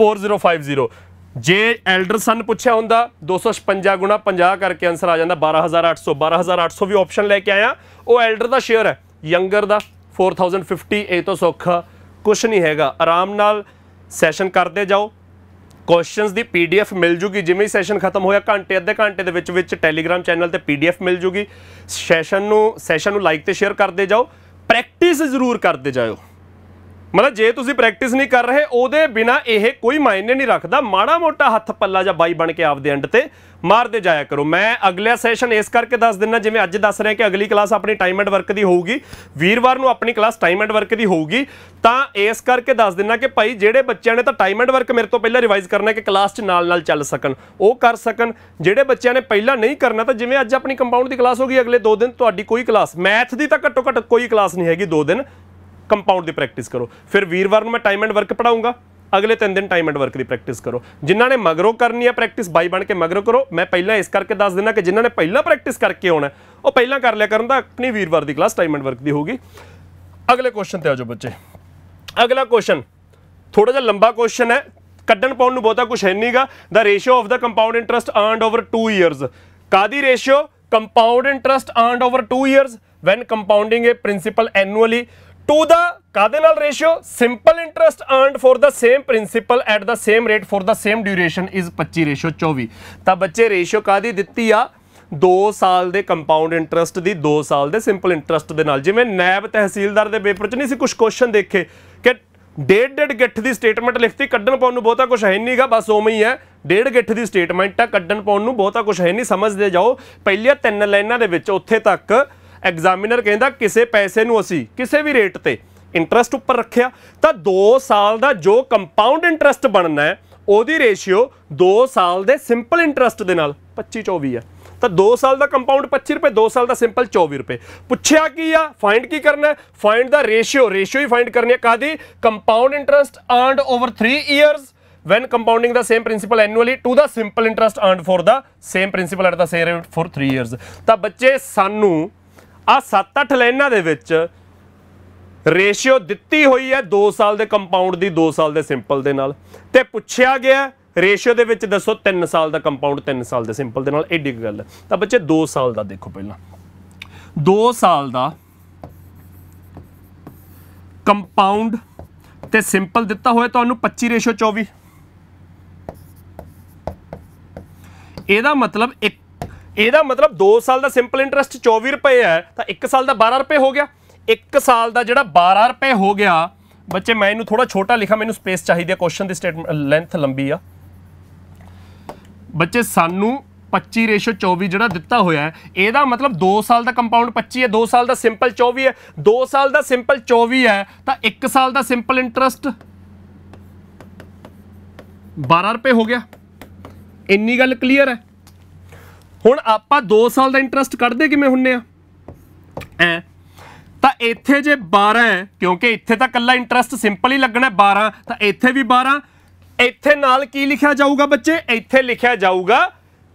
4050 ਜੇ ਐਲਡਰਸਨ ਪੁੱਛਿਆ ਹੁੰਦਾ 256 ਗੁਣਾ 50 ਕਰਕੇ ਆਨਸਰ ਆ ਜਾਂਦਾ 12800 12800 ਵੀ ਆਪਸ਼ਨ ਲੈ ਕੇ ਆਇਆ ਉਹ ਐਲਡਰ ਦਾ ਸ਼ੇਅਰ ਹੈ ਯੰਗਰ ਦਾ 4050 ਇਹ ਤੋਂ ਸੌਖਾ ਕੁਝ ਨਹੀਂ ਹੈਗਾ ਆਰਾਮ ਨਾਲ ਸੈਸ਼ਨ ਕਰਦੇ ਜਾਓ ਕੁਐਸਚਨਸ ਦੀ ਪੀਡੀਐਫ ਮਿਲ ਜੂਗੀ ਜਿਵੇਂ ਹੀ ਸੈਸ਼ਨ ਖਤਮ ਹੋਇਆ ਘੰਟੇ ਅੱਧੇ ਘੰਟੇ ਦੇ ਵਿੱਚ ਵਿੱਚ ਟੈਲੀਗ੍ਰam ਚੈਨਲ ਤੇ ਪੀਡੀਐਫ ਮਿਲ ਜੂਗੀ ਸੈਸ਼ਨ ਨੂੰ ਸੈਸ਼ਨ ਨੂੰ ਲਾਈਕ ਤੇ ਸ਼ੇਅਰ ਕਰਦੇ ਜਾਓ ਪ੍ਰੈਕਟਿਸ ਜ਼ਰੂਰ ਕਰਦੇ ਜਾਓ ਮਤਲਬ ਜੇ ਤੁਸੀਂ ਪ੍ਰੈਕਟਿਸ ਨਹੀਂ ਕਰ ਰਹੇ ਉਹਦੇ ਬਿਨਾ ਇਹ ਕੋਈ ਮਾਇਨੇ ਨਹੀਂ ਰੱਖਦਾ ਮਾੜਾ ਮੋਟਾ ਹੱਥ ਪੱਲਾ ਜਾਂ ਬਾਈ ਬਣ ਕੇ ਆਪਦੇ ਅੰਡ ਤੇ ਮਾਰਦੇ ਜਾਇਆ ਕਰੋ ਮੈਂ ਅਗਲਾ ਸੈਸ਼ਨ ਇਸ ਕਰਕੇ ਦੱਸ ਦਿੰਨਾ ਜਿਵੇਂ ਅੱਜ ਦੱਸ ਰਿਹਾ ਕਿ ਅਗਲੀ ਕਲਾਸ ਆਪਣੀ ਟਾਈਮ ਐਂਡ ਵਰਕ ਦੀ ਹੋਊਗੀ ਵੀਰਵਾਰ ਨੂੰ ਆਪਣੀ ਕਲਾਸ ਟਾਈਮ ਐਂਡ ਵਰਕ ਦੀ ਹੋਊਗੀ ਤਾਂ ਇਸ ਕਰਕੇ ਦੱਸ ਦਿੰਨਾ ਕਿ ਭਾਈ ਜਿਹੜੇ ਬੱਚਿਆਂ ਨੇ ਤਾਂ ਟਾਈਮ ਐਂਡ ਵਰਕ ਮੇਰੇ ਤੋਂ ਪਹਿਲਾਂ ਰਿਵਾਈਜ਼ ਕਰਨਾ ਕਿ ਕਲਾਸ 'ਚ ਨਾਲ-ਨਾਲ ਚੱਲ ਸਕਣ ਉਹ ਕਰ ਸਕਣ ਜਿਹੜੇ ਬੱਚਿਆਂ ਨੇ ਪਹਿਲਾਂ ਨਹੀਂ ਕਰਨਾ ਤਾਂ ਜਿਵੇਂ ਅੱਜ ਆਪਣੀ ਕੰਪਾਊਂਡ ਦੀ ਕਲਾਸ ਹੋਗੀ ਅਗਲੇ 2 ਦਿਨ ਤੁਹਾਡੀ ਕੋਈ ਕਲਾਸ ਮੈਥ ਦੀ ਤਾਂ ਘੱਟੋ ਘੱਟ ਕੋਈ ਕਲਾਸ ਨਹੀਂ ਹੈਗੀ 2 ਦਿਨ ਕੰਪਾਊਂਡ ਦੀ ਪ੍ਰੈਕਟਿਸ ਕਰੋ ਫਿਰ ਵੀਰਵਾਰ ਨੂੰ ਮੈਂ ਟਾਈਮ ਐਂਡ ਵਰਕ ਪੜਾਉਂਗਾ ਅਗਲੇ 3 ਦਿਨ ਟਾਈਮ ਐਂਡ ਵਰਕ ਦੀ ਪ੍ਰੈਕਟਿਸ ਕਰੋ ਜਿਨ੍ਹਾਂ ਨੇ ਮਗਰੋਂ ਕਰਨੀ ਹੈ ਪ੍ਰੈਕਟਿਸ ਬਾਈ ਬਣ ਕੇ ਮਗਰੋਂ ਕਰੋ ਮੈਂ ਪਹਿਲਾਂ ਇਸ ਕਰਕੇ ਦੱਸ ਦਿੰਦਾ ਕਿ ਜਿਨ੍ਹਾਂ ਨੇ ਪਹਿਲਾਂ ਪ੍ਰੈਕਟਿਸ ਕਰਕੇ ਆਉਣਾ ਉਹ ਪਹਿਲਾਂ ਕਰ ਲਿਆ ਕਰਨ ਦਾ ਆਪਣੀ ਵੀਰਵਾਰ ਦੀ ਕਲਾਸ ਟਾਈਮ ਐਂਡ ਵਰਕ ਦੀ ਹੋਊਗੀ ਅਗਲੇ ਕੁਐਸਚਨ ਤੇ ਆਜੋ ਬੱਚੇ ਅਗਲਾ ਕੁਐਸਚਨ ਥੋੜਾ ਜਿਹਾ ਲੰਬਾ ਕੁਐਸਚਨ ਹੈ ਕੱਢਣ ਪਾਉਣ ਨੂੰ ਬਹੁਤਾ ਕੁਝ ਹੈ ਨਹੀਂਗਾ the ratio of the compound interest earned over 2 years ਕਾਦੀ ratio compound interest earned over 2 years when compounding a principal annually to the ਕਾਦੇ ਨਾਲ ratio simple interest earned for the same principal at the same rate for the same duration is 25 24 ਤਾਂ ਬੱਚੇ ਰੇਸ਼ੀਓ ਕਾਦੀ ਦਿੱਤੀ ਆ 2 ਸਾਲ ਦੇ ਕੰਪਾਊਂਡ ਇੰਟਰਸਟ ਦੀ 2 ਸਾਲ ਦੇ ਸਿੰਪਲ ਇੰਟਰਸਟ ਦੇ ਨਾਲ ਜਿਵੇਂ ਨੈਬ ਤਹਿਸੀਲਦਾਰ ਦੇ ਪੇਪਰ 'ਚ ਨਹੀਂ ਸੀ ਕੁਝ ਕੁਐਸਚਨ ਦੇਖੇ ਕਿ ਡੇਢ ਡੇਢ ਗਿੱਠ ਦੀ ਸਟੇਟਮੈਂਟ ਲਿਖਤੀ ਕੱਢਣ ਪਾਉਣ ਨੂੰ ਬਹੁਤਾ ਕੁਝ ਹੈ ਨਹੀਂਗਾ ਬਸ ਉਵੇਂ ਹੀ ਹੈ ਡੇਢ ਗਿੱਠ ਦੀ ਸਟੇਟਮੈਂਟ ਆ ਕੱਢਣ ਪਾਉਣ ਨੂੰ ਬਹੁਤਾ ਕੁਝ ਹੈ ਨਹੀਂ ਸਮਝਦੇ ਜਾਓ ਪਹਿਲੀਆਂ ਤਿੰਨ ਲਾਈਨਾਂ ਦੇ ਵਿੱਚ ਉੱਥੇ ਤੱਕ ਐਗਜ਼ਾਮੀਨਰ ਕਹਿੰਦਾ ਕਿਸੇ ਪੈਸੇ ਨੂੰ ਅਸੀਂ ਕਿਸੇ ਵੀ ਰੇਟ ਤੇ ਇੰਟਰਸਟ ਉੱਪਰ ਰੱਖਿਆ ਤਾਂ 2 ਸਾਲ ਦਾ ਜੋ ਕੰਪਾਊਂਡ ਇੰਟਰਸਟ ਬਣਨਾ ਹੈ ਉਹਦੀ ਰੇਸ਼ੀਓ 2 ਸਾਲ ਦੇ ਸਿੰਪਲ ਇੰਟਰਸਟ ਦੇ ਨਾਲ 25 24 ਹੈ ਤਾਂ 2 ਸਾਲ ਦਾ ਕੰਪਾਊਂਡ 25 ਰੁਪਏ 2 ਸਾਲ ਦਾ ਸਿੰਪਲ 24 ਰੁਪਏ ਪੁੱਛਿਆ ਕੀ ਆ ਫਾਈਂਡ ਕੀ ਕਰਨਾ ਹੈ ਫਾਈਂਡ ਦਾ ਰੇਸ਼ੀਓ ਰੇਸ਼ੀਓ ਹੀ ਫਾਈਂਡ ਕਰਨੀ ਹੈ ਕਾਦੀ compound interest earned over 3 years when compounding the same principal annually to the simple interest earned for the same principal at the same rate for 3 years ਤਾਂ ਬੱਚੇ ਸਾਨੂੰ ਆ 7-8 ਲਾਈਨਾਂ ਦੇ ਵਿੱਚ ਰੇਸ਼ੀਓ ਦਿੱਤੀ ਹੋਈ ਹੈ 2 ਸਾਲ ਦੇ ਕੰਪਾਊਂਡ ਦੀ 2 ਸਾਲ ਦੇ ਸਿੰਪਲ ਦੇ ਨਾਲ ਤੇ ਪੁੱਛਿਆ ਗਿਆ ਰੇਸ਼ੀਓ ਦੇ ਵਿੱਚ ਦੱਸੋ 3 ਸਾਲ ਦਾ ਕੰਪਾਊਂਡ 3 ਸਾਲ ਦੇ ਸਿੰਪਲ ਦੇ ਨਾਲ ਐਡੀ ਗੱਲ ਤਾਂ ਬੱਚੇ 2 ਸਾਲ ਦਾ ਦੇਖੋ ਪਹਿਲਾਂ 2 ਸਾਲ ਦਾ ਕੰਪਾਊਂਡ ਤੇ ਸਿੰਪਲ ਦਿੱਤਾ ਹੋਇਆ ਤੁਹਾਨੂੰ 25 24 ਇਹਦਾ ਮਤਲਬ ਇਹਦਾ ਮਤਲਬ 2 ਸਾਲ ਦਾ ਸਿੰਪਲ ਇੰਟਰਸਟ 24 ਰੁਪਏ ਹੈ ਤਾਂ 1 ਸਾਲ ਦਾ 12 ਰੁਪਏ ਹੋ ਗਿਆ 1 ਸਾਲ ਦਾ ਜਿਹੜਾ 12 ਰੁਪਏ ਹੋ ਗਿਆ ਬੱਚੇ ਮੈਂ ਇਹਨੂੰ ਥੋੜਾ ਛੋਟਾ ਲਿਖਾ ਮੈਨੂੰ ਸਪੇਸ ਚਾਹੀਦੀ ਹੈ ਕੁਐਸਚਨ ਦੀ ਸਟੇਟਮੈਂਟ ਲੈਂਥ ਲੰਬੀ ਆ ਬੱਚੇ ਸਾਨੂੰ 25 ਰੇਸ਼ੋ 24 ਜਿਹੜਾ ਦਿੱਤਾ ਹੋਇਆ ਹੈ ਇਹਦਾ ਮਤਲਬ 2 ਸਾਲ ਦਾ ਕੰਪਾਊਂਡ 25 ਹੈ 2 ਸਾਲ ਦਾ ਸਿੰਪਲ 24 ਹੈ 2 ਸਾਲ ਦਾ ਸਿੰਪਲ 24 ਹੈ ਤਾਂ 1 ਸਾਲ ਦਾ ਸਿੰਪਲ ਇੰਟਰਸਟ 12 ਰੁਪਏ ਹੋ ਗਿਆ ਇੰਨੀ ਗੱਲ ਕਲੀਅਰ ਹੈ ਹੁਣ ਆਪਾਂ 2 ਸਾਲ ਦਾ ਇੰਟਰਸਟ ਕੱਢਦੇ ਕਿਵੇਂ ਹੁੰਨੇ ਆ ਐ ਤਾਂ ਇੱਥੇ ਜੇ 12 ਹੈ ਕਿਉਂਕਿ ਇੱਥੇ ਤਾਂ ਕੱਲਾ ਇੰਟਰਸਟ ਸਿੰਪਲ ਹੀ ਲੱਗਣਾ 12 ਤਾਂ ਇੱਥੇ ਵੀ 12 ਇੱਥੇ ਨਾਲ ਕੀ ਲਿਖਿਆ ਜਾਊਗਾ ਬੱਚੇ ਇੱਥੇ ਲਿਖਿਆ ਜਾਊਗਾ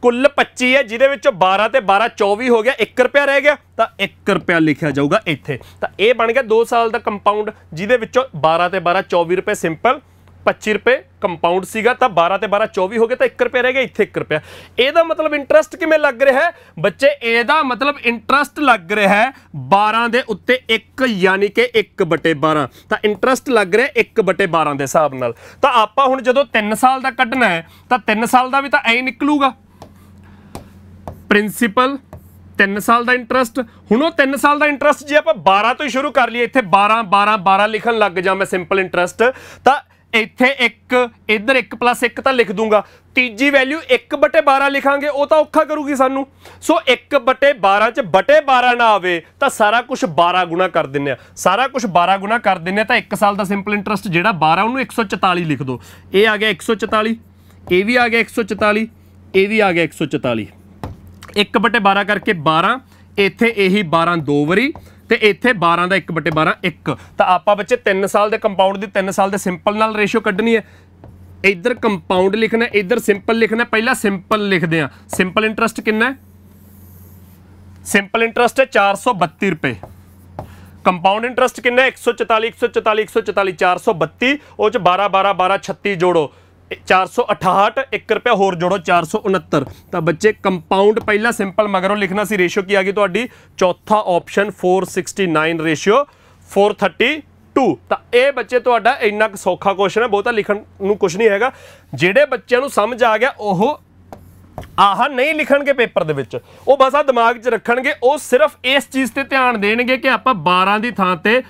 ਕੁੱਲ 25 ਹੈ ਜਿਹਦੇ ਵਿੱਚੋਂ 12 ਤੇ 12 24 ਹੋ ਗਿਆ 1 ਰੁਪਿਆ ਰਹਿ ਗਿਆ ਤਾਂ 1 ਰੁਪਿਆ ਲਿਖਿਆ ਜਾਊਗਾ ਇੱਥੇ ਤਾਂ ਇਹ ਬਣ ਗਿਆ 2 ਸਾਲ ਦਾ ਕੰਪਾਊਂਡ ਜਿਹਦੇ ਵਿੱਚੋਂ 12 ਤੇ 12 24 ਰੁਪਏ ਸਿੰਪਲ 25 ਰੁਪਏ ਕੰਪਾਊਂਡ ਸੀਗਾ ਤਾਂ 12 ਤੇ 12 24 ਹੋ ਗਏ ਤਾਂ 1 ਰੁਪਏ ਰਹਿ ਗਿਆ ਇੱਥੇ 1 ਰੁਪਿਆ ਇਹਦਾ ਮਤਲਬ ਇੰਟਰਸਟ ਕਿਵੇਂ ਲੱਗ ਰਿਹਾ ਹੈ ਬੱਚੇ ਇਹਦਾ ਮਤਲਬ ਇੰਟਰਸਟ ਲੱਗ ਰਿਹਾ ਹੈ 12 ਦੇ ਉੱਤੇ 1 ਯਾਨੀ ਕਿ 1/12 ਤਾਂ ਇੰਟਰਸਟ ਲੱਗ ਰਿਹਾ 1/12 ਦੇ ਹਿਸਾਬ ਨਾਲ ਤਾਂ ਆਪਾਂ ਹੁਣ ਜਦੋਂ 3 ਸਾਲ ਦਾ ਕੱਢਣਾ ਹੈ ਤਾਂ 3 ਸਾਲ ਦਾ ਵੀ ਤਾਂ ਐਂ ਨਿਕਲੂਗਾ ਪ੍ਰਿੰਸੀਪਲ 3 ਸਾਲ ਦਾ ਇੰਟਰਸਟ ਹੁਣ ਉਹ 3 ਸਾਲ ਦਾ ਇੰਟਰਸਟ ਜੇ ਆਪਾਂ 12 ਤੋਂ ਹੀ ਸ਼ੁਰੂ ਕਰ ਲਈਏ ਇੱਥੇ 12 12 12 ਲਿਖਣ ਲੱਗ ਜਾ ਮੈਂ ਸਿੰਪਲ ਇੰਟਰਸਟ ਤਾਂ ਇੱਥੇ 1 ਇੱਧਰ 1 ਤਾਂ ਲਿਖ ਦੂੰਗਾ ਤੀਜੀ ਵੈਲਿਊ 1/12 ਲਿਖਾਂਗੇ ਉਹ ਤਾਂ ਔਖਾ ਕਰੂਗੀ ਸਾਨੂੰ ਸੋ 1/12 ਚ ਬਟੇ 12 ਨਾ ਆਵੇ ਤਾਂ ਸਾਰਾ ਕੁਝ 12 ਗੁਣਾ ਕਰ ਦਿੰਨੇ ਆ ਸਾਰਾ ਕੁਝ 12 ਗੁਣਾ ਕਰ ਦਿੰਨੇ ਆ ਤਾਂ 1 ਸਾਲ ਦਾ ਸਿੰਪਲ ਇੰਟਰਸਟ ਜਿਹੜਾ 12 ਉਹਨੂੰ 144 ਲਿਖ ਦੋ ਇਹ ਆ ਗਿਆ 144 ਇਹ ਵੀ ਆ ਗਿਆ 144 ਇਹ ਵੀ ਆ ਗਿਆ 144 1/12 ਕਰਕੇ 12 ਇੱਥੇ ਇਹੀ 12 ਦੋ ਵਾਰੀ ਤੇ ਇੱਥੇ 12 ਦਾ 1 12 1 ਤਾਂ ਆਪਾਂ ਬੱਚੇ 3 ਸਾਲ ਦੇ ਕੰਪਾਊਂਡ ਦੀ 3 ਸਾਲ ਦੇ ਸਿੰਪਲ ਨਾਲ ਰੇਸ਼ੋ ਕੱਢਣੀ ਹੈ ਇੱਧਰ ਕੰਪਾਊਂਡ ਲਿਖਣਾ ਇੱਧਰ ਸਿੰਪਲ ਲਿਖਣਾ ਪਹਿਲਾਂ ਸਿੰਪਲ ਲਿਖਦੇ ਆ ਸਿੰਪਲ ਇੰਟਰਸਟ ਕਿੰਨਾ ਹੈ ਸਿੰਪਲ ਇੰਟਰਸਟ ਹੈ 432 ਰੁਪਏ ਕੰਪਾਊਂਡ ਇੰਟਰਸਟ ਕਿੰਨਾ 144 144 144 432 ਉਹ ਚ 12 12 12 36 ਜੋੜੋ 468 1 ਰੁਪਿਆ ਹੋਰ ਜੋੜੋ 469 ਤਾਂ ਬੱਚੇ ਕੰਪਾਊਂਡ ਪਹਿਲਾ ਸਿੰਪਲ ਮਗਰੋਂ ਲਿਖਣਾ ਸੀ ਰੇਸ਼ੋ ਕੀ ਆ ਗਈ ਤੁਹਾਡੀ ਚੌਥਾ ਆਪਸ਼ਨ 469 ਰੇਸ਼ੋ 432 ਤਾਂ ਇਹ ਬੱਚੇ ਤੁਹਾਡਾ ਇੰਨਾ ਕੁ ਸੌਖਾ ਕੁਐਸਚਨ ਹੈ ਬਹੁਤਾ ਲਿਖਣ ਨੂੰ ਕੁਝ ਨਹੀਂ ਹੈਗਾ ਜਿਹੜੇ ਬੱਚਿਆਂ ਨੂੰ ਸਮਝ ਆ ਗਿਆ ਉਹ ਆਹ ਨਹੀਂ ਲਿਖਣਗੇ ਪੇਪਰ ਦੇ ਵਿੱਚ ਉਹ ਬਸ ਆ ਦਿਮਾਗ 'ਚ ਰੱਖਣਗੇ ਉਹ ਸਿਰਫ ਇਸ ਚੀਜ਼ ਤੇ ਧਿਆਨ ਦੇਣਗੇ ਕਿ ਆਪਾਂ 12 ਦੀ ਥਾਂ ਤੇ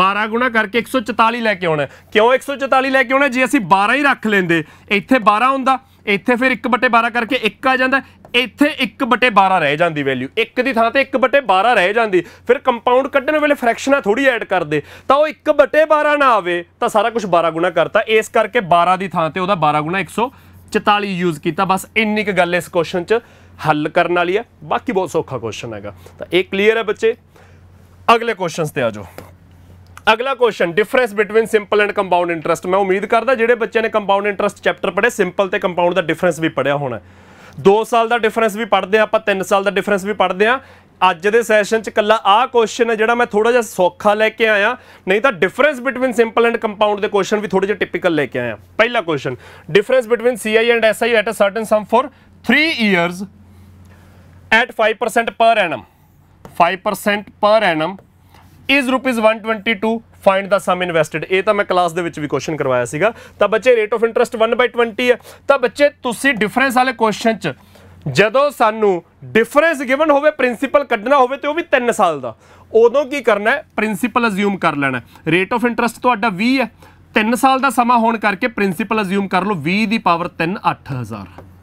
12 ਗੁਣਾ ਕਰਕੇ 144 ਲੈ ਕੇ ਆਉਣਾ ਕਿਉਂ 144 ਲੈ ਕੇ ਆਉਣਾ ਜੇ ਅਸੀਂ 12 ਹੀ ਰੱਖ ਲੈਂਦੇ ਇੱਥੇ 12 ਹੁੰਦਾ ਇੱਥੇ ਫਿਰ 1/12 ਕਰਕੇ 1 ਆ ਜਾਂਦਾ ਇੱਥੇ 1/12 ਰਹਿ ਜਾਂਦੀ ਵੈਲਿਊ 1 ਦੀ ਥਾਂ ਤੇ 1/12 ਰਹਿ ਜਾਂਦੀ ਫਿਰ ਕੰਪਾਊਂਡ ਕੱਢਣ ਵੇਲੇ ਫ੍ਰੈਕਸ਼ਨਾਂ ਥੋੜੀ ਐਡ ਕਰਦੇ ਤਾਂ ਉਹ 1/12 ਨਾ ਆਵੇ ਤਾਂ ਸਾਰਾ ਕੁਝ 12 ਗੁਣਾ ਕਰਤਾ ਇਸ ਕਰਕੇ 12 ਦੀ ਥਾਂ ਤੇ ਉਹਦਾ 12 ਗੁਣਾ 144 ਯੂਜ਼ ਕੀਤਾ ਬਸ ਇੰਨੀ ਕੁ ਗੱਲ ਇਸ ਕੁਐਸਚਨ 'ਚ ਹੱਲ ਕਰਨ ਵਾਲੀ ਹੈ ਬਾਕੀ ਬਹੁਤ ਸੌਖਾ ਕੁਐਸਚਨ ਹੈਗਾ ਤਾਂ ਇਹ ਕਲੀਅਰ ਹੈ ਬੱਚੇ ਅਗਲੇ ਕੁਐਸਚਨਸ ਤੇ ਆ ਜਾਓ ਅਗਲਾ question difference between simple and compound interest ਮੈਂ ਉਮੀਦ ਕਰਦਾ ਜਿਹੜੇ ਬੱਚਿਆਂ ਨੇ ਕੰਪਾਊਂਡ ਇੰਟਰਸਟ ਚੈਪਟਰ ਪੜ੍ਹੇ ਸਿੰਪਲ ਤੇ ਕੰਪਾਊਂਡ ਦਾ ਡਿਫਰੈਂਸ ਵੀ ਪੜਿਆ ਹੋਣਾ 2 ਸਾਲ ਦਾ ਡਿਫਰੈਂਸ ਵੀ ਪੜਦੇ ਆ ਆਪਾਂ 3 ਸਾਲ ਦਾ ਡਿਫਰੈਂਸ ਵੀ ਪੜਦੇ ਆ ਅੱਜ ਦੇ ਸੈਸ਼ਨ 'ਚ ਕੱਲਾ ਆਹ ਕੁਐਸਚਨ ਹੈ ਜਿਹੜਾ ਮੈਂ ਥੋੜਾ ਜਿਹਾ ਸੌਖਾ ਲੈ ਕੇ ਆਇਆ ਨਹੀਂ ਤਾਂ difference between simple and compound ਦੇ ਕੁਐਸਚਨ ਵੀ ਥੋੜੇ ਜਿਹਾ ਟਿਪੀਕਲ ਲੈ ਕੇ ਆਇਆ ਪਹਿਲਾ question difference between CI and SI at a certain sum for 3 years at 5% per annum 5% per annum is rupees 122 find the sum invested ਇਹ ਤਾਂ ਮੈਂ ਕਲਾਸ ਦੇ ਵਿੱਚ ਵੀ ਕੁਐਸਚਨ ਕਰਵਾਇਆ ਸੀਗਾ ਤਾਂ ਬੱਚੇ ਰੇਟ ਆਫ ਇੰਟਰਸਟ 1/20 ਹੈ ਤਾਂ ਬੱਚੇ ਤੁਸੀਂ ਡਿਫਰੈਂਸ ਵਾਲੇ ਕੁਐਸਚਨ 'ਚ ਜਦੋਂ ਸਾਨੂੰ ਡਿਫਰੈਂਸ ਗਿਵਨ ਹੋਵੇ ਪ੍ਰਿੰਸੀਪਲ ਕੱਢਣਾ ਹੋਵੇ ਤੇ ਉਹ ਵੀ 3 ਸਾਲ ਦਾ ਉਦੋਂ ਕੀ ਕਰਨਾ ਹੈ ਪ੍ਰਿੰਸੀਪਲ ਅਸਿਊਮ ਕਰ ਲੈਣਾ ਰੇਟ ਆਫ ਇੰਟਰਸਟ ਤੁਹਾਡਾ 20 ਹੈ 3 ਸਾਲ ਦਾ ਸਮਾਂ ਹੋਣ ਕਰਕੇ ਪ੍ਰਿੰਸੀਪਲ ਅਸਿਊਮ ਕਰ ਲਓ 20 ਦੀ ਪਾਵਰ 3 8000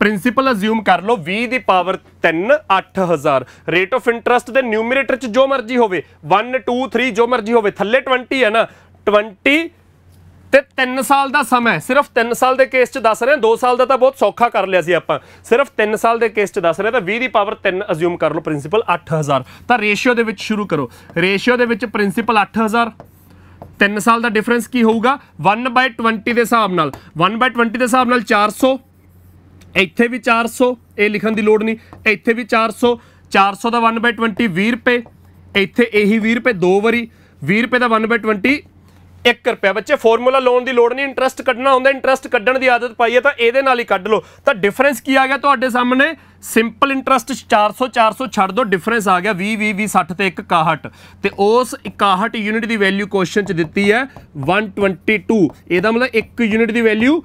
ਪ੍ਰਿੰਸੀਪਲ ਅਸਿਊਮ ਕਰ ਲਓ 20 ਦੀ ਪਾਵਰ 3 8000 ਰੇਟ ਆਫ ਇੰਟਰਸਟ ਦੇ ਨਿਊਮਰੇਟਰ ਚ ਜੋ ਮਰਜ਼ੀ ਹੋਵੇ 1 2 3 ਜੋ ਮਰਜ਼ੀ ਹੋਵੇ ਥੱਲੇ 20 ਹੈ ਨਾ 20 ਤੇ 3 ਸਾਲ ਦਾ ਸਮਾਂ ਸਿਰਫ 3 ਸਾਲ ਦੇ ਕੇਸ 'ਚ ਦੱਸ ਰਹੇ ਹਾਂ 2 ਸਾਲ ਦਾ ਤਾਂ ਬਹੁਤ ਸੌਖਾ ਕਰ ਲਿਆ ਸੀ ਆਪਾਂ ਸਿਰਫ 3 ਸਾਲ ਦੇ ਕੇਸ 'ਚ ਦੱਸ ਰਹੇ ਤਾਂ 20 ਦੀ ਪਾਵਰ 3 ਅਸਿਊਮ ਕਰ ਲਓ ਪ੍ਰਿੰਸੀਪਲ 8000 ਤਾਂ ਰੇਸ਼ੀਓ ਦੇ ਵਿੱਚ ਸ਼ੁਰੂ ਕਰੋ ਰੇਸ਼ੀਓ ਦੇ ਵਿੱਚ ਪ੍ਰਿੰਸੀਪਲ 8000 3 ਸਾਲ ਦਾ ਡਿਫਰੈਂਸ ਕੀ ਹੋਊਗਾ 1/20 ਦੇ ਹਿਸਾਬ ਨਾਲ 1/20 ਦੇ ਹਿਸਾਬ ਨਾਲ 400 ਇੱਥੇ ਵੀ 400 ਇਹ ਲਿਖਣ ਦੀ ਲੋੜ ਨਹੀਂ ਇੱਥੇ ਵੀ 400 400 ਦਾ 1/20 20 ਰੁਪਏ ਇੱਥੇ ਇਹੀ 20 ਰੁਪਏ ਦੋ ਵਾਰੀ 20 ਰੁਪਏ ਦਾ 1/20 1 ਰੁਪਿਆ ਬੱਚੇ ਫਾਰਮੂਲਾ ਲਾਉਣ ਦੀ ਲੋੜ ਨਹੀਂ ਇੰਟਰਸਟ ਕੱਢਣਾ ਹੁੰਦਾ ਇੰਟਰਸਟ ਕੱਢਣ ਦੀ ਆਦਤ ਪਾਈ ਹੈ ਤਾਂ ਇਹਦੇ ਨਾਲ ਹੀ ਕੱਢ ਲਓ ਤਾਂ ਡਿਫਰੈਂਸ ਕੀ ਆ ਗਿਆ ਤੁਹਾਡੇ ਸਾਹਮਣੇ ਸਿੰਪਲ ਇੰਟਰਸਟ 400 400 ਛੱਡ ਦੋ ਡਿਫਰੈਂਸ ਆ ਗਿਆ 20 20 20 60 ਤੇ 1 61 ਤੇ ਉਸ 61 ਯੂਨਿਟ ਦੀ ਵੈਲਿਊ ਕੁਐਸਚਨ 'ਚ ਦਿੱਤੀ ਹੈ 122 ਇਹਦਾ ਮਤਲਬ 1 ਯੂਨਿਟ ਦੀ ਵੈਲਿਊ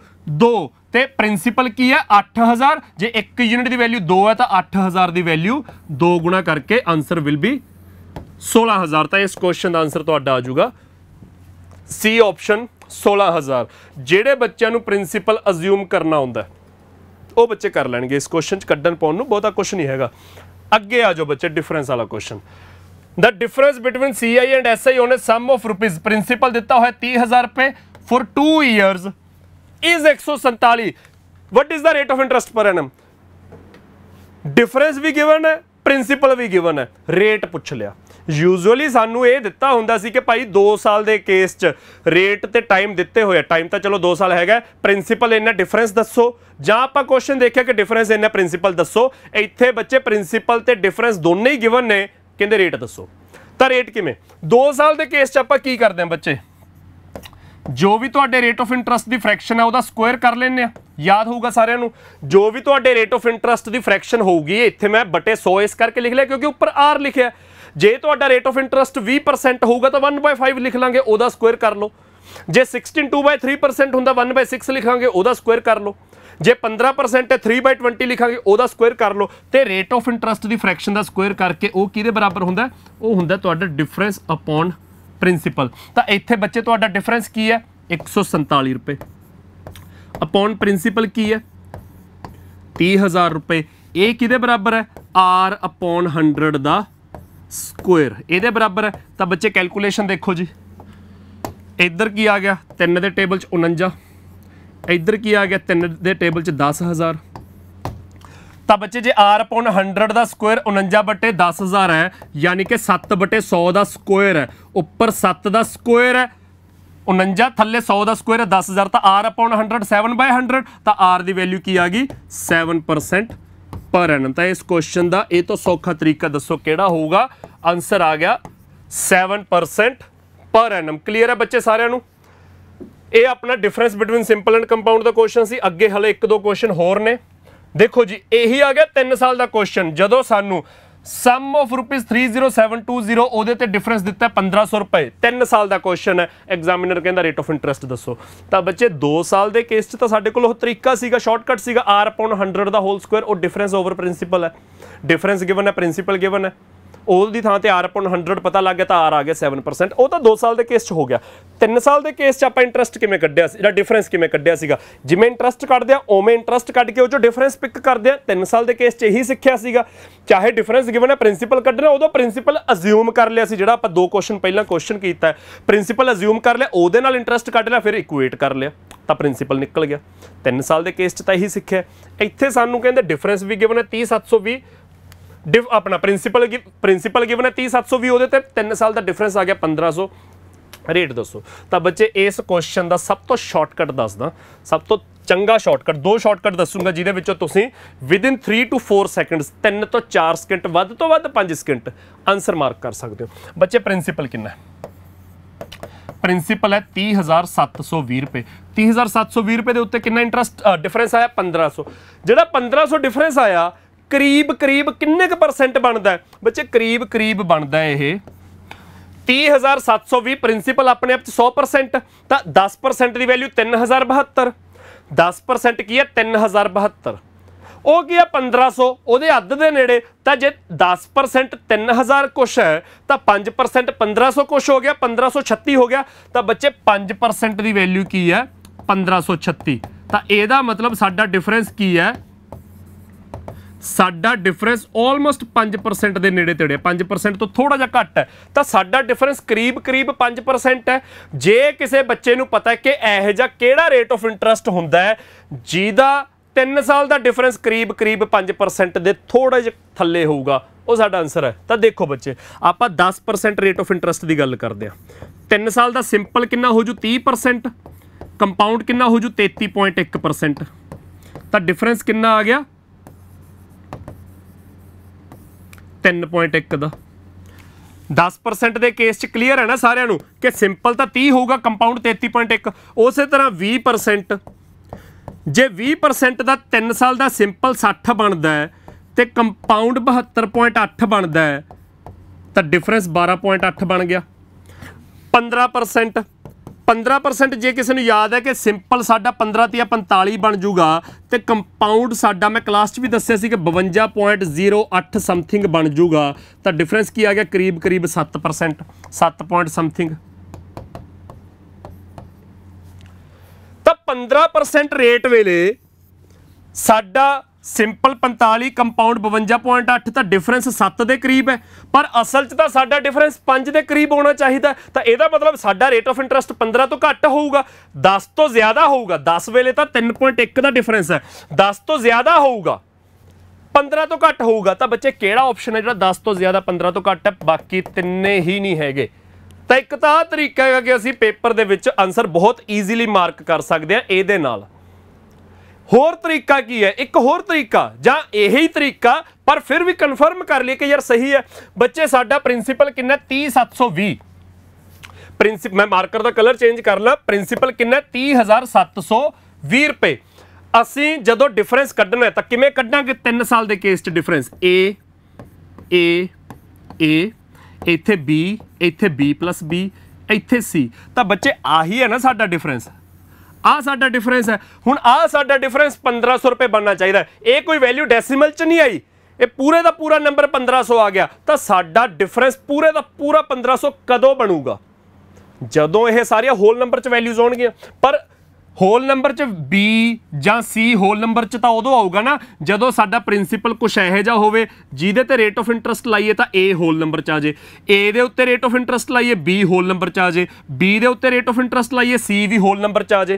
2 ਤੇ ਪ੍ਰਿੰਸੀਪਲ ਕੀ ਹੈ 8000 ਜੇ ਇੱਕ ਯੂਨਿਟ ਦੀ ਵੈਲਿਊ 2 ਹੈ ਤਾਂ 8000 ਦੀ ਵੈਲਿਊ 2 ਗੁਣਾ ਕਰਕੇ ਆਨਸਰ ਵਿਲ ਬੀ 16000 ਤਾਂ ਇਸ ਕੁਐਸਚਨ ਦਾ ਆਨਸਰ ਤੁਹਾਡਾ ਆ ਜਾਊਗਾ ਸੀ ਆਪਸ਼ਨ 16000 ਜਿਹੜੇ ਬੱਚਿਆਂ ਨੂੰ ਪ੍ਰਿੰਸੀਪਲ ਅਜ਼ਿਊਮ ਕਰਨਾ ਹੁੰਦਾ ਉਹ ਬੱਚੇ ਕਰ ਲੈਣਗੇ ਇਸ ਕੁਐਸਚਨ ਚ ਕੱਢਣ ਪਾਉਣ ਨੂੰ ਬਹੁਤਾ ਕੁਝ ਨਹੀਂ ਹੈਗਾ ਅੱਗੇ ਆ ਜਾਓ ਬੱਚੇ ਡਿਫਰੈਂਸ ਵਾਲਾ question the difference between CI and SI on sum of rupees principal ਦਿੱਤਾ ਹੋਇਆ 30000 ਰੁਪਏ for 2 years is 147 what is the rate of interest per annum difference ਵੀ ਗਿਵਨ ਹੈ ਪ੍ਰਿੰਸੀਪਲ ਵੀ ਗਿਵਨ ਹੈ ਰੇਟ ਪੁੱਛ ਲਿਆ ਯੂਜੂਅਲੀ ਸਾਨੂੰ ਇਹ ਦਿੱਤਾ ਹੁੰਦਾ ਸੀ ਕਿ ਭਾਈ 2 ਸਾਲ ਦੇ ਕੇਸ 'ਚ ਰੇਟ ਤੇ ਟਾਈਮ ਦਿੱਤੇ ਹੋਏ ਟਾਈਮ ਤਾਂ ਚਲੋ 2 ਸਾਲ ਹੈਗਾ ਪ੍ਰਿੰਸੀਪਲ ਇੰਨਾ ਡਿਫਰੈਂਸ ਦੱਸੋ ਜਾਂ ਆਪਾਂ ਕੁਐਸਚਨ ਦੇਖਿਆ ਕਿ ਡਿਫਰੈਂਸ ਇੰਨਾ ਪ੍ਰਿੰਸੀਪਲ ਦੱਸੋ ਇੱਥੇ ਬੱਚੇ ਪ੍ਰਿੰਸੀਪਲ ਤੇ ਡਿਫਰੈਂਸ ਦੋਨੇ ਹੀ ਗਿਵਨ ਨੇ ਕਹਿੰਦੇ ਰੇਟ ਦੱਸੋ ਤਾਂ ਰੇਟ ਕਿਵੇਂ 2 ਸਾਲ ਦੇ ਕੇਸ 'ਚ ਆਪਾਂ ਕੀ ਕਰਦੇ ਹਾਂ ਬੱਚੇ ਜੋ ਵੀ ਤੁਹਾਡੇ ਰੇਟ ਆਫ ਇੰਟਰਸਟ ਦੀ ਫ੍ਰੈਕਸ਼ਨ ਹੈ ਉਹਦਾ ਸਕੁਅਰ ਕਰ ਲੈਣੇ ਆ ਯਾਦ ਹੋਊਗਾ ਸਾਰਿਆਂ ਨੂੰ ਜੋ ਵੀ ਤੁਹਾਡੇ ਰੇਟ ਆਫ ਇੰਟਰਸਟ ਦੀ ਫ੍ਰੈਕਸ਼ਨ ਹੋਊਗੀ ਇੱਥੇ ਮੈਂ ਬਟੇ 100 ਇਸ ਕਰਕੇ ਲਿਖ ਲਿਆ ਕਿਉਂਕਿ ਉੱਪਰ ਆਰ ਲਿਖਿਆ ਜੇ ਤੁਹਾਡਾ ਰੇਟ ਆਫ ਇੰਟਰਸਟ 20% ਹੋਊਗਾ ਤਾਂ 1/5 ਲਿਖ ਲਾਂਗੇ ਉਹਦਾ ਸਕੁਅਰ ਕਰ ਲਓ ਜੇ 16 2/3% ਹੁੰਦਾ 1/6 ਲਿਖਾਂਗੇ ਉਹਦਾ ਸਕੁਅਰ ਕਰ ਲਓ ਜੇ 15% ਹੈ 3/20 ਲਿਖਾਂਗੇ ਉਹਦਾ ਸਕੁਅਰ ਕਰ ਲਓ ਤੇ ਰੇਟ ਆਫ ਇੰਟਰਸਟ ਦੀ ਫ੍ਰੈਕਸ਼ਨ ਦਾ ਸਕੁਅਰ ਕਰਕੇ ਉਹ ਕਿਹਦੇ ਬਰਾਬਰ ਹੁੰਦਾ ਉਹ ਹੁੰਦਾ ਤੁਹਾਡਾ ਡਿਫਰੈਂਸ ਅਪਨ ਪ੍ਰਿੰਸੀਪਲ ਤਾਂ ਇੱਥੇ ਬੱਚੇ ਤੁਹਾਡਾ ਡਿਫਰੈਂਸ ਕੀ ਹੈ 147 ਰੁਪਏ ਅਪੋਨ ਪ੍ਰਿੰਸੀਪਲ ਕੀ ਹੈ 30000 ਰੁਪਏ ਇਹ ਕਿਹਦੇ ਬਰਾਬਰ ਹੈ r ਅਪਨ 100 ਦਾ ਸਕੁਅਰ ਇਹਦੇ ਬਰਾਬਰ ਹੈ ਤਾਂ ਬੱਚੇ ਕੈਲਕੂਲੇਸ਼ਨ ਦੇਖੋ ਜੀ ਇੱਧਰ ਕੀ ਆ ਗਿਆ 3 ਦੇ ਟੇਬਲ 'ਚ 49 ਇੱਧਰ ਕੀ ਆ ਗਿਆ 3 ਦੇ ਟੇਬਲ 'ਚ 10000 ਤਾਂ ਬੱਚੇ ਜੇ r 100 ਦਾ ਸਕੁਅਰ 49 10000 ਹੈ ਯਾਨੀ ਕਿ 7 100 ਦਾ ਸਕੁਅਰ ਹੈ ਉੱਪਰ 7 ਦਾ ਸਕੁਅਰ ਹੈ 49 ਥੱਲੇ 100 ਦਾ ਸਕੁਅਰ ਹੈ 10000 ਤਾਂ r 100 7 100 ਤਾਂ r ਦੀ ਵੈਲਿਊ ਕੀ ਆ ਗਈ 7% ਪਰ ਐਨਮ ਤਾਂ ਇਸ ਕੁਐਸਚਨ ਦਾ ਇਹ ਤੋਂ ਸੌਖਾ ਤਰੀਕਾ ਦੱਸੋ ਕਿਹੜਾ ਹੋਊਗਾ ਆਨਸਰ ਆ ਗਿਆ 7% ਪਰ ਐਨਮ ਕਲੀਅਰ ਹੈ ਬੱਚੇ ਸਾਰਿਆਂ ਨੂੰ ਇਹ ਆਪਣਾ difference between simple and compound ਦਾ ਕੁਐਸਚਨ ਸੀ ਅੱਗੇ ਹਲੇ ਇੱਕ ਦੋ ਕੁਐਸਚਨ ਹੋਰ ਨੇ ਦੇਖੋ ਜੀ ਇਹੀ ਆ ਗਿਆ 3 ਸਾਲ ਦਾ ਕੁਐਸਚਨ ਜਦੋਂ ਸਾਨੂੰ ਸਮ ਆਫ ਰੁਪੀਸ 30720 ਉਹਦੇ ਤੇ ਡਿਫਰੈਂਸ ਦਿੱਤਾ 1500 ਰੁਪਏ 3 ਸਾਲ ਦਾ ਕੁਐਸਚਨ ਹੈ ਐਗਜ਼ਾਮੀਨਰ ਕਹਿੰਦਾ ਰੇਟ ਆਫ ਇੰਟਰਸਟ ਦੱਸੋ ਤਾਂ ਬੱਚੇ 2 ਸਾਲ ਦੇ ਕੇਸ 'ਚ ਤਾਂ ਸਾਡੇ ਕੋਲ ਉਹ ਤਰੀਕਾ ਸੀਗਾ ਸ਼ਾਰਟਕਟ ਸੀਗਾ r 100 ਦਾ ਹੋਲ ਸਕੁਅਰ ਉਹ ਡਿਫਰੈਂਸ ਓਵਰ ਪ੍ਰਿੰਸੀਪਲ ਹੈ ਡਿਫਰੈਂਸ ਗਿਵਨ ਹੈ ਪ੍ਰਿੰਸੀਪਲ ਗਿਵਨ ਹੈ ਉਹਦੀ ਦੀ ਥਾਂ ਤੇ ਆਰ ਅਪਨ 100 ਪਤਾ ਲੱਗ ਗਿਆ ਤਾਂ ਆਰ ਆ ਗਿਆ 7% ਉਹ ਤਾਂ 2 ਸਾਲ ਦੇ ਕੇਸ 'ਚ ਹੋ ਗਿਆ 3 ਸਾਲ ਦੇ ਕੇਸ 'ਚ ਆਪਾਂ ਇੰਟਰਸਟ ਕਿਵੇਂ ਕੱਢਿਆ ਸੀ ਜਿਹੜਾ ਡਿਫਰੈਂਸ ਕਿਵੇਂ ਕੱਢਿਆ ਸੀਗਾ ਜਿਵੇਂ ਇੰਟਰਸਟ ਕੱਢਦੇ ਆ ਓਵੇਂ ਇੰਟਰਸਟ ਕੱਢ ਕੇ ਉਹ ਚੋਂ ਡਿਫਰੈਂਸ ਪਿਕ ਕਰਦੇ ਆ 3 ਸਾਲ ਦੇ ਕੇਸ 'ਚ ਇਹੀ ਸਿੱਖਿਆ ਸੀਗਾ ਚਾਹੇ ਡਿਫਰੈਂਸ ਗਿਵਨ ਹੈ ਪ੍ਰਿੰਸੀਪਲ ਕੱਢਣਾ ਉਦੋਂ ਪ੍ਰਿੰਸੀਪਲ ਅਸਿਊਮ ਕਰ ਲਿਆ ਸੀ ਜਿਹੜਾ ਆਪਾਂ ਦੋ ਕੁਐਸਚਨ ਪਹਿਲਾਂ ਕੁਐਸਚਨ ਕੀਤਾ ਪ੍ਰਿੰਸੀਪਲ ਅਸਿਊਮ ਕਰ ਲਿਆ ਉਹਦੇ ਨਾਲ ਇੰਟਰਸਟ ਕੱਢ ਲਿਆ ਫਿਰ ਇਕੁਏਟ ਕਰ ਲਿਆ ਤਾਂ ਪ੍ਰਿੰਸੀਪਲ ਨਿਕਲ ਗਿਆ 3 ਸਾਲ ਦੇ ਕੇਸ 'ਚ ਤਾਂ ਇਹੀ ਸਿੱਖਿਆ ਇੱਥੇ ਸਾਨੂੰ ਕਹਿੰਦੇ ਡਿਫਰੈਂਸ ਵੀ ਗਿਵਨ ਹੈ 30720 ਆਪਣਾ ਪ੍ਰਿੰਸੀਪਲ ਪ੍ਰਿੰਸੀਪਲ ਗਿਵਨ ਹੈ 30720 ਉਹਦੇ ਤੇ 3 ਸਾਲ ਦਾ ਡਿਫਰੈਂਸ ਆ ਗਿਆ 1500 ਰੇਟ ਦੱਸੋ ਤਾਂ ਬੱਚੇ ਇਸ ਕੁਐਸਚਨ ਦਾ ਸਭ ਤੋਂ ਸ਼ਾਰਟਕਟ ਦੱਸਦਾ ਸਭ ਤੋਂ ਚੰਗਾ ਸ਼ਾਰਟਕਟ ਦੋ ਸ਼ਾਰਟਕਟ ਦੱਸੂਗਾ ਜਿਹਦੇ ਵਿੱਚੋਂ ਤੁਸੀਂ ਵਿਦ ਇਨ 3 ਟੂ 4 ਸੈਕਿੰਡਸ 3 ਤੋਂ 4 ਸਕਿੰਟ ਵੱਧ ਤੋਂ ਵੱਧ 5 ਸਕਿੰਟ ਆਨਸਰ ਮਾਰਕ ਕਰ ਸਕਦੇ ਹੋ ਬੱਚੇ ਪ੍ਰਿੰਸੀਪਲ ਕਿੰਨਾ ਹੈ ਪ੍ਰਿੰਸੀਪਲ ਹੈ 30720 ਰੁਪਏ 30720 ਰੁਪਏ ਦੇ ਉੱਤੇ ਕਿੰਨਾ ਇੰਟਰਸਟ ਡਿਫਰੈਂਸ ਆਇਆ 1500 ਜਿਹੜਾ 1500 ਡਿਫਰੈਂਸ ਆਇਆ ਕਰੀਬ ਕਰੀਬ ਕਿੰਨੇ ਕੁ ਪਰਸੈਂਟ ਬਣਦਾ ਬੱਚੇ ਕਰੀਬ ਕਰੀਬ ਬਣਦਾ ਇਹ 30720 ਪ੍ਰਿੰਸੀਪਲ ਆਪਣੇ ਆਪ ਚ 100% ਤਾਂ 10% ਦੀ ਵੈਲਿਊ 3072 10% ਕੀ ਹੈ 3072 ਉਹ ਕੀ ਆ 1500 ਉਹਦੇ ਅੱਧ ਦੇ ਨੇੜੇ ਤਾਂ ਜੇ 10% 3000 ਕੁਛ ਹੈ ਤਾਂ 5% 1500 ਕੁਛ ਹੋ ਗਿਆ 1536 ਹੋ ਗਿਆ ਤਾਂ ਬੱਚੇ 5% ਦੀ ਵੈਲਿਊ ਕੀ ਹੈ 1536 ਤਾਂ ਇਹਦਾ ਮਤਲਬ ਸਾਡਾ ਡਿਫਰੈਂਸ ਕੀ ਹੈ ਸਾਡਾ ਡਿਫਰੈਂਸ ਆਲਮੋਸਟ 5% ਦੇ ਨੇੜੇ ਤੇੜੇ 5% ਤੋਂ ਥੋੜਾ ਜਿਹਾ ਘੱਟ ਹੈ ਤਾਂ ਸਾਡਾ ਡਿਫਰੈਂਸ ਕਰੀਬ ਕਰੀਬ 5% ਹੈ ਜੇ ਕਿਸੇ ਬੱਚੇ ਨੂੰ ਪਤਾ ਹੈ ਕਿ ਇਹ ਜਿਹਾ ਕਿਹੜਾ ਰੇਟ ਆਫ ਇੰਟਰਸਟ ਹੁੰਦਾ ਹੈ ਜਿਹਦਾ 3 ਸਾਲ ਦਾ ਡਿਫਰੈਂਸ ਕਰੀਬ ਕਰੀਬ 5% ਦੇ ਥੋੜਾ ਜਿਹਾ ਥੱਲੇ ਹੋਊਗਾ ਉਹ ਸਾਡਾ ਆਨਸਰ ਹੈ ਤਾਂ ਦੇਖੋ ਬੱਚੇ ਆਪਾਂ 10% ਰੇਟ ਆਫ ਇੰਟਰਸਟ ਦੀ ਗੱਲ ਕਰਦੇ ਆ 3 ਸਾਲ ਦਾ ਸਿੰਪਲ ਕਿੰਨਾ ਹੋ ਜੂ 30% ਕੰਪਾਊਂਡ ਕਿੰਨਾ ਹੋ ਜੂ 33.1% ਤਾਂ ਡਿਫਰੈਂਸ ਕਿੰਨਾ ਆ ਗਿਆ 3.1 ਦਾ 10% ਦੇ ਕੇਸ 'ਚ ਕਲੀਅਰ ਹੈ ਨਾ ਸਾਰਿਆਂ ਨੂੰ ਕਿ ਸਿੰਪਲ ਤਾਂ 30 ਹੋਊਗਾ ਕੰਪਾਊਂਡ 33.1 ਉਸੇ ਤਰ੍ਹਾਂ 20% ਜੇ 20% ਦਾ 3 ਸਾਲ ਦਾ ਸਿੰਪਲ 60 ਬਣਦਾ ਹੈ ਤੇ ਕੰਪਾਊਂਡ 72.8 ਬਣਦਾ ਹੈ ਤਾਂ ਡਿਫਰੈਂਸ 12.8 ਬਣ ਗਿਆ 15% 15% ਜੇ ਕਿਸੇ ਨੂੰ ਯਾਦ ਹੈ ਕਿ ਸਿੰਪਲ ਸਾਡਾ 15 ਤੇ 45 ਬਣ ਜਾਊਗਾ ਤੇ ਕੰਪਾਊਂਡ ਸਾਡਾ ਮੈਂ ਕਲਾਸ 'ਚ ਵੀ ਦੱਸਿਆ ਸੀ ਕਿ 52.08 ਸਮਥਿੰਗ ਬਣ ਜਾਊਗਾ ਤਾਂ ਡਿਫਰੈਂਸ ਕੀ ਆ ਗਿਆ ਕਰੀਬ ਕਰੀਬ 7% 7. ਸਮਥਿੰਗ ਤਾਂ 15% ਰੇਟ ਵੇਲੇ ਸਾਡਾ ਸਿੰਪਲ 45 ਕੰਪਾਊਂਡ 52.8 ਤਾਂ ਡਿਫਰੈਂਸ 7 ਦੇ ਕਰੀਬ ਹੈ ਪਰ ਅਸਲ 'ਚ ਤਾਂ ਸਾਡਾ ਡਿਫਰੈਂਸ 5 ਦੇ ਕਰੀਬ ਹੋਣਾ ਚਾਹੀਦਾ ਤਾਂ ਇਹਦਾ ਮਤਲਬ ਸਾਡਾ ਰੇਟ ਆਫ ਇੰਟਰਸਟ 15 ਤੋਂ ਘੱਟ ਹੋਊਗਾ 10 ਤੋਂ ਜ਼ਿਆਦਾ ਹੋਊਗਾ 10 ਵੇਲੇ ਤਾਂ 3.1 ਦਾ ਡਿਫਰੈਂਸ ਹੈ 10 ਤੋਂ ਜ਼ਿਆਦਾ ਹੋਊਗਾ 15 ਤੋਂ ਘੱਟ ਹੋਊਗਾ ਤਾਂ ਬੱਚੇ ਕਿਹੜਾ ਆਪਸ਼ਨ ਹੈ ਜਿਹੜਾ 10 ਤੋਂ ਜ਼ਿਆਦਾ 15 ਤੋਂ ਘੱਟ ਹੈ ਬਾਕੀ ਤਿੰਨੇ ਹੀ ਨਹੀਂ ਹੈਗੇ ਤਾਂ ਇੱਕ ਤਾਂ ਤਰੀਕਾ ਹੈਗਾ ਕਿ ਅਸੀਂ ਪੇਪਰ ਦੇ ਵਿੱਚ ਆਨਸਰ ਬਹੁਤ ਈਜ਼ੀਲੀ ਮਾਰਕ ਕਰ ਸਕਦੇ ਆ ਇਹਦੇ ਨਾਲ ਹੋਰ ਤਰੀਕਾ ਕੀ ਹੈ ਇੱਕ ਹੋਰ ਤਰੀਕਾ ਜਾਂ ਇਹੀ ਤਰੀਕਾ ਪਰ ਫਿਰ ਵੀ ਕਨਫਰਮ ਕਰ ਲਈ ਕਿ ਯਾਰ ਸਹੀ ਹੈ ਬੱਚੇ ਸਾਡਾ ਪ੍ਰਿੰਸੀਪਲ ਕਿੰਨਾ 30720 ਪ੍ਰਿੰਸੀਪਲ ਮੈਂ ਮਾਰਕਰ ਦਾ ਕਲਰ ਚੇਂਜ ਕਰ ਲਾਂ ਪ੍ਰਿੰਸੀਪਲ ਕਿੰਨਾ 30720 ਰੁਪਏ ਅਸੀਂ ਜਦੋਂ ਡਿਫਰੈਂਸ ਕੱਢਣਾ ਹੈ ਤਾਂ ਕਿਵੇਂ ਕੱਢਾਂਗੇ 3 ਸਾਲ ਦੇ ਕੇਸ 'ਚ ਡਿਫਰੈਂਸ A A A ਇੱਥੇ B ਇੱਥੇ B B ਇੱਥੇ C ਤਾਂ ਬੱਚੇ ਆਹੀ ਹੈ ਨਾ ਸਾਡਾ ਡਿਫਰੈਂਸ ਆ ਸਾਡਾ ਡਿਫਰੈਂਸ ਹੈ ਹੁਣ ਆ ਸਾਡਾ ਡਿਫਰੈਂਸ 1500 ਰੁਪਏ ਬਣਨਾ ਚਾਹੀਦਾ ਇਹ ਕੋਈ ਵੈਲਿਊ ਡੈਸੀਮਲ ਚ ਨਹੀਂ ਆਈ ਇਹ ਪੂਰੇ ਦਾ ਪੂਰਾ ਨੰਬਰ 1500 ਆ ਗਿਆ ਤਾਂ ਸਾਡਾ ਡਿਫਰੈਂਸ ਪੂਰੇ ਦਾ ਪੂਰਾ 1500 ਕਦੋਂ ਬਣੂਗਾ ਜਦੋਂ ਇਹ ਸਾਰੀਆਂ ਹੋਲ ਨੰਬਰ ਚ ਵੈਲਿਊਜ਼ ਆਉਣਗੀਆਂ ਪਰ ਹੋਲ ਨੰਬਰ ਚ B ਜਾਂ C ਹੋਲ ਨੰਬਰ ਚ ਤਾਂ ਉਦੋਂ ਆਊਗਾ ਨਾ ਜਦੋਂ ਸਾਡਾ ਪ੍ਰਿੰਸੀਪਲ ਕੁਛ ਇਹੋ ਜਿਹਾ ਹੋਵੇ ਜਿਹਦੇ ਤੇ ਰੇਟ ਆਫ ਇੰਟਰਸਟ ਲਾਈਏ ਤਾਂ A ਹੋਲ ਨੰਬਰ ਚ ਆ ਜੇ A ਦੇ ਉੱਤੇ ਰੇਟ ਆਫ ਇੰਟਰਸਟ ਲਾਈਏ B ਹੋਲ ਨੰਬਰ ਚ ਆ ਜੇ B ਦੇ ਉੱਤੇ ਰੇਟ ਆਫ ਇੰਟਰਸਟ ਲਾਈਏ C ਵੀ ਹੋਲ ਨੰਬਰ ਚ ਆ ਜੇ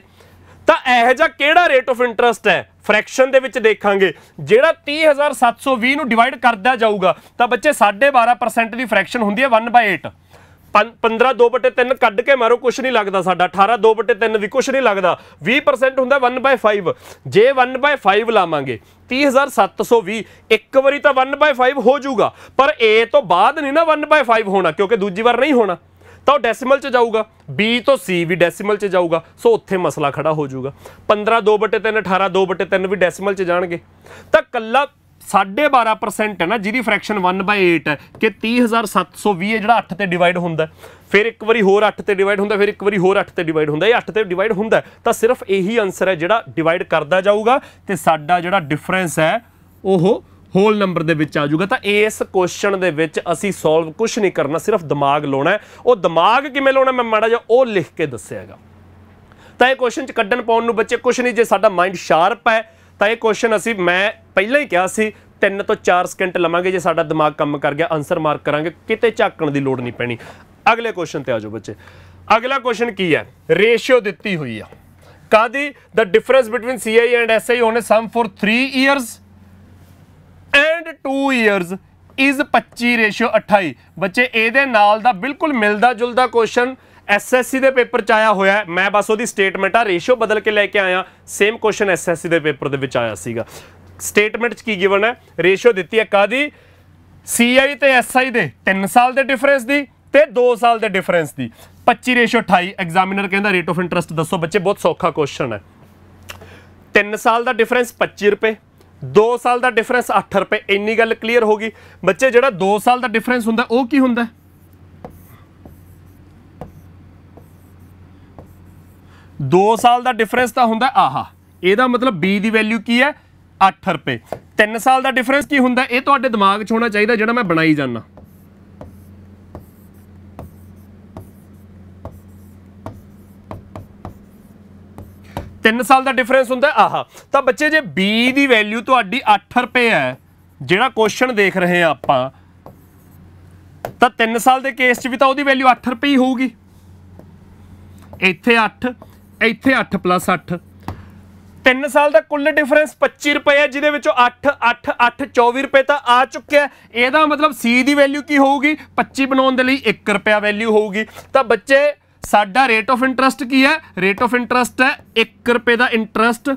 ਤਾਂ ਇਹ ਜਾ ਕਿਹੜਾ ਰੇਟ ਆਫ ਇੰਟਰਸਟ ਹੈ ਫ੍ਰੈਕਸ਼ਨ ਦੇ ਵਿੱਚ ਦੇਖਾਂਗੇ ਜਿਹੜਾ 30720 ਨੂੰ ਡਿਵਾਈਡ ਕਰਦਾ ਜਾਊਗਾ ਤਾਂ ਬੱਚੇ 12.5% ਦੀ ਫ੍ਰੈਕਸ਼ਨ ਹੁੰਦੀ ਹੈ 1/8 15 2/3 ਕੱਢ ਕੇ ਮਾਰੋ ਕੁਝ ਨਹੀਂ ਲੱਗਦਾ ਸਾਡਾ 18 2/3 ਵੀ ਕੁਝ ਨਹੀਂ ਲੱਗਦਾ 20% ਹੁੰਦਾ 1/5 ਜੇ 1/5 ਲਾਵਾਂਗੇ 30720 ਇੱਕ ਵਾਰੀ ਤਾਂ 1/5 ਹੋ ਜਾਊਗਾ ਪਰ A ਤੋਂ ਬਾਅਦ ਨਹੀਂ ਨਾ 1/5 ਹੋਣਾ ਕਿਉਂਕਿ ਦੂਜੀ ਵਾਰ ਨਹੀਂ ਹੋਣਾ ਤਾਂ ਉਹ ਡੈਸੀਮਲ 'ਚ ਜਾਊਗਾ b ਤੋਂ c ਵੀ ਡੈਸੀਮਲ 'ਚ ਜਾਊਗਾ ਸੋ ਉੱਥੇ ਮਸਲਾ ਖੜਾ ਹੋ ਜਾਊਗਾ 15 2/3 18 2/3 ਵੀ ਡੈਸੀਮਲ 'ਚ ਜਾਣਗੇ ਤਾਂ ਕੱਲਾ 12.5% ਹੈ ਨਾ ਜਿਹਦੀ ਫ੍ਰੈਕਸ਼ਨ 1/8 ਹੈ ਕਿ 30720 ਹੈ ਜਿਹੜਾ 8 ਤੇ ਡਿਵਾਈਡ ਹੁੰਦਾ ਫਿਰ ਇੱਕ ਵਾਰੀ ਹੋਰ 8 ਤੇ ਡਿਵਾਈਡ ਹੁੰਦਾ ਫਿਰ ਇੱਕ ਵਾਰੀ ਹੋਰ 8 ਤੇ ਡਿਵਾਈਡ ਹੁੰਦਾ ਇਹ 8 ਤੇ ਡਿਵਾਈਡ ਹੁੰਦਾ ਤਾਂ ਸਿਰਫ ਇਹੀ ਆਨਸਰ ਹੈ ਜਿਹੜਾ ਡਿਵਾਈਡ ਕਰਦਾ ਜਾਊਗਾ ਤੇ ਸਾਡਾ ਜਿਹੜਾ ਡਿਫਰੈਂਸ ਹੈ ਉਹ ਹੋਲ ਨੰਬਰ ਦੇ ਵਿੱਚ ਆ ਜਾਊਗਾ ਤਾਂ ਇਸ ਕੁਐਸਚਨ ਦੇ ਵਿੱਚ ਅਸੀਂ ਸੋਲਵ ਕੁਝ ਨਹੀਂ ਕਰਨਾ ਸਿਰਫ ਦਿਮਾਗ ਲਾਉਣਾ ਉਹ ਦਿਮਾਗ ਕਿਵੇਂ ਲਾਉਣਾ ਮੈਂ ਮਾੜਾ ਜਿਹਾ ਉਹ ਲਿਖ ਕੇ ਦੱਸਿਆਗਾ ਤਾਂ ਇਹ ਕੁਐਸਚਨ ਚ ਕੱਢਣ ਪਾਉਣ ਨੂੰ ਬੱਚੇ ਕੁਝ ਨਹੀਂ ਜੇ ਸਾਡਾ ਮਾਈਂਡ ਸ਼ਾਰਪ ਹੈ ਤਾਂ ਇਹ ਕੁਐਸਚਨ ਅਸੀਂ ਮੈਂ ਪਹਿਲਾਂ ਹੀ ਕਿਹਾ ਸੀ 3 ਤੋਂ 4 ਸਕਿੰਟ ਲਵਾਂਗੇ ਜੇ ਸਾਡਾ ਦਿਮਾਗ ਕੰਮ ਕਰ ਗਿਆ ਆਨਸਰ ਮਾਰਕ ਕਰਾਂਗੇ ਕਿਤੇ ਝਾਕਣ ਦੀ ਲੋੜ ਨਹੀਂ ਪੈਣੀ ਅਗਲੇ ਕੁਐਸਚਨ ਤੇ ਆਜੋ ਬੱਚੇ ਅਗਲਾ ਕੁਐਸਚਨ ਕੀ ਹੈ ਰੇਸ਼ੀਓ ਦਿੱਤੀ ਹੋਈ ਆ ਕਾਦੀ the difference between CI and SI on a sum for 3 years and 2 years is 25:28 ਬੱਚੇ ਇਹਦੇ ਨਾਲ ਦਾ ਬਿਲਕੁਲ ਮਿਲਦਾ ਜੁਲਦਾ ਕੁਐਸਚਨ ਐਸਐਸਸੀ ਦੇ ਪੇਪਰ ਚ ਆਇਆ ਹੋਇਆ ਮੈਂ ਬਸ ਉਹਦੀ ਸਟੇਟਮੈਂਟ ਆ ਰੇਸ਼ੋ ਬਦਲ ਕੇ ਲੈ ਕੇ ਆਇਆ ਸੇਮ ਕੁਐਸਚਨ ਐਸਐਸਸੀ ਦੇ ਪੇਪਰ ਦੇ ਵਿੱਚ ਆਇਆ ਸੀਗਾ ਸਟੇਟਮੈਂਟ ਚ ਕੀ ਗਿਵਨ ਹੈ ਰੇਸ਼ੋ ਦਿੱਤੀ ਹੈ ਕਾਦੀ ਸੀਆਈ ਤੇ ਐਸਆਈ ਦੇ 3 ਸਾਲ ਦੇ ਡਿਫਰੈਂਸ ਦੀ ਤੇ 2 ਸਾਲ ਦੇ ਡਿਫਰੈਂਸ ਦੀ 25:28 ਐਗਜ਼ਾਮੀਨਰ ਕਹਿੰਦਾ ਰੇਟ ਆਫ ਇੰਟਰਸਟ ਦੱਸੋ ਬੱਚੇ ਬਹੁਤ ਸੌਖਾ ਕੁਐਸਚਨ ਹੈ 3 ਸਾਲ ਦਾ ਡਿਫਰੈਂਸ 25 ਰੁਪਏ 2 ਸਾਲ ਦਾ ਡਿਫਰੈਂਸ 8 ਰੁਪਏ ਇੰਨੀ ਗੱਲ ਕਲੀਅਰ ਹੋ ਗਈ ਬੱਚੇ ਜਿਹੜਾ 2 ਸਾਲ ਦਾ ਡਿਫਰੈਂਸ ਹੁੰਦਾ ਉਹ ਕੀ ਹੁੰਦਾ ਦੋ ਸਾਲ ਦਾ ਡਿਫਰੈਂਸ ਤਾਂ ਹੁੰਦਾ ਆਹਾ ਇਹਦਾ ਮਤਲਬ B ਦੀ ਵੈਲਿਊ ਕੀ ਹੈ 8 ਰੁਪਏ 3 ਸਾਲ ਦਾ ਡਿਫਰੈਂਸ ਕੀ ਹੁੰਦਾ ਇਹ ਤੁਹਾਡੇ ਦਿਮਾਗ 'ਚ ਹੋਣਾ ਚਾਹੀਦਾ ਜਿਹੜਾ ਮੈਂ ਬਣਾਈ ਜਾਣਾ 3 ਸਾਲ ਦਾ ਡਿਫਰੈਂਸ ਹੁੰਦਾ ਆਹਾ ਤਾਂ ਬੱਚੇ ਜੇ B ਦੀ ਵੈਲਿਊ ਤੁਹਾਡੀ 8 ਰੁਪਏ ਹੈ ਜਿਹੜਾ ਕੁਐਸਚਨ ਦੇਖ ਰਹੇ ਆ ਆਪਾਂ ਤਾਂ 3 ਸਾਲ ਦੇ ਕੇਸ 'ਚ ਵੀ ਤਾਂ ਉਹਦੀ ਵੈਲਿਊ 8 ਰੁਪਏ ਹੀ ਹੋਊਗੀ ਇੱਥੇ 8 ਇੱਥੇ 8 8 3 ਸਾਲ ਦਾ ਕੁੱਲ ਡਿਫਰੈਂਸ 25 ਰੁਪਏ ਹੈ ਜਿਹਦੇ ਵਿੱਚੋਂ 8 8 8 24 ਰੁਪਏ ਤਾਂ ਆ ਚੁੱਕਿਆ ਇਹਦਾ ਮਤਲਬ C ਦੀ ਵੈਲਿਊ ਕੀ ਹੋਊਗੀ 25 ਬਣਾਉਣ ਦੇ ਲਈ 1 ਰੁਪਿਆ ਵੈਲਿਊ ਹੋਊਗੀ ਤਾਂ ਬੱਚੇ ਸਾਡਾ ਰੇਟ ਆਫ ਇੰਟਰਸਟ ਕੀ ਹੈ ਰੇਟ ਆਫ ਇੰਟਰਸਟ ਹੈ 1 ਰੁਪਏ ਦਾ ਇੰਟਰਸਟ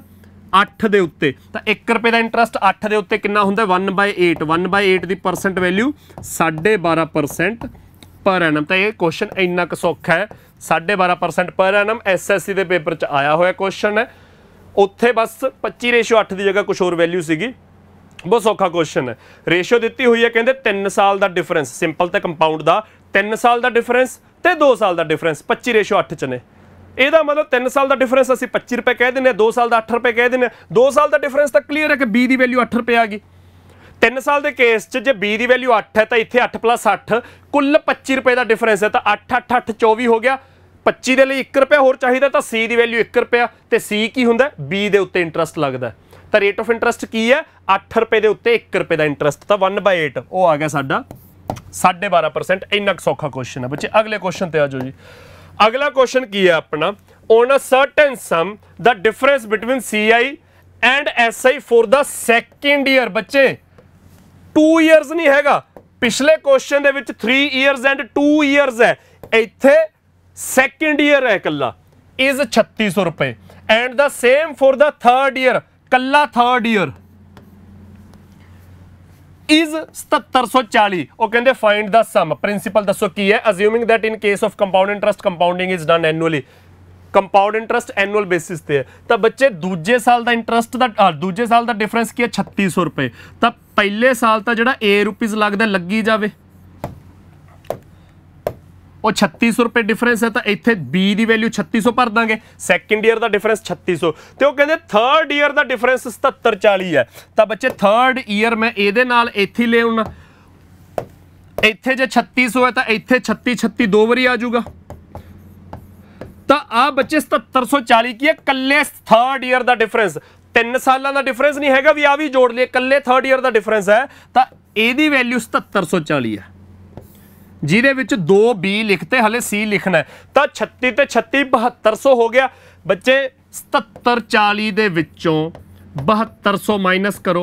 8 ਦੇ ਉੱਤੇ ਤਾਂ 1 ਰੁਪਏ ਦਾ ਇੰਟਰਸਟ 8 ਦੇ ਉੱਤੇ ਕਿੰਨਾ ਹੁੰਦਾ 1/8 1/8 ਦੀ ਪਰਸੈਂਟ ਵੈਲਿਊ 12.5% ਪਰ ਐਨਮ ਤਾਂ ਇਹ ਕੁਐਸਚਨ ਇੰਨਾ ਕੁ ਸੌਖਾ ਹੈ 12.5% ਪਰ ਐਨਮ ਐਸਐਸਸੀ ਦੇ ਪੇਪਰ 'ਚ ਆਇਆ ਹੋਇਆ ਕੁਐਸਚਨ ਹੈ ਉੱਥੇ ਬਸ 25 ਰੇਸ਼ੋ 8 ਦੀ ਜਗ੍ਹਾ ਕੁਝ ਹੋਰ ਵੈਲਿਊ ਸੀਗੀ ਬਹੁਤ ਸੌਖਾ ਕੁਐਸਚਨ ਹੈ ਰੇਸ਼ੋ ਦਿੱਤੀ ਹੋਈ ਹੈ ਕਹਿੰਦੇ 3 ਸਾਲ ਦਾ ਡਿਫਰੈਂਸ ਸਿੰਪਲ ਤੇ ਕੰਪਾਊਂਡ ਦਾ 3 ਸਾਲ ਦਾ ਡਿਫਰੈਂਸ ਤੇ 2 ਸਾਲ ਦਾ ਡਿਫਰੈਂਸ 25 ਰੇਸ਼ੋ 8 ਚ ਨੇ ਇਹਦਾ ਮਤਲਬ 3 ਸਾਲ ਦਾ ਡਿਫਰੈਂਸ ਅਸੀਂ 25 ਰੁਪਏ ਕਹਿ ਦਿੰਨੇ 2 ਸਾਲ ਦਾ 8 ਰੁਪਏ ਕਹਿ ਦਿੰਨੇ 2 ਸਾਲ ਦਾ ਡਿਫਰੈਂਸ ਤਾਂ ਕਲੀਅਰ ਹੈ ਕਿ B ਦੀ ਵੈਲਿਊ 8 ਰੁਪਏ ਆ ਗਈ 3 ਸਾਲ ਦੇ ਕੇਸ 'ਚ ਜੇ B ਦੀ ਵੈਲਿਊ 8 ਹੈ ਤਾਂ ਇੱਥੇ 8 8 ਕੁੱਲ 25 ਰੁਪਏ ਦਾ ਡਿਫਰੈਂਸ ਹੈ ਤਾਂ 8 8 8 24 ਹੋ ਗਿਆ 25 ਦੇ ਲਈ 1 ਰੁਪਿਆ ਹੋਰ ਚਾਹੀਦਾ ਤਾਂ C ਦੀ ਵੈਲਿਊ 1 ਰੁਪਿਆ ਤੇ C ਕੀ ਹੁੰਦਾ B ਦੇ ਉੱਤੇ ਇੰਟਰਸਟ ਲੱਗਦਾ ਤਾਂ ਰੇਟ ਆਫ ਇੰਟਰਸਟ ਕੀ ਹੈ 8 ਰੁਪਏ ਦੇ ਉੱਤੇ 1 ਰੁਪਏ ਦਾ ਇੰਟਰਸਟ ਤਾਂ 1/8 ਉਹ ਆ ਗਿਆ ਸਾਡਾ 12.5% ਇੰਨਾ ਸੌਖਾ ਕੁਐਸਚਨ ਹੈ ਬੱਚੇ ਅਗਲੇ ਕੁਐਸਚਨ ਤੇ ਆ ਜਾਓ ਜੀ ਅਗਲਾ ਕੁਐਸਚਨ ਕੀ ਹੈ ਆਪਣਾ on a certain sum the difference between CI and SI for the second year ਬੱਚੇ 2 ਇਅਰਸ ਨਹੀਂ ਹੈਗਾ ਪਿਛਲੇ ਕੁਐਸਚਨ ਦੇ ਵਿੱਚ 3 ਇਅਰਸ ਐਂਡ 2 ਇਅਰਸ ਹੈ ਇੱਥੇ ਸੈਕੰਡ ਈਅਰ ਹੈ ਕੱਲਾ ਇਜ਼ 3600 ਰੁਪਏ and the same for the third year ਕੱਲਾ ਥਰਡ ਈਅਰ ਇਜ਼ 7740 ਉਹ ਕਹਿੰਦੇ ਫਾਈਂਡ ਦਾ ਸਮ ਪ੍ਰਿੰਸੀਪਲ ਦੱਸੋ ਕੀ ਹੈ assuming that in case of compound interest compounding is done annually compound interest annual basis ਤੇ ਤਾਂ ਬੱਚੇ ਦੂਜੇ ਸਾਲ ਦਾ ਇੰਟਰਸਟ ਦਾ ਦੂਜੇ ਸਾਲ ਦਾ ਡਿਫਰੈਂਸ ਕੀ ਹੈ 3600 ਰੁਪਏ ਤਾਂ ਪਹਿਲੇ ਸਾਲ ਤਾਂ ਜਿਹੜਾ A ਰੁਪੀਸ ਲੱਗਦਾ ਲੱਗੀ ਜਾਵੇ ਉਹ 3600 ਰੁਪਏ ਡਿਫਰੈਂਸ ਹੈ ਤਾਂ ਇੱਥੇ B ਦੀ ਵੈਲਿਊ 3600 ਭਰ ਦਾਂਗੇ ਸੈਕੰਡ ਈਅਰ ਦਾ ਡਿਫਰੈਂਸ 3600 ਤੇ ਉਹ ਕਹਿੰਦੇ ਥਰਡ ਈਅਰ ਦਾ ਡਿਫਰੈਂਸ 7740 ਹੈ ਤਾਂ ਬੱਚੇ ਥਰਡ ਈਅਰ ਮੈਂ ਇਹਦੇ ਨਾਲ ਇੱਥੇ ਲੈ ਆਉਣਾ ਇੱਥੇ ਜੇ 3600 ਹੈ ਤਾਂ ਇੱਥੇ 36 36 ਦੋ ਵਾਰੀ ਆ ਜਾਊਗਾ ਤਾਂ ਆ ਬੱਚੇ 7740 ਕੀ ਹੈ ਕੱਲੇ ਥਰਡ ਈਅਰ ਦਾ ਡਿਫਰੈਂਸ 3 ਸਾਲਾਂ ਦਾ ਡਿਫਰੈਂਸ ਨਹੀਂ ਹੈਗਾ ਵੀ ਆ ਵੀ ਜੋੜ ਲਈਏ ਕੱਲੇ ਥਰਡ ਈਅਰ ਦਾ ਡਿਫਰੈਂਸ ਹੈ ਤਾਂ ਇਹਦੀ ਵੈਲਿਊ 7740 ਹੈ ਜਿਹਦੇ ਵਿੱਚ 2b ਲਿਖਤੇ ਹਲੇ c ਲਿਖਣਾ ਤਾਂ 36 ਤੇ 36 7200 ਹੋ ਗਿਆ ਬੱਚੇ 7740 ਦੇ ਵਿੱਚੋਂ 7200 ਮਾਈਨਸ ਕਰੋ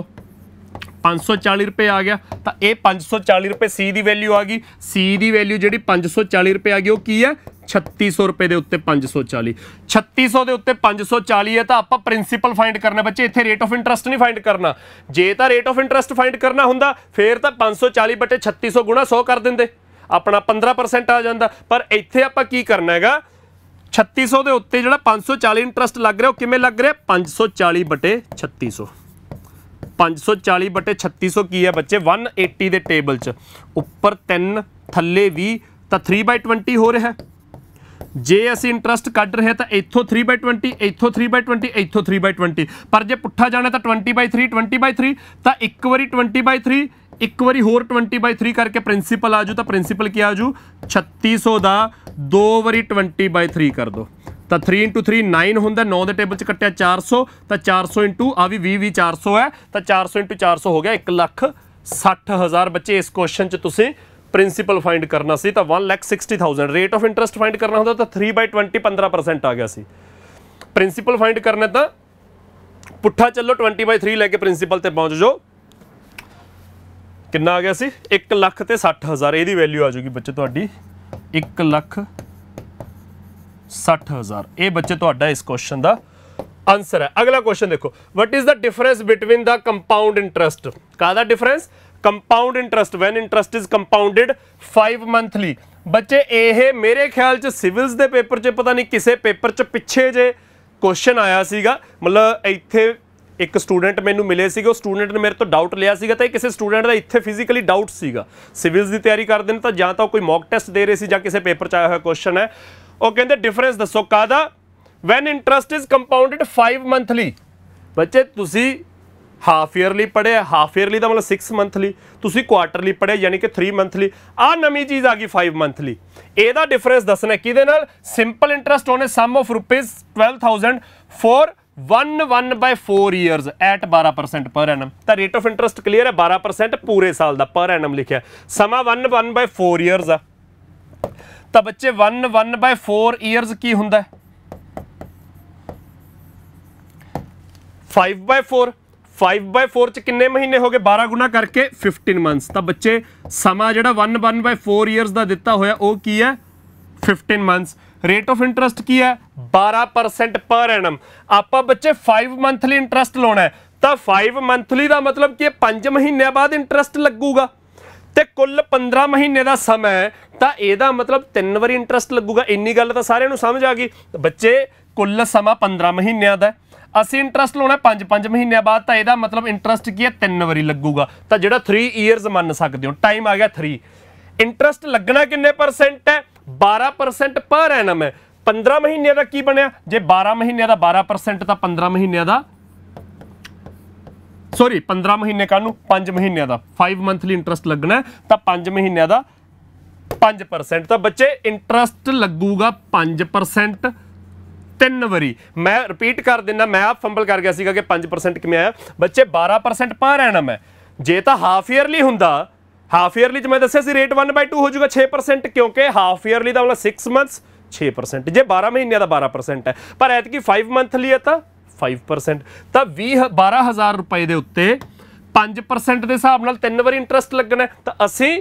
540 ਰੁਪਏ ਆ ਗਿਆ ਤਾਂ ਇਹ 540 ਰੁਪਏ C ਦੀ ਵੈਲਿਊ ਆ ਗਈ C ਦੀ ਵੈਲਿਊ ਜਿਹੜੀ 540 ਰੁਪਏ ਆ ਗਈ ਉਹ ਕੀ ਹੈ 3600 ਰੁਪਏ ਦੇ ਉੱਤੇ 540 3600 ਦੇ ਉੱਤੇ 540 ਹੈ ਤਾਂ ਆਪਾਂ ਪ੍ਰਿੰਸੀਪਲ ਫਾਈਂਡ ਕਰਨਾ ਬੱਚੇ ਇੱਥੇ ਰੇਟ ਆਫ ਇੰਟਰਸਟ ਨਹੀਂ ਫਾਈਂਡ ਕਰਨਾ ਜੇ ਤਾਂ ਰੇਟ ਆਫ ਇੰਟਰਸਟ ਫਾਈਂਡ ਕਰਨਾ ਹੁੰਦਾ ਫੇਰ ਤਾਂ 540 ਬਟੇ 3600 ਗੁਣਾ 100 ਕਰ ਦਿੰਦੇ ਆਪਣਾ 15% ਆ ਜਾਂਦਾ ਪਰ ਇੱਥੇ ਆਪਾਂ ਕੀ ਕਰਨਾ ਹੈਗਾ 3600 ਦੇ ਉੱਤੇ ਜਿਹੜਾ 540 ਇੰਟਰਸਟ ਲੱਗ ਰਿਹਾ ਉਹ ਕਿਵੇਂ ਲੱਗ ਰਿਹਾ 540 ਬਟੇ 3600 540 ਬਟੇ 3600 ਕੀ ਹੈ ਬੱਚੇ 180 ਦੇ ਟੇਬਲ 'ਚ ਉੱਪਰ 3 ਥੱਲੇ 20 ਤਾਂ 3/20 ਹੋ ਰਿਹਾ ਜੇ ਅਸੀਂ ਇੰਟਰਸਟ ਕੱਢ ਰਹੇ ਤਾਂ ਇੱਥੋਂ 3/20 ਇੱਥੋਂ 3/20 ਇੱਥੋਂ 3/20 ਪਰ ਜੇ ਪੁੱਠਾ ਜਾਣਾ ਤਾਂ 20/3 20/3 ਤਾਂ ਇੱਕ ਵਾਰੀ 20/3 ਇੱਕ ਵਾਰੀ ਹੋਰ 20/3 ਕਰਕੇ ਪ੍ਰਿੰਸੀਪਲ ਆਜੂ ਤਾਂ ਪ੍ਰਿੰਸੀਪਲ ਕੀ ਆਜੂ 3600 ਦਾ ਦੋ ਵਾਰੀ 20/3 ਕਰ ਦੋ ਤਾਂ 3 3 9 ਹੁੰਦਾ 9 ਦੇ ਟੇਬਲ 'ਚ ਕੱਟਿਆ 400 ਤਾਂ 400 ਆ ਵੀ 20 ਵੀ 400 ਹੈ ਤਾਂ 400 400 ਹੋ ਗਿਆ 1 ਲੱਖ 60000 ਬੱਚੇ ਇਸ ਕੁਐਸਚਨ 'ਚ ਤੁਸੀਂ ਪ੍ਰਿੰਸੀਪਲ ਫਾਈਂਡ ਕਰਨਾ ਸੀ ਤਾਂ 160000 ਰੇਟ ਆਫ ਇੰਟਰਸਟ ਫਾਈਂਡ ਕਰਨਾ ਹੁੰਦਾ ਤਾਂ 3/20 15% ਆ ਗਿਆ ਸੀ ਪ੍ਰਿੰਸੀਪਲ ਫਾਈਂਡ ਕਰਨਾ ਤਾਂ ਪੁੱਠਾ ਚੱਲੋ 20/3 ਲੈ ਕੇ ਪ੍ਰਿੰਸੀਪਲ ਤੇ ਪਹੁੰਚ ਜਾਓ ਕਿੰਨਾ ਆ ਗਿਆ ਸੀ 1 ਲੱਖ ਤੇ 60000 ਇਹਦੀ ਵੈਲਿਊ ਆ ਜੂਗੀ ਬੱਚੇ ਤੁਹਾਡੀ 1 ਲੱਖ 60000 ਇਹ ਬੱਚੇ ਤੁਹਾਡਾ ਇਸ ਕੁਐਸਚਨ ਦਾ ਆਨਸਰ ਹੈ ਅਗਲਾ ਕੁਐਸਚਨ ਦੇਖੋ what is the difference between the compound interest ਕਾਹਦਾ difference compound interest when interest is compounded 5 monthly ਬੱਚੇ ਇਹ ਮੇਰੇ ਖਿਆਲ ਚ ਸਿਵਲਸ ਦੇ ਪੇਪਰ 'ਚ ਪਤਾ ਨਹੀਂ ਕਿਸੇ ਪੇਪਰ 'ਚ ਪਿੱਛੇ ਜੇ ਕੁਐਸਚਨ ਆਇਆ ਸੀਗਾ ਮਤਲਬ ਇੱਥੇ ਇੱਕ ਸਟੂਡੈਂਟ ਮੈਨੂੰ ਮਿਲੇ ਸੀਗੇ ਉਹ ਸਟੂਡੈਂਟ ਨੇ ਮੇਰੇ ਤੋਂ ਡਾਊਟ ਲਿਆ ਸੀਗਾ ਤਾਂ ਇਹ ਕਿਸੇ ਸਟੂਡੈਂਟ ਦਾ ਇੱਥੇ ਫਿਜ਼ੀਕਲੀ ਡਾਊਟ ਸੀਗਾ ਸਿਵਲਸ ਦੀ ਤਿਆਰੀ ਕਰਦੇ ਨੇ ਤਾਂ ਜਾਂ ਤਾਂ ਕੋਈ ਮੌਕ ਟੈਸਟ ਦੇ ਰਹੇ ਸੀ ਜਾਂ ਕਿਸੇ ਪੇਪਰ 'ਚ ਆਇਆ ਹੋਇਆ ਕੁਐਸਚਨ ਹੈ ਉਹ ਕਹਿੰਦੇ ਡਿਫਰੈਂਸ ਦੱਸੋ ਕਾਦਾ when interest is compounded 5 monthly ਬੱਚੇ ਤੁਸੀਂ ਹਾਫ ਇਅਰਲੀ ਪੜਿਆ ਹਾਫ ਇਅਰਲੀ ਦਾ ਮਤਲਬ 6 ਮੰਥਲੀ ਤੁਸੀਂ ਕੁਆਟਰਲੀ ਪੜਿਆ ਯਾਨੀ ਕਿ 3 ਮੰਥਲੀ ਆ ਨਵੀਂ ਚੀਜ਼ ਆ ਗਈ 5 ਮੰਥਲੀ ਇਹਦਾ ਡਿਫਰੈਂਸ ਦੱਸਣਾ ਕਿਹਦੇ ਨਾਲ simple interest on sum of rupees 12000 for 1 1 by 4 years at 12% per ਐਨਮ ਤਾਂ ਰੇਟ ਆਫ ਇੰਟਰਸਟ ਕਲੀਅਰ ਹੈ 12% ਪੂਰੇ ਸਾਲ ਦਾ ਪਰ ਐਨਮ ਲਿਖਿਆ ਸਮਾਂ 1 1 ਬਾਈ 4 ইয়ার্স ਆ ਤਾਂ ਬੱਚੇ 1 1 ਬਾਈ 4 ইয়ার্স ਕੀ ਹੁੰਦਾ 5 ਬਾਈ 4 5 ਬਾਈ 4 ਚ ਕਿੰਨੇ ਮਹੀਨੇ ਹੋ ਗਏ 12 ਗੁਣਾ ਕਰਕੇ 15 ਮੰਥਸ ਤਾਂ ਬੱਚੇ ਸਮਾਂ ਜਿਹੜਾ 1 1 ਬਾਈ 4 ইয়ার্স ਦਾ ਦਿੱਤਾ ਹੋਇਆ ਉਹ ਕੀ ਹੈ 15 ਮੰਥਸ ਰੇਟ ਆਫ ਇੰਟਰਸਟ ਕੀ ਹੈ 12% ਪਰ ਐਨਮ ਆਪਾਂ ਬੱਚੇ 5 ਮੰਥਲੀ ਇੰਟਰਸਟ ਲਾਉਣਾ ਤਾਂ 5 ਮੰਥਲੀ ਦਾ ਮਤਲਬ ਕਿ 5 ਮਹੀਨੇ ਬਾਅਦ ਇੰਟਰਸਟ ਲੱਗੂਗਾ ਤੇ ਕੁੱਲ 15 ਮਹੀਨੇ ਦਾ ਸਮਾਂ ਹੈ ਤਾਂ ਇਹਦਾ ਮਤਲਬ ਤਿੰਨ ਵਾਰੀ ਇੰਟਰਸਟ ਲੱਗੂਗਾ ਇੰਨੀ ਗੱਲ ਤਾਂ ਸਾਰਿਆਂ ਨੂੰ ਸਮਝ ਆ ਗਈ ਬੱਚੇ ਕੁੱਲ ਸਮਾਂ 15 ਮਹੀਨਿਆਂ ਦਾ ਅਸੀਂ ਇੰਟਰਸਟ ਲਾਉਣਾ 5-5 ਮਹੀਨੇ ਬਾਅਦ ਤਾਂ ਇਹਦਾ ਮਤਲਬ ਇੰਟਰਸਟ ਕੀ ਹੈ ਤਿੰਨ ਵਾਰੀ ਲੱਗੂਗਾ ਤਾਂ ਜਿਹੜਾ 3 ਇਅਰਸ ਮੰਨ ਸਕਦੇ ਹੋ ਟਾਈਮ ਆ ਗਿਆ 3 ਇੰਟਰਸਟ ਲੱਗਣਾ ਕਿੰਨੇ ਪਰਸੈਂਟ ਹੈ 12% ਪਰ ਐਨਮ ਹੈ 15 ਮਹੀਨੇ ਦਾ ਕੀ ਬਣਿਆ ਜੇ 12 ਮਹੀਨੇ ਦਾ 12% ਤਾਂ 15 ਮਹੀਨੇ ਦਾ ਸੌਰੀ 15 ਮਹੀਨੇ ਨੂੰ 5 ਮਹੀਨੇ ਦਾ 5 ਮੰਥਲੀ ਇੰਟਰਸਟ ਲੱਗਣਾ ਤਾਂ 5 ਮਹੀਨੇ ਦਾ 5% ਤਾਂ ਬੱਚੇ ਇੰਟਰਸਟ ਲੱਗੂਗਾ 5% ਤਿੰਨ ਵਾਰੀ ਮੈਂ ਰਿਪੀਟ ਕਰ ਦਿੰਦਾ ਮੈਂ ਆ ਫੰਬਲ ਕਰ ਗਿਆ ਸੀਗਾ ਕਿ 5% ਕਿਵੇਂ ਆਇਆ ਬੱਚੇ 12% ਪਰ ਐਨਮ ਹੈ ਜੇ ਤਾਂ ਹਾਫ ਇਅਰਲੀ ਹੁੰਦਾ ਹਾਫ ਇਅਰਲੀ ਚ ਮੈਂ ਦੱਸਿਆ ਸੀ ਰੇਟ 1/2 ਹੋ ਜਾਊਗਾ 6% ਕਿਉਂਕਿ ਹਾਫ ਇਅਰਲੀ ਦਾ ਵਾਲਾ 6 ਮੰਥਸ 6% ਜੇ 12 ਮਹੀਨਿਆਂ ਦਾ 12% ਹੈ ਪਰ ਐਤਕੀ 5 ਮੰਥਲੀ ਹੈ ਤਾਂ 5% ਤਾਂ 20 12000 ਰੁਪਏ ਦੇ ਉੱਤੇ 5% ਦੇ ਹਿਸਾਬ ਨਾਲ ਤਿੰਨ ਵਾਰੀ ਇੰਟਰਸਟ ਲੱਗਣਾ ਤਾਂ ਅਸੀਂ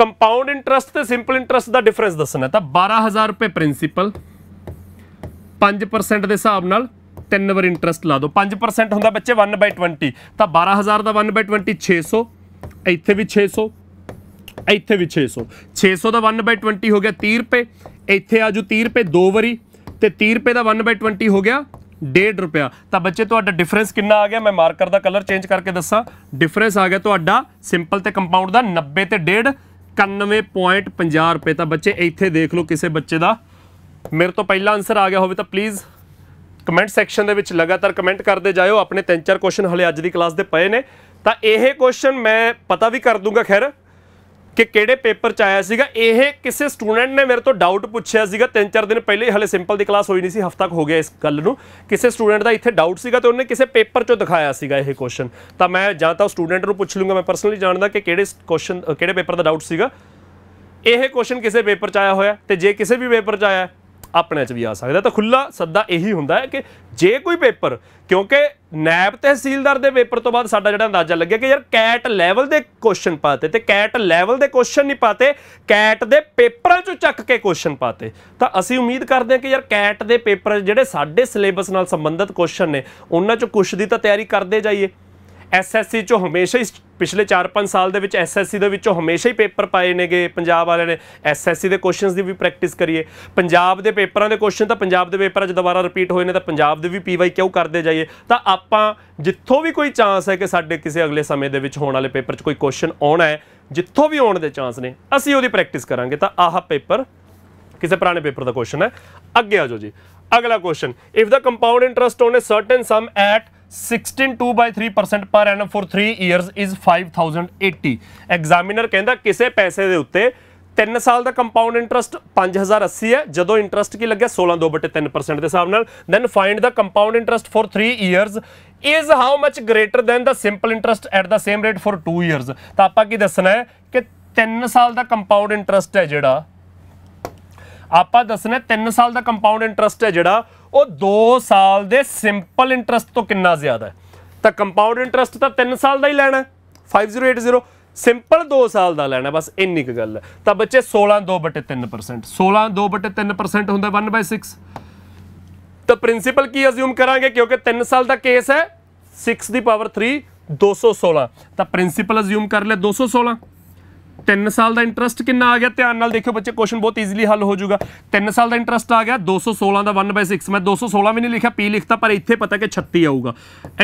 ਕੰਪਾਊਂਡ ਇੰਟਰਸਟ ਤੇ ਸਿੰਪਲ ਇੰਟਰਸਟ ਦਾ ਡਿਫਰੈਂਸ ਦੱਸਣਾ ਤਾਂ 12000 ਰੁਪਏ ਪ੍ਰਿੰਸੀਪਲ 5% ਦੇ ਹਿਸਾਬ ਨਾਲ ਤਿੰਨ ਵਾਰ ਇੰਟਰਸਟ ਲਾ ਦਿਓ 5% ਹੁੰਦਾ ਬੱਚੇ 1/20 ਤਾਂ 12000 ਦਾ 1/20 600 ਇੱਥੇ ਵੀ 600 ਇੱਥੇ ਵੀ 600 600 ਦਾ 1/20 ਹੋ ਗਿਆ 30 ਰੁਪਏ ਇੱਥੇ ਆਜੂ 30 ਰੁਪਏ ਦੋ ਵਾਰੀ ਤੇ 30 ਰੁਪਏ ਦਾ 1/20 ਹੋ ਗਿਆ 1.5 ਰੁਪਿਆ ਤਾਂ ਬੱਚੇ ਤੁਹਾਡਾ ਡਿਫਰੈਂਸ ਕਿੰਨਾ ਆ ਗਿਆ ਮੈਂ ਮਾਰਕਰ ਦਾ ਕਲਰ ਚੇਂਜ ਕਰਕੇ ਦੱਸਾਂ ਡਿਫਰੈਂਸ ਆ ਗਿਆ ਤੁਹਾਡਾ ਸਿੰਪਲ ਤੇ ਕੰਪਾਊਂਡ ਦਾ 90 ਤੇ 1.5 91.50 ਰੁਪਏ ਤਾਂ ਬੱਚੇ ਇੱਥੇ ਦੇਖ ਲਓ ਕਿਸੇ ਬੱਚੇ ਦਾ ਮੇਰੇ ਤੋਂ ਪਹਿਲਾ ਆਨਸਰ ਆ ਗਿਆ ਹੋਵੇ ਤਾਂ ਪਲੀਜ਼ ਕਮੈਂਟ ਸੈਕਸ਼ਨ ਦੇ ਵਿੱਚ ਲਗਾਤਾਰ ਕਮੈਂਟ ਕਰਦੇ ਜਾਇਓ ਆਪਣੇ ਤਿੰਨ ਚਾਰ ਕੁਐਸਚਨ ਹਲੇ ਅੱਜ ਦੀ ਕਲਾਸ ਦੇ ਪਏ ਨੇ ਤਾਂ ਇਹ ਕੁਐਸਚਨ ਮੈਂ ਪਤਾ ਵੀ ਕਰ ਦੂੰਗਾ ਖੈਰ ਕਿ ਕਿਹੜੇ ਪੇਪਰ ਚ ਆਇਆ ਸੀਗਾ ਇਹ ਕਿਸੇ ਸਟੂਡੈਂਟ ਨੇ ਮੇਰੇ ਤੋਂ ਡਾਊਟ ਪੁੱਛਿਆ ਸੀਗਾ ਤਿੰਨ ਚਾਰ ਦਿਨ ਪਹਿਲੇ ਹਲੇ ਸਿੰਪਲ ਦੀ ਕਲਾਸ ਹੋਈ ਨਹੀਂ ਸੀ ਹਫਤਾ ਹੋ ਗਿਆ ਇਸ ਗੱਲ ਨੂੰ ਕਿਸੇ ਸਟੂਡੈਂਟ ਦਾ ਇੱਥੇ ਡਾਊਟ ਸੀਗਾ ਤੇ ਉਹਨੇ ਕਿਸੇ ਪੇਪਰ ਚੋਂ ਦਿਖਾਇਆ ਸੀਗਾ ਇਹ ਕੁਐਸਚਨ ਤਾਂ ਮੈਂ ਜਾਂ ਤਾਂ ਸਟੂਡੈਂਟ ਨੂੰ ਪੁੱਛ ਲੂੰਗਾ ਮੈਂ ਪਰਸਨਲੀ ਜਾਣਦਾ ਕਿ ਕਿਹੜੇ ਕੁਐਸਚਨ ਕਿਹੜੇ ਪੇਪਰ ਦਾ ਡਾਊਟ ਸੀਗਾ ਇਹ ਕੁਐਸਚਨ ਕਿਸੇ ਪੇਪਰ ਚ ਆਇਆ ਹੋਇਆ ਤੇ ਜੇ ਕਿਸੇ ਵੀ ਪੇਪਰ ਚ ਆਇਆ ਆਪਣੇ 'ਚ ਵੀ ਆ ਸਕਦਾ ਤਾਂ ਖੁੱਲਾ ਸੱਦਾ ਇਹੀ ਹੁੰਦਾ ਹੈ ਕਿ ਜੇ ਕੋਈ ਪੇਪਰ ਕਿਉਂਕਿ ਨੈਬ ਤਹਿਸੀਲਦਾਰ ਦੇ ਪੇਪਰ ਤੋਂ ਬਾਅਦ ਸਾਡਾ ਜਿਹੜਾ ਅੰਦਾਜ਼ਾ ਲੱਗਿਆ ਕਿ ਯਾਰ ਕੈਟ ਲੈਵਲ ਦੇ ਕੁਐਸਚਨ ਪਾਤੇ ਤੇ ਕੈਟ ਲੈਵਲ ਦੇ ਕੁਐਸਚਨ ਨਹੀਂ ਪਾਤੇ ਕੈਟ ਦੇ ਪੇਪਰਾਂ ਚੋਂ ਚੱਕ ਕੇ ਕੁਐਸਚਨ ਪਾਤੇ ਤਾਂ ਅਸੀਂ ਉਮੀਦ ਕਰਦੇ ਹਾਂ ਕਿ ਯਾਰ ਕੈਟ ਦੇ ਪੇਪਰ ਜਿਹੜੇ ਸਾਡੇ ਸਿਲੇਬਸ ਨਾਲ ਸੰਬੰਧਿਤ ਕੁਐਸਚਨ ਨੇ ਉਹਨਾਂ ਚੋਂ ਕੁਝ ਦੀ ਤਾਂ ਤਿਆਰੀ ਕਰਦੇ ਜਾਈਏ ਐਸਐਸਸੀ ਚੋਂ ਹਮੇਸ਼ਾ ਹੀ ਪਿਛਲੇ 4-5 ਸਾਲ ਦੇ ਵਿੱਚ ਐਸਐਸਸੀ ਦੇ ਵਿੱਚੋਂ ਹਮੇਸ਼ਾ ਹੀ ਪੇਪਰ ਪਾਏ ਨੇਗੇ ਪੰਜਾਬ ਵਾਲਿਆਂ ਨੇ ਐਸਐਸਸੀ ਦੇ ਕੁਐਸਚਨਸ ਦੀ ਵੀ ਪ੍ਰੈਕਟਿਸ ਕਰੀਏ ਪੰਜਾਬ ਦੇ ਪੇਪਰਾਂ ਦੇ ਕੁਐਸਚਨ ਤਾਂ ਪੰਜਾਬ ਦੇ ਪੇਪਰ ਅੱਜ ਦੁਬਾਰਾ ਰਿਪੀਟ ਹੋਏ ਨੇ ਤਾਂ ਪੰਜਾਬ ਦੇ ਵੀ ਪੀਵਾਈ ਕਿਉਂ ਕਰਦੇ ਜਾਈਏ ਤਾਂ ਆਪਾਂ ਜਿੱਥੋਂ ਵੀ ਕੋਈ ਚਾਂਸ ਹੈ ਕਿ ਸਾਡੇ ਕਿਸੇ ਅਗਲੇ ਸਮੇਂ ਦੇ ਵਿੱਚ ਹੋਣ ਵਾਲੇ ਪੇਪਰ 'ਚ ਕੋਈ ਕੁਐਸਚਨ ਆਉਣਾ ਹੈ ਜਿੱਥੋਂ ਵੀ ਆਉਣ ਦੇ ਚਾਂਸ ਨੇ ਅਸੀਂ ਉਹਦੀ ਪ੍ਰੈਕਟਿਸ ਕਰਾਂਗੇ ਤਾਂ ਆਹ ਪੇਪਰ ਕਿਸੇ ਪੁਰਾਣੇ ਪੇਪਰ ਦਾ ਕੁਐਸਚਨ ਹੈ ਅੱਗੇ ਆਜੋ ਜੀ ਅਗਲਾ question if the compound interest on a certain sum at 16 2 3% per annum for 3 years is 5080 examiner ਕਹਿੰਦਾ ਕਿਸੇ ਪੈਸੇ ਦੇ ਉੱਤੇ 3 ਸਾਲ ਦਾ ਕੰਪਾਊਂਡ ਇੰਟਰਸਟ 5080 ਹੈ ਜਦੋਂ ਇੰਟਰਸਟ ਕੀ ਲੱਗਿਆ 16 2/3% ਦੇ ਹਿਸਾਬ ਨਾਲ then find the compound interest for 3 years is how much greater than the simple interest at the same rate for 2 years ਤਾਂ ਆਪਾਂ ਕੀ ਦੱਸਣਾ ਹੈ ਕਿ 3 ਸਾਲ ਦਾ ਕੰਪਾਊਂਡ ਇੰਟਰਸਟ ਹੈ ਜਿਹੜਾ ਆਪਾਂ ਦੱਸਣਾ 3 ਸਾਲ ਦਾ ਕੰਪਾਊਂਡ ਇੰਟਰਸਟ ਹੈ ਜਿਹੜਾ ਉਹ 2 ਸਾਲ ਦੇ ਸਿੰਪਲ ਇੰਟਰਸਟ ਤੋਂ ਕਿੰਨਾ ਜ਼ਿਆਦਾ ਹੈ ਤਾਂ ਕੰਪਾਊਂਡ ਇੰਟਰਸਟ ਤਾਂ 3 ਸਾਲ ਦਾ ਹੀ ਲੈਣਾ 5080 ਸਿੰਪਲ 2 ਸਾਲ ਦਾ ਲੈਣਾ ਬਸ ਇੰਨੀ ਕੁ ਗੱਲ ਹੈ ਤਾਂ ਬੱਚੇ 16 2/3% 16 2/3% ਹੁੰਦਾ 1/6 ਤਾਂ ਪ੍ਰਿੰਸੀਪਲ ਕੀ ਅਸਿਊਮ ਕਰਾਂਗੇ ਕਿਉਂਕਿ 3 ਸਾਲ ਦਾ ਕੇਸ ਹੈ 6 ਦੀ ਪਾਵਰ 3 216 ਤਾਂ ਪ੍ਰਿੰਸੀਪਲ ਅਸਿਊਮ ਕਰ ਲੈ 216 3 ਸਾਲ ਦਾ ਇੰਟਰਸਟ ਕਿੰਨਾ ਆ ਗਿਆ ਧਿਆਨ ਨਾਲ ਦੇਖਿਓ ਬੱਚੇ ਕੁਐਸਚਨ ਬਹੁਤ ਈਜ਼ੀਲੀ ਹੱਲ ਹੋ ਜਾਊਗਾ 3 ਸਾਲ ਦਾ ਇੰਟਰਸਟ ਆ ਗਿਆ 216 ਦਾ 1/6 ਮੈਂ 216 ਵੀ ਨਹੀਂ ਲਿਖਿਆ ਪੀ ਲਿਖਤਾ ਪਰ ਇੱਥੇ ਪਤਾ ਕਿ 36 ਆਊਗਾ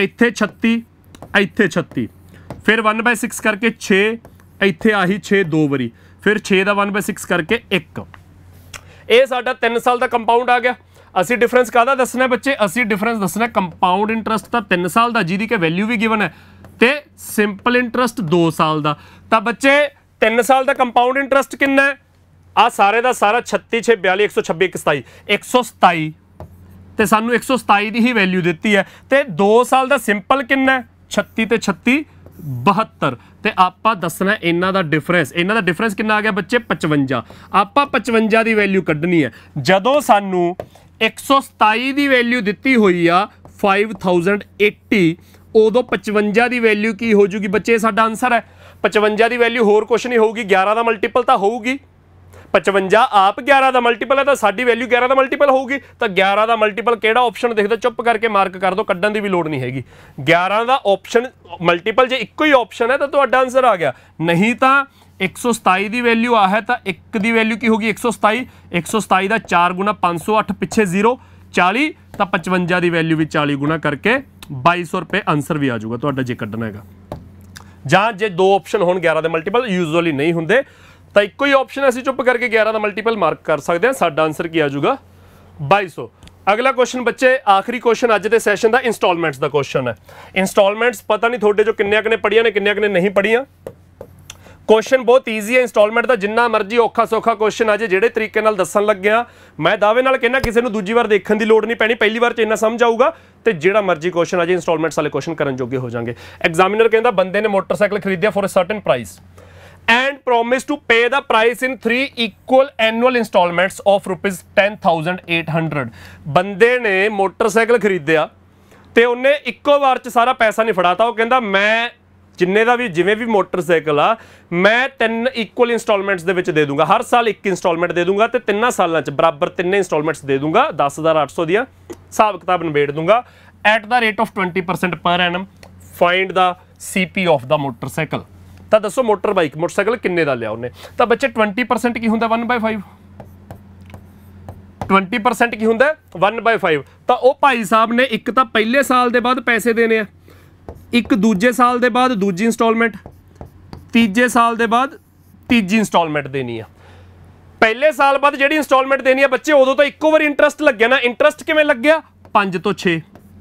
ਇੱਥੇ 36 ਇੱਥੇ 36 ਫਿਰ 1/6 ਕਰਕੇ 6 ਇੱਥੇ ਆਹੀ 6 ਦੋ ਵਾਰੀ ਫਿਰ 6 ਦਾ 1/6 ਕਰਕੇ 1 ਇਹ ਸਾਡਾ 3 ਸਾਲ ਦਾ ਕੰਪਾਊਂਡ ਆ ਗਿਆ ਅਸੀਂ ਡਿਫਰੈਂਸ ਕਾਹਦਾ ਦੱਸਣਾ ਬੱਚੇ ਅਸੀਂ ਡਿਫਰੈਂਸ ਦੱਸਣਾ ਕੰਪਾਊਂਡ ਇੰਟਰਸਟ ਤਾਂ 3 ਸਾਲ ਦਾ ਜਿਹਦੀ ਕਿ ਵੈਲਿਊ ਵੀ ਗਿਵਨ ਹੈ ਤੇ ਸਿੰਪਲ ਇੰਟਰਸਟ 2 ਸਾਲ ਦਾ ਤਾਂ ਬੱਚੇ 3 ਸਾਲ ਦਾ ਕੰਪਾਊਂਡ ਇੰਟਰਸਟ ਕਿੰਨਾ ਹੈ ਆ ਸਾਰੇ ਦਾ ਸਾਰਾ 36 42 126 127 127 ਤੇ ਸਾਨੂੰ 127 ਦੀ ਹੀ ਵੈਲਿਊ ਦਿੱਤੀ ਹੈ ਤੇ 2 ਸਾਲ ਦਾ ਸਿੰਪਲ ਕਿੰਨਾ ਹੈ 36 ਤੇ 36 72 ਤੇ ਆਪਾਂ ਦੱਸਣਾ ਇਹਨਾਂ ਦਾ ਡਿਫਰੈਂਸ ਇਹਨਾਂ ਦਾ ਡਿਫਰੈਂਸ ਕਿੰਨਾ ਆ ਗਿਆ ਬੱਚੇ 55 ਆਪਾਂ 55 ਦੀ ਵੈਲਿਊ ਕੱਢਣੀ ਹੈ ਜਦੋਂ ਸਾਨੂੰ 127 ਦੀ ਵੈਲਿਊ ਦਿੱਤੀ ਹੋਈ ਆ 5080 ਉਦੋਂ 55 ਦੀ ਵੈਲਿਊ ਕੀ ਹੋ ਜੂਗੀ ਬੱਚੇ ਸਾਡਾ ਆਨਸਰ ਹੈ 55 ਦੀ ਵੈਲਿਊ ਹੋਰ ਕੁਝ ਨਹੀਂ ਹੋਊਗੀ 11 ਦਾ ਮਲਟੀਪਲ ਤਾਂ ਹੋਊਗੀ 55 ਆਪ 11 ਦਾ ਮਲਟੀਪਲ ਹੈ ਤਾਂ ਸਾਡੀ ਵੈਲਿਊ 11 ਦਾ ਮਲਟੀਪਲ ਹੋਊਗੀ ਤਾਂ 11 ਦਾ ਮਲਟੀਪਲ ਕਿਹੜਾ ਆਪਸ਼ਨ ਦੇਖਦੇ ਚੁੱਪ ਕਰਕੇ ਮਾਰਕ ਕਰ ਦਿਓ ਕੱਢਣ ਦੀ ਵੀ ਲੋੜ ਨਹੀਂ ਹੈਗੀ 11 ਦਾ ਆਪਸ਼ਨ ਮਲਟੀਪਲ ਜੇ ਇੱਕੋ ਹੀ ਆਪਸ਼ਨ ਹੈ ਤਾਂ ਤੁਹਾਡਾ ਆਨਸਰ ਆ ਗਿਆ ਨਹੀਂ ਤਾਂ 127 ਦੀ ਵੈਲਿਊ ਆ ਹੈ ਤਾਂ 1 ਦੀ ਵੈਲਿਊ ਕੀ ਹੋਗੀ 127 127 ਦਾ 4 ਗੁਣਾ 508 ਪਿੱਛੇ 0 40 ਤਾਂ 55 ਦੀ ਵੈਲਿਊ ਵੀ 40 ਗੁਣਾ ਕਰਕੇ 2200 ਰੁਪਏ ਆਨਸਰ ਵੀ ਆ ਜਾਊਗਾ ਤੁਹਾਡਾ ਜੇ ਕੱਢਣਾ ਹੈਗਾ ਜਾਂ ਜੇ ਦੋ ਆਪਸ਼ਨ ਹੋਣ 11 ਦੇ ਮਲਟੀਪਲ ਯੂਜ਼ੂਅਲੀ ਨਹੀਂ ਹੁੰਦੇ ਤਾਂ ਇੱਕੋ ਹੀ ਆਪਸ਼ਨ ਅਸੀਂ ਚੁੱਪ ਕਰਕੇ 11 ਦਾ ਮਲਟੀਪਲ ਮਾਰਕ ਕਰ ਸਕਦੇ ਹਾਂ ਸਾਡਾ ਆਨਸਰ ਕੀ ਆ ਜਾਊਗਾ 2200 ਅਗਲਾ ਕੁਐਸਚਨ ਬੱਚੇ ਆਖਰੀ ਕੁਐਸਚਨ ਅੱਜ ਦੇ ਸੈਸ਼ਨ ਦਾ ਇਨਸਟਾਲਮੈਂਟਸ ਦਾ ਕੁਐਸਚਨ ਹੈ ਇਨਸਟਾਲਮੈਂਟਸ ਪਤਾ ਨਹੀਂ ਤੁਹਾਡੇ ਜੋ ਕਿੰਨੇ ਕਨੇ ਪੜੀਆਂ ਨੇ ਕਿੰਨੇ ਕਨੇ ਨਹੀਂ ਪੜੀਆਂ ਕੁਐਸਚਨ ਬਹੁਤ ਈਜ਼ੀ ਹੈ ਇਨਸਟਾਲਮੈਂਟ ਦਾ ਜਿੰਨਾ ਮਰਜ਼ੀ ਔਖਾ ਸੌਖਾ ਕੁਐਸਚਨ ਅੱਜ ਜਿਹੜੇ ਤਰੀਕੇ ਨਾਲ ਦੱਸਣ ਲੱਗਿਆ ਮੈਂ ਦਾਅਵੇ ਨਾਲ ਕਹਿੰਦਾ ਕਿਸੇ ਨੂੰ ਦੂਜੀ ਵਾਰ ਦੇਖਣ ਦੀ ਲੋੜ ਨਹੀਂ ਪੈਣੀ ਪਹਿਲੀ ਵਾਰ ਚ ਇੰਨਾ ਸਮਝ ਆਊਗਾ ਤੇ ਜਿਹੜਾ ਮਰਜ਼ੀ ਕੁਐਸਚਨ ਆ ਇਨਸਟਾਲਮੈਂਟਸ ਵਾਲੇ ਕੁਐਸਚਨ ਕਰਨ ਜੋਗੇ ਹੋ ਜਾਣਗੇ ਐਗਜ਼ਾਮੀਨਰ ਕਹਿੰਦਾ ਬੰਦੇ ਨੇ ਮੋਟਰਸਾਈਕਲ ਖਰੀਦਿਆ for a certain price and promise to pay the price in 3 equal annual installments of rupees 10800 ਬੰਦੇ ਨੇ ਮੋਟਰਸਾਈਕਲ ਖਰੀਦਿਆ ਤੇ ਉਹਨੇ ਇੱਕੋ ਵਾਰ ਚ ਸਾਰਾ ਪੈਸਾ ਨਹੀਂ ਫੜਾਤਾ ਉਹ ਕਹਿੰਦਾ ਮੈਂ ਜਿੰਨੇ ਦਾ ਵੀ ਜਿਵੇਂ ਵੀ ਮੋਟਰਸਾਈਕਲ ਆ ਮੈਂ ਤਿੰਨ ਇਕੁਅਲ ਇਨਸਟਾਲਮੈਂਟਸ ਦੇ ਵਿੱਚ ਦੇ ਦੂੰਗਾ ਹਰ ਸਾਲ ਇੱਕ ਇਨਸਟਾਲਮੈਂਟ ਦੇ ਦੂੰਗਾ ਤੇ ਤਿੰਨਾਂ ਸਾਲਾਂ 'ਚ ਬਰਾਬਰ ਤਿੰਨੇ ਇਨਸਟਾਲਮੈਂਟਸ ਦੇ ਦੂੰਗਾ 10800 ਦੀਆਂ ਹਿਸਾਬ ਕਿਤਾਬ ਨਿਬੇੜ ਦੂੰਗਾ at the rate of 20% per annum find the CP of the motorcycle ਤਾਂ ਦੱਸੋ ਮੋਟਰ ਬਾਈਕ ਮੋਟਰਸਾਈਕਲ ਕਿੰਨੇ ਦਾ ਲਿਆ ਉਹਨੇ ਤਾਂ ਬੱਚੇ 20% ਕੀ ਹੁੰਦਾ 1/5 20% ਕੀ ਹੁੰਦਾ 1/5 ਤਾਂ ਉਹ ਭਾਈ ਸਾਹਿਬ ਨੇ ਇੱਕ ਤਾਂ ਪਹਿਲੇ ਸਾਲ ਦੇ ਬਾਅਦ ਪੈਸੇ ਦੇਣੇ ਆ ਇੱਕ ਦੂਜੇ ਸਾਲ ਦੇ ਬਾਅਦ ਦੂਜੀ ਇਨਸਟਾਲਮੈਂਟ ਤੀਜੇ ਸਾਲ ਦੇ ਬਾਅਦ ਤੀਜੀ ਇਨਸਟਾਲਮੈਂਟ ਦੇਣੀ ਆ ਪਹਿਲੇ ਸਾਲ ਬਾਅਦ ਜਿਹੜੀ ਇਨਸਟਾਲਮੈਂਟ ਦੇਣੀ ਆ ਬੱਚੇ ਉਦੋਂ ਤਾਂ ਇੱਕੋ ਵਾਰ ਇੰਟਰਸਟ ਲੱਗਿਆ ਨਾ ਇੰਟਰਸਟ ਕਿਵੇਂ ਲੱਗਿਆ 5 ਤੋਂ 6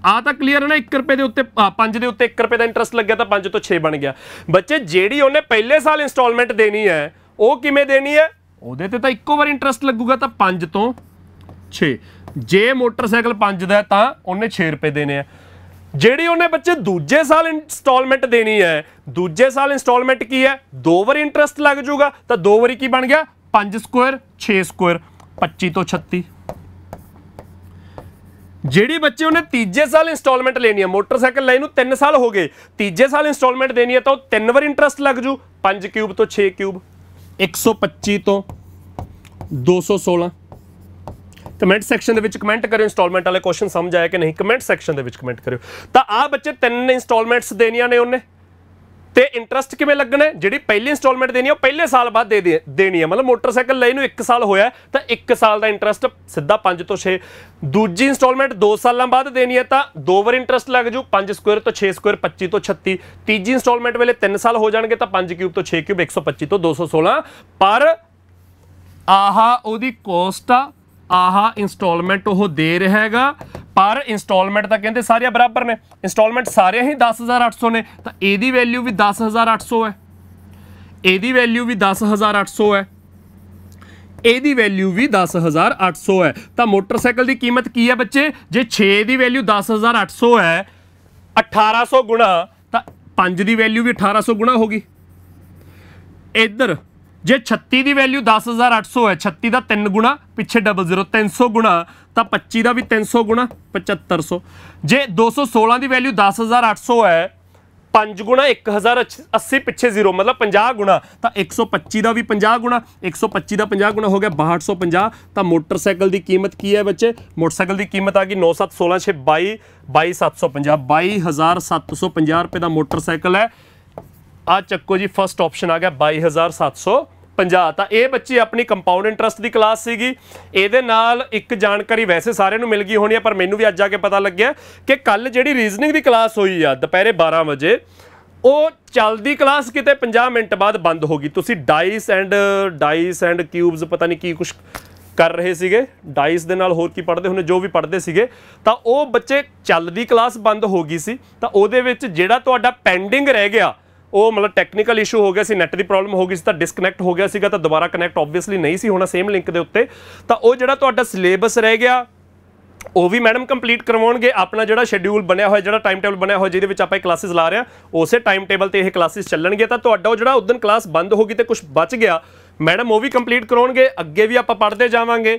ਆ ਤਾਂ ਕਲੀਅਰ ਹੈ ਨਾ 1 ਰੁਪਏ ਦੇ ਉੱਤੇ 5 ਦੇ ਉੱਤੇ 1 ਰੁਪਏ ਦਾ ਇੰਟਰਸਟ ਲੱਗਿਆ ਤਾਂ 5 ਤੋਂ 6 ਬਣ ਗਿਆ ਬੱਚੇ ਜਿਹੜੀ ਉਹਨੇ ਪਹਿਲੇ ਸਾਲ ਇਨਸਟਾਲਮੈਂਟ ਦੇਣੀ ਹੈ ਉਹ ਕਿਵੇਂ ਦੇਣੀ ਹੈ ਉਹਦੇ ਤੇ ਤਾਂ ਇੱਕੋ ਵਾਰ ਇੰਟਰਸਟ ਲੱਗੂਗਾ ਤਾਂ 5 ਤੋਂ 6 ਜੇ ਮੋਟਰਸਾਈਕਲ 5 ਦਾ ਤਾਂ ਉਹਨੇ 6 ਰੁਪਏ ਦੇਣੇ ਆ ਜਿਹੜੀ ਉਹਨੇ ਬੱਚੇ ਦੂਜੇ ਸਾਲ ਇਨਸਟਾਲਮੈਂਟ ਦੇਣੀ ਹੈ ਦੂਜੇ ਸਾਲ ਇਨਸਟਾਲਮੈਂਟ ਕੀ ਹੈ ਦੋ ਵਾਰੀ ਇੰਟਰਸਟ ਲੱਗ ਜਾਊਗਾ ਤਾਂ ਦੋ ਵਾਰੀ ਕੀ ਬਣ ਗਿਆ 5 ਸਕੁਅਰ 6 ਸਕੁਅਰ 25 ਤੋਂ 36 ਜਿਹੜੀ ਬੱਚੇ ਉਹਨੇ ਤੀਜੇ ਸਾਲ ਇਨਸਟਾਲਮੈਂਟ ਲੈਣੀ ਹੈ ਮੋਟਰਸਾਈਕਲ ਲੈ ਨੂੰ 3 ਸਾਲ ਹੋ ਗਏ ਤੀਜੇ ਸਾਲ ਇਨਸਟਾਲਮੈਂਟ ਦੇਣੀ ਹੈ ਤਾਂ ਉਹ ਤਿੰਨ ਵਾਰ ਇੰਟਰਸਟ ਲੱਗ ਜੂ 5 ਕਿਊਬ ਤੋਂ 6 ਕਿਊਬ 125 ਤੋਂ 216 ਕਮੈਂਟ ਸੈਕਸ਼ਨ ਦੇ ਵਿੱਚ ਕਮੈਂਟ ਕਰਿਓ ਇਨਸਟਾਲਮੈਂਟ ਵਾਲੇ ਕੁਐਸਚਨ ਸਮਝ ਆਇਆ ਕਿ ਨਹੀਂ ਕਮੈਂਟ ਸੈਕਸ਼ਨ ਦੇ ਵਿੱਚ ਕਮੈਂਟ ਕਰਿਓ ਤਾਂ ਆ ਬੱਚੇ ਤਿੰਨ ਇਨਸਟਾਲਮੈਂਟਸ ਦੇਣੀਆਂ ਨੇ ਉਹਨੇ ਤੇ ਇੰਟਰਸਟ ਕਿਵੇਂ ਲੱਗਣਾ ਜਿਹੜੀ ਪਹਿਲੀ ਇਨਸਟਾਲਮੈਂਟ ਦੇਣੀ ਹੈ ਉਹ ਪਹਿਲੇ ਸਾਲ ਬਾਅਦ ਦੇ ਦੇਣੀ ਹੈ ਮਤਲਬ ਮੋਟਰਸਾਈਕਲ ਲਈ ਨੂੰ 1 ਸਾਲ ਹੋਇਆ ਤਾਂ 1 ਸਾਲ ਦਾ ਇੰਟਰਸਟ ਸਿੱਧਾ 5 ਤੋਂ 6 ਦੂਜੀ ਇਨਸਟਾਲਮੈਂਟ 2 ਸਾਲਾਂ ਬਾਅਦ ਦੇਣੀ ਹੈ ਤਾਂ ਦੋ ਵਾਰ ਇੰਟਰਸਟ ਲੱਗ ਜੂ 5 ਸਕੁਅਰ ਤੋਂ 6 ਸਕੁਅਰ 25 ਤੋਂ 36 ਤੀਜੀ ਇਨਸਟਾਲਮੈਂਟ ਵੇਲੇ 3 ਸਾਲ ਹੋ ਜਾਣਗੇ ਤਾਂ 5 ਕਿਊਬ ਤੋਂ 6 ਕਿਊਬ 125 ਤੋਂ 216 ਪਰ ਆਹਾ ਉਹਦੀ ਕੋਸਟ ਆ ਆਹਾ ਇਨਸਟਾਲਮੈਂਟ ਉਹ ਦੇ ਰਿਹਾ ਹੈਗਾ ਪਰ ਇਨਸਟਾਲਮੈਂਟ ਤਾਂ ਕਹਿੰਦੇ ਸਾਰੇ ਬਰਾਬਰ ਨੇ ਇਨਸਟਾਲਮੈਂਟ ਸਾਰੇ ਹੀ 10800 ਨੇ ਤਾਂ ਇਹਦੀ ਵੈਲਿਊ ਵੀ 10800 ਹੈ ਇਹਦੀ ਵੈਲਿਊ ਵੀ 10800 ਹੈ ਇਹਦੀ ਵੈਲਿਊ ਵੀ 10800 ਹੈ ਤਾਂ ਮੋਟਰਸਾਈਕਲ ਦੀ ਕੀਮਤ ਕੀ ਹੈ ਬੱਚੇ ਜੇ 6 ਦੀ ਵੈਲਿਊ 10800 ਹੈ 1800 ਗੁਣਾ ਤਾਂ 5 ਦੀ ਵੈਲਿਊ ਵੀ 1800 ਗੁਣਾ ਹੋਗੀ ਇੱਧਰ ਜੇ 36 ਦੀ ਵੈਲਿਊ 10800 ਹੈ 36 ਦਾ 3 ਗੁਣਾ ਪਿੱਛੇ 00 300 ਗੁਣਾ ਤਾਂ 25 ਦਾ ਵੀ 300 ਗੁਣਾ 7500 ਜੇ 216 ਦੀ ਵੈਲਿਊ 10800 ਹੈ 5 ਗੁਣਾ 1080 ਪਿੱਛੇ 0 ਮਤਲਬ 50 ਗੁਣਾ ਤਾਂ 125 ਦਾ ਵੀ 50 ਗੁਣਾ 125 ਦਾ 50 ਗੁਣਾ ਹੋ ਗਿਆ 6250 ਤਾਂ ਮੋਟਰਸਾਈਕਲ ਦੀ ਕੀਮਤ ਕੀ ਹੈ ਬੱਚੇ ਮੋਟਰਸਾਈਕਲ ਦੀ ਕੀਮਤ ਆ ਗਈ 9716 22 22750 22750 ਰੁਪਏ ਦਾ ਮੋਟਰਸਾਈਕਲ ਹੈ ਆ ਚੱਕੋ ਜੀ ਫਰਸਟ ਆਪਸ਼ਨ ਆ ਗਿਆ 22750 ਤਾਂ ਇਹ ਬੱਚੇ ਆਪਣੀ ਕੰਪਾਊਂਡ ਇੰਟਰਸਟ ਦੀ ਕਲਾਸ ਸੀਗੀ ਇਹਦੇ ਨਾਲ ਇੱਕ ਜਾਣਕਾਰੀ ਵੈਸੇ ਸਾਰਿਆਂ ਨੂੰ ਮਿਲ ਗਈ ਹੋਣੀ ਆ ਪਰ ਮੈਨੂੰ ਵੀ ਅੱਜ ਆ ਕੇ ਪਤਾ ਲੱਗਿਆ ਕਿ ਕੱਲ ਜਿਹੜੀ ਰੀਜ਼ਨਿੰਗ ਦੀ ਕਲਾਸ ਹੋਈ ਆ ਦੁਪਹਿਰੇ 12 ਵਜੇ ਉਹ ਚੱਲਦੀ ਕਲਾਸ ਕਿਤੇ 50 ਮਿੰਟ ਬਾਅਦ ਬੰਦ ਹੋ ਗਈ ਤੁਸੀਂ dice and dice and cubes ਪਤਾ ਨਹੀਂ ਕੀ ਕੁਝ ਕਰ ਰਹੇ ਸੀਗੇ ਡਾਈਸ ਦੇ ਨਾਲ ਹੋਰ ਕੀ ਪੜਦੇ ਹੁੰਦੇ ਜੋ ਵੀ ਪੜਦੇ ਸੀਗੇ ਤਾਂ ਉਹ ਬੱਚੇ ਚੱਲਦੀ ਕਲਾਸ ਬੰਦ ਹੋ ਗਈ ਸੀ ਤਾਂ ਉਹਦੇ ਵਿੱਚ ਜਿਹੜਾ ਤੁਹਾਡਾ ਪੈਂਡਿੰਗ ਰਹਿ ਗਿਆ ਉਹ ਮਤਲਬ ਟੈਕਨੀਕਲ ਇਸ਼ੂ ਹੋ ਗਿਆ ਸੀ ਨੈਟ ਦੀ ਪ੍ਰੋਬਲਮ ਹੋ ਗਈ ਸੀ ਤਾਂ ਡਿਸਕਨੈਕਟ ਹੋ ਗਿਆ ਸੀਗਾ ਤਾਂ ਦੁਬਾਰਾ ਕਨੈਕਟ ਆਬਵੀਅਸਲੀ ਨਹੀਂ ਸੀ ਹੋਣਾ ਸੇਮ ਲਿੰਕ ਦੇ ਉੱਤੇ ਤਾਂ ਉਹ ਜਿਹੜਾ ਤੁਹਾਡਾ ਸਿਲੇਬਸ ਰਹਿ ਗਿਆ ਉਹ ਵੀ ਮੈਡਮ ਕੰਪਲੀਟ ਕਰਵਾਉਣਗੇ ਆਪਣਾ ਜਿਹੜਾ ਸ਼ੈਡਿਊਲ ਬਣਿਆ ਹੋਇਆ ਜਿਹੜਾ ਟਾਈਮ ਟੇਬਲ ਬਣਿਆ ਹੋਇਆ ਜਿਹਦੇ ਵਿੱਚ ਆਪਾਂ ਇਹ ਕਲਾਸਿਸ ਲਾ ਰਹੇ ਆ ਉਸੇ ਟਾਈਮ ਟੇਬਲ ਤੇ ਇਹ ਕਲਾਸਿਸ ਚੱਲਣਗੇ ਤਾਂ ਤੁਹਾਡਾ ਉਹ ਜਿਹੜਾ ਉਦੋਂ ਕਲਾਸ ਬੰਦ ਹੋ ਗਈ ਤੇ ਕੁਝ ਬਚ ਗਿਆ ਮੈਡਮ ਉਹ ਵੀ ਕੰਪਲੀਟ ਕਰਾਉਣਗੇ ਅੱਗੇ ਵੀ ਆਪਾਂ ਪੜ੍ਹਦੇ ਜਾਵਾਂਗੇ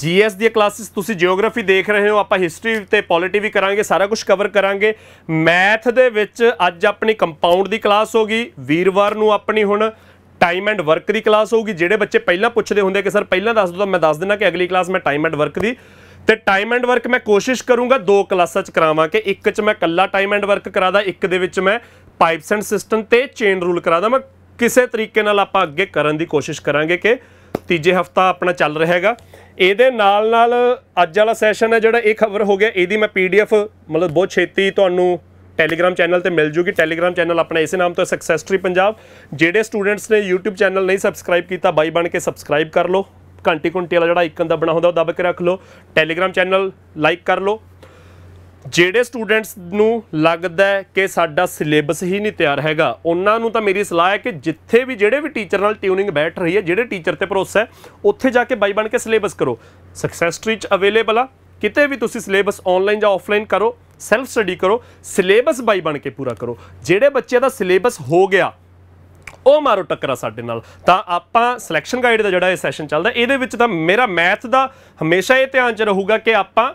ਜੀਐਸ ਦੀਆਂ ਕਲਾਸਿਸ ਤੁਸੀਂ ਜੀਓਗ੍ਰਾਫੀ ਦੇਖ ਰਹੇ ਹੋ ਆਪਾਂ ਹਿਸਟਰੀ ਤੇ ਪੋਲਿਟੀ ਵੀ ਕਰਾਂਗੇ ਸਾਰਾ ਕੁਝ ਕਵਰ ਕਰਾਂਗੇ ਮੈਥ ਦੇ ਵਿੱਚ ਅੱਜ ਆਪਣੀ ਕੰਪਾਊਂਡ ਦੀ ਕਲਾਸ ਹੋਗੀ ਵੀਰਵਾਰ ਨੂੰ ਆਪਣੀ ਹੁਣ ਟਾਈਮ ਐਂਡ ਵਰਕ ਦੀ ਕਲਾਸ ਹੋਊਗੀ ਜਿਹੜੇ ਬੱਚੇ ਪਹਿਲਾਂ ਪੁੱਛਦੇ ਹੁੰਦੇ ਕਿ ਸਰ ਪਹਿਲਾਂ ਦੱਸ ਦੋ ਤਾਂ ਮੈਂ ਦੱਸ ਦਿੰਦਾ ਕਿ ਅਗਲੀ ਕਲਾਸ ਮੈਂ ਟਾਈਮ ਐਂਡ ਵਰਕ ਦੀ ਤੇ ਟਾਈਮ ਐਂਡ ਵਰਕ ਮੈਂ ਕੋਸ਼ਿਸ਼ ਕਰੂੰਗਾ ਦੋ ਕਲਾਸਾਂ 'ਚ ਕਰਾਵਾਂ ਕਿ ਇੱਕ 'ਚ ਮੈਂ ਕੱਲਾ ਟਾਈਮ ਐਂਡ ਵਰਕ ਕਰਾਦਾ ਇੱਕ ਦੇ ਵਿੱਚ ਮੈਂ ਪਾਈਪਸ ਐਂਡ ਸਿਸਟਮ ਤੇ ਚੇਨ ਰੂਲ ਕਰਾਦਾ ਮੈਂ ਕਿਸੇ ਤਰੀਕੇ ਨਾਲ ਆਪਾਂ ਅੱਗੇ ਕਰਨ ਦੀ ਕੋਸ਼ਿਸ਼ ਕਰਾਂਗੇ ਕਿ ਤੀਜੇ ਹਫਤਾ ਆਪਣਾ ਚੱਲ ਰਿਹਾ ਹੈਗਾ ਇਹਦੇ ਨਾਲ ਨਾਲ ਅੱਜ ਵਾਲਾ ਸੈਸ਼ਨ ਹੈ ਜਿਹੜਾ ਇਹ ਖਬਰ ਹੋ ਗਿਆ ਇਹਦੀ ਮੈਂ ਪੀਡੀਐਫ ਮਤਲਬ ਬਹੁਤ ਛੇਤੀ ਤੁਹਾਨੂੰ ਟੈਲੀਗ੍ਰam ਚੈਨਲ ਤੇ ਮਿਲ ਜੂਗੀ ਟੈਲੀਗ੍ਰam ਚੈਨਲ ਆਪਣਾ ਇਸੇ ਨਾਮ ਤੋਂ ਸਕਸੈਸ ਟ੍ਰੀ ਪੰਜਾਬ ਜਿਹੜੇ ਸਟੂਡੈਂਟਸ ਨੇ YouTube ਚੈਨਲ ਨਹੀਂ ਸਬਸਕ੍ਰਾਈਬ ਕੀਤਾ ਬਾਈ ਬਣ ਕੇ ਸਬਸਕ੍ਰਾਈਬ ਕਰ ਲਓ ਘੰਟੀ ਘੰਟੀ ਵਾਲਾ ਜਿਹੜਾ ਆਈਕਨ ਦਾ ਬਣਾ ਹੁੰਦਾ ਉਹ ਦਬ ਕੇ ਰੱਖ ਲਓ ਟੈਲੀਗ੍ਰam ਚੈਨਲ ਲਾਈਕ ਕਰ ਲਓ ਜਿਹੜੇ ਸਟੂਡੈਂਟਸ ਨੂੰ ਲੱਗਦਾ ਹੈ ਕਿ ਸਾਡਾ ਸਿਲੇਬਸ ਹੀ ਨਹੀਂ ਤਿਆਰ ਹੈਗਾ ਉਹਨਾਂ ਨੂੰ ਤਾਂ ਮੇਰੀ ਸਲਾਹ ਹੈ ਕਿ ਜਿੱਥੇ ਵੀ ਜਿਹੜੇ ਵੀ ਟੀਚਰ ਨਾਲ ਟਿਊਨਿੰਗ ਬੈਠ ਰਹੀ ਹੈ ਜਿਹੜੇ ਟੀਚਰ ਤੇ ਭਰੋਸਾ ਹੈ ਉੱਥੇ ਜਾ ਕੇ ਬਾਈ ਬਣ ਕੇ ਸਿਲੇਬਸ ਕਰੋ ਸਕਸੈਸ ਟ੍ਰੀ ਚ ਅਵੇਲੇਬਲ ਆ ਕਿਤੇ ਵੀ ਤੁਸੀਂ ਸਿਲੇਬਸ ਆਨਲਾਈਨ ਜਾਂ ਆਫਲਾਈਨ ਕਰੋ ਸੈਲਫ ਸਟੱਡੀ ਕਰੋ ਸਿਲੇਬਸ ਬਾਈ ਬਣ ਕੇ ਪੂਰਾ ਕਰੋ ਜਿਹੜੇ ਬੱਚੇ ਦਾ ਸਿਲੇਬਸ ਹੋ ਗਿਆ ਉਹ ਮਾਰੋ ਟੱਕਰਾ ਸਾਡੇ ਨਾਲ ਤਾਂ ਆਪਾਂ ਸਿਲੈਕਸ਼ਨ ਗਾਈਡ ਦਾ ਜਿਹੜਾ ਇਹ ਸੈਸ਼ਨ ਚੱਲਦਾ ਇਹਦੇ ਵਿੱਚ ਤਾਂ ਮੇਰਾ ਮੈਥ ਦਾ ਹਮੇਸ਼ਾ ਇਹ ਧਿਆਨ 'ਚ ਰਹੂਗਾ ਕਿ ਆਪਾਂ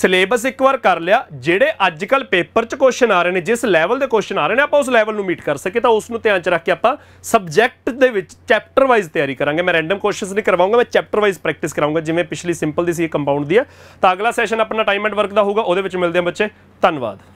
ਸਿਲੇਬਸ ਇੱਕ ਵਾਰ ਕਰ ਲਿਆ ਜਿਹੜੇ ਅੱਜ ਕੱਲ ਪੇਪਰ 'ਚ ਕੁਐਸਚਨ ਆ ਰਹੇ ਨੇ ਜਿਸ ਲੈਵਲ ਦੇ ਕੁਐਸਚਨ ਆ ਰਹੇ ਨੇ ਆਪਾਂ ਉਸ ਲੈਵਲ ਨੂੰ ਮੀਟ ਕਰ ਸਕੇ ਤਾਂ ਉਸ ਨੂੰ ਧਿਆਨ 'ਚ ਰੱਖ ਕੇ ਆਪਾਂ ਸਬਜੈਕਟ ਦੇ ਵਿੱਚ ਚੈਪਟਰ ਵਾਈਜ਼ ਤਿਆਰੀ ਕਰਾਂਗੇ ਮੈਂ ਰੈਂਡਮ ਕੁਐਸਚਨਸ ਨਹੀਂ ਕਰਵਾਉਂਗਾ ਮੈਂ ਚੈਪਟਰ ਵਾਈਜ਼ ਪ੍ਰੈਕਟਿਸ ਕਰਾਉਂਗਾ ਜਿਵੇਂ ਪਿਛਲੀ ਸਿੰਪਲ ਦੀ ਸੀ ਕੰਪਾਊਂਡ ਦੀ ਹੈ ਤਾਂ ਅਗਲਾ ਸੈਸ਼ਨ ਆਪਣਾ ਟਾਈਮ ਐਂਡ ਵਰਕ ਦਾ ਹੋਊਗਾ ਉਹਦੇ ਵਿੱਚ ਮਿਲਦੇ ਹਾਂ ਬੱਚੇ ਧੰਨਵਾਦ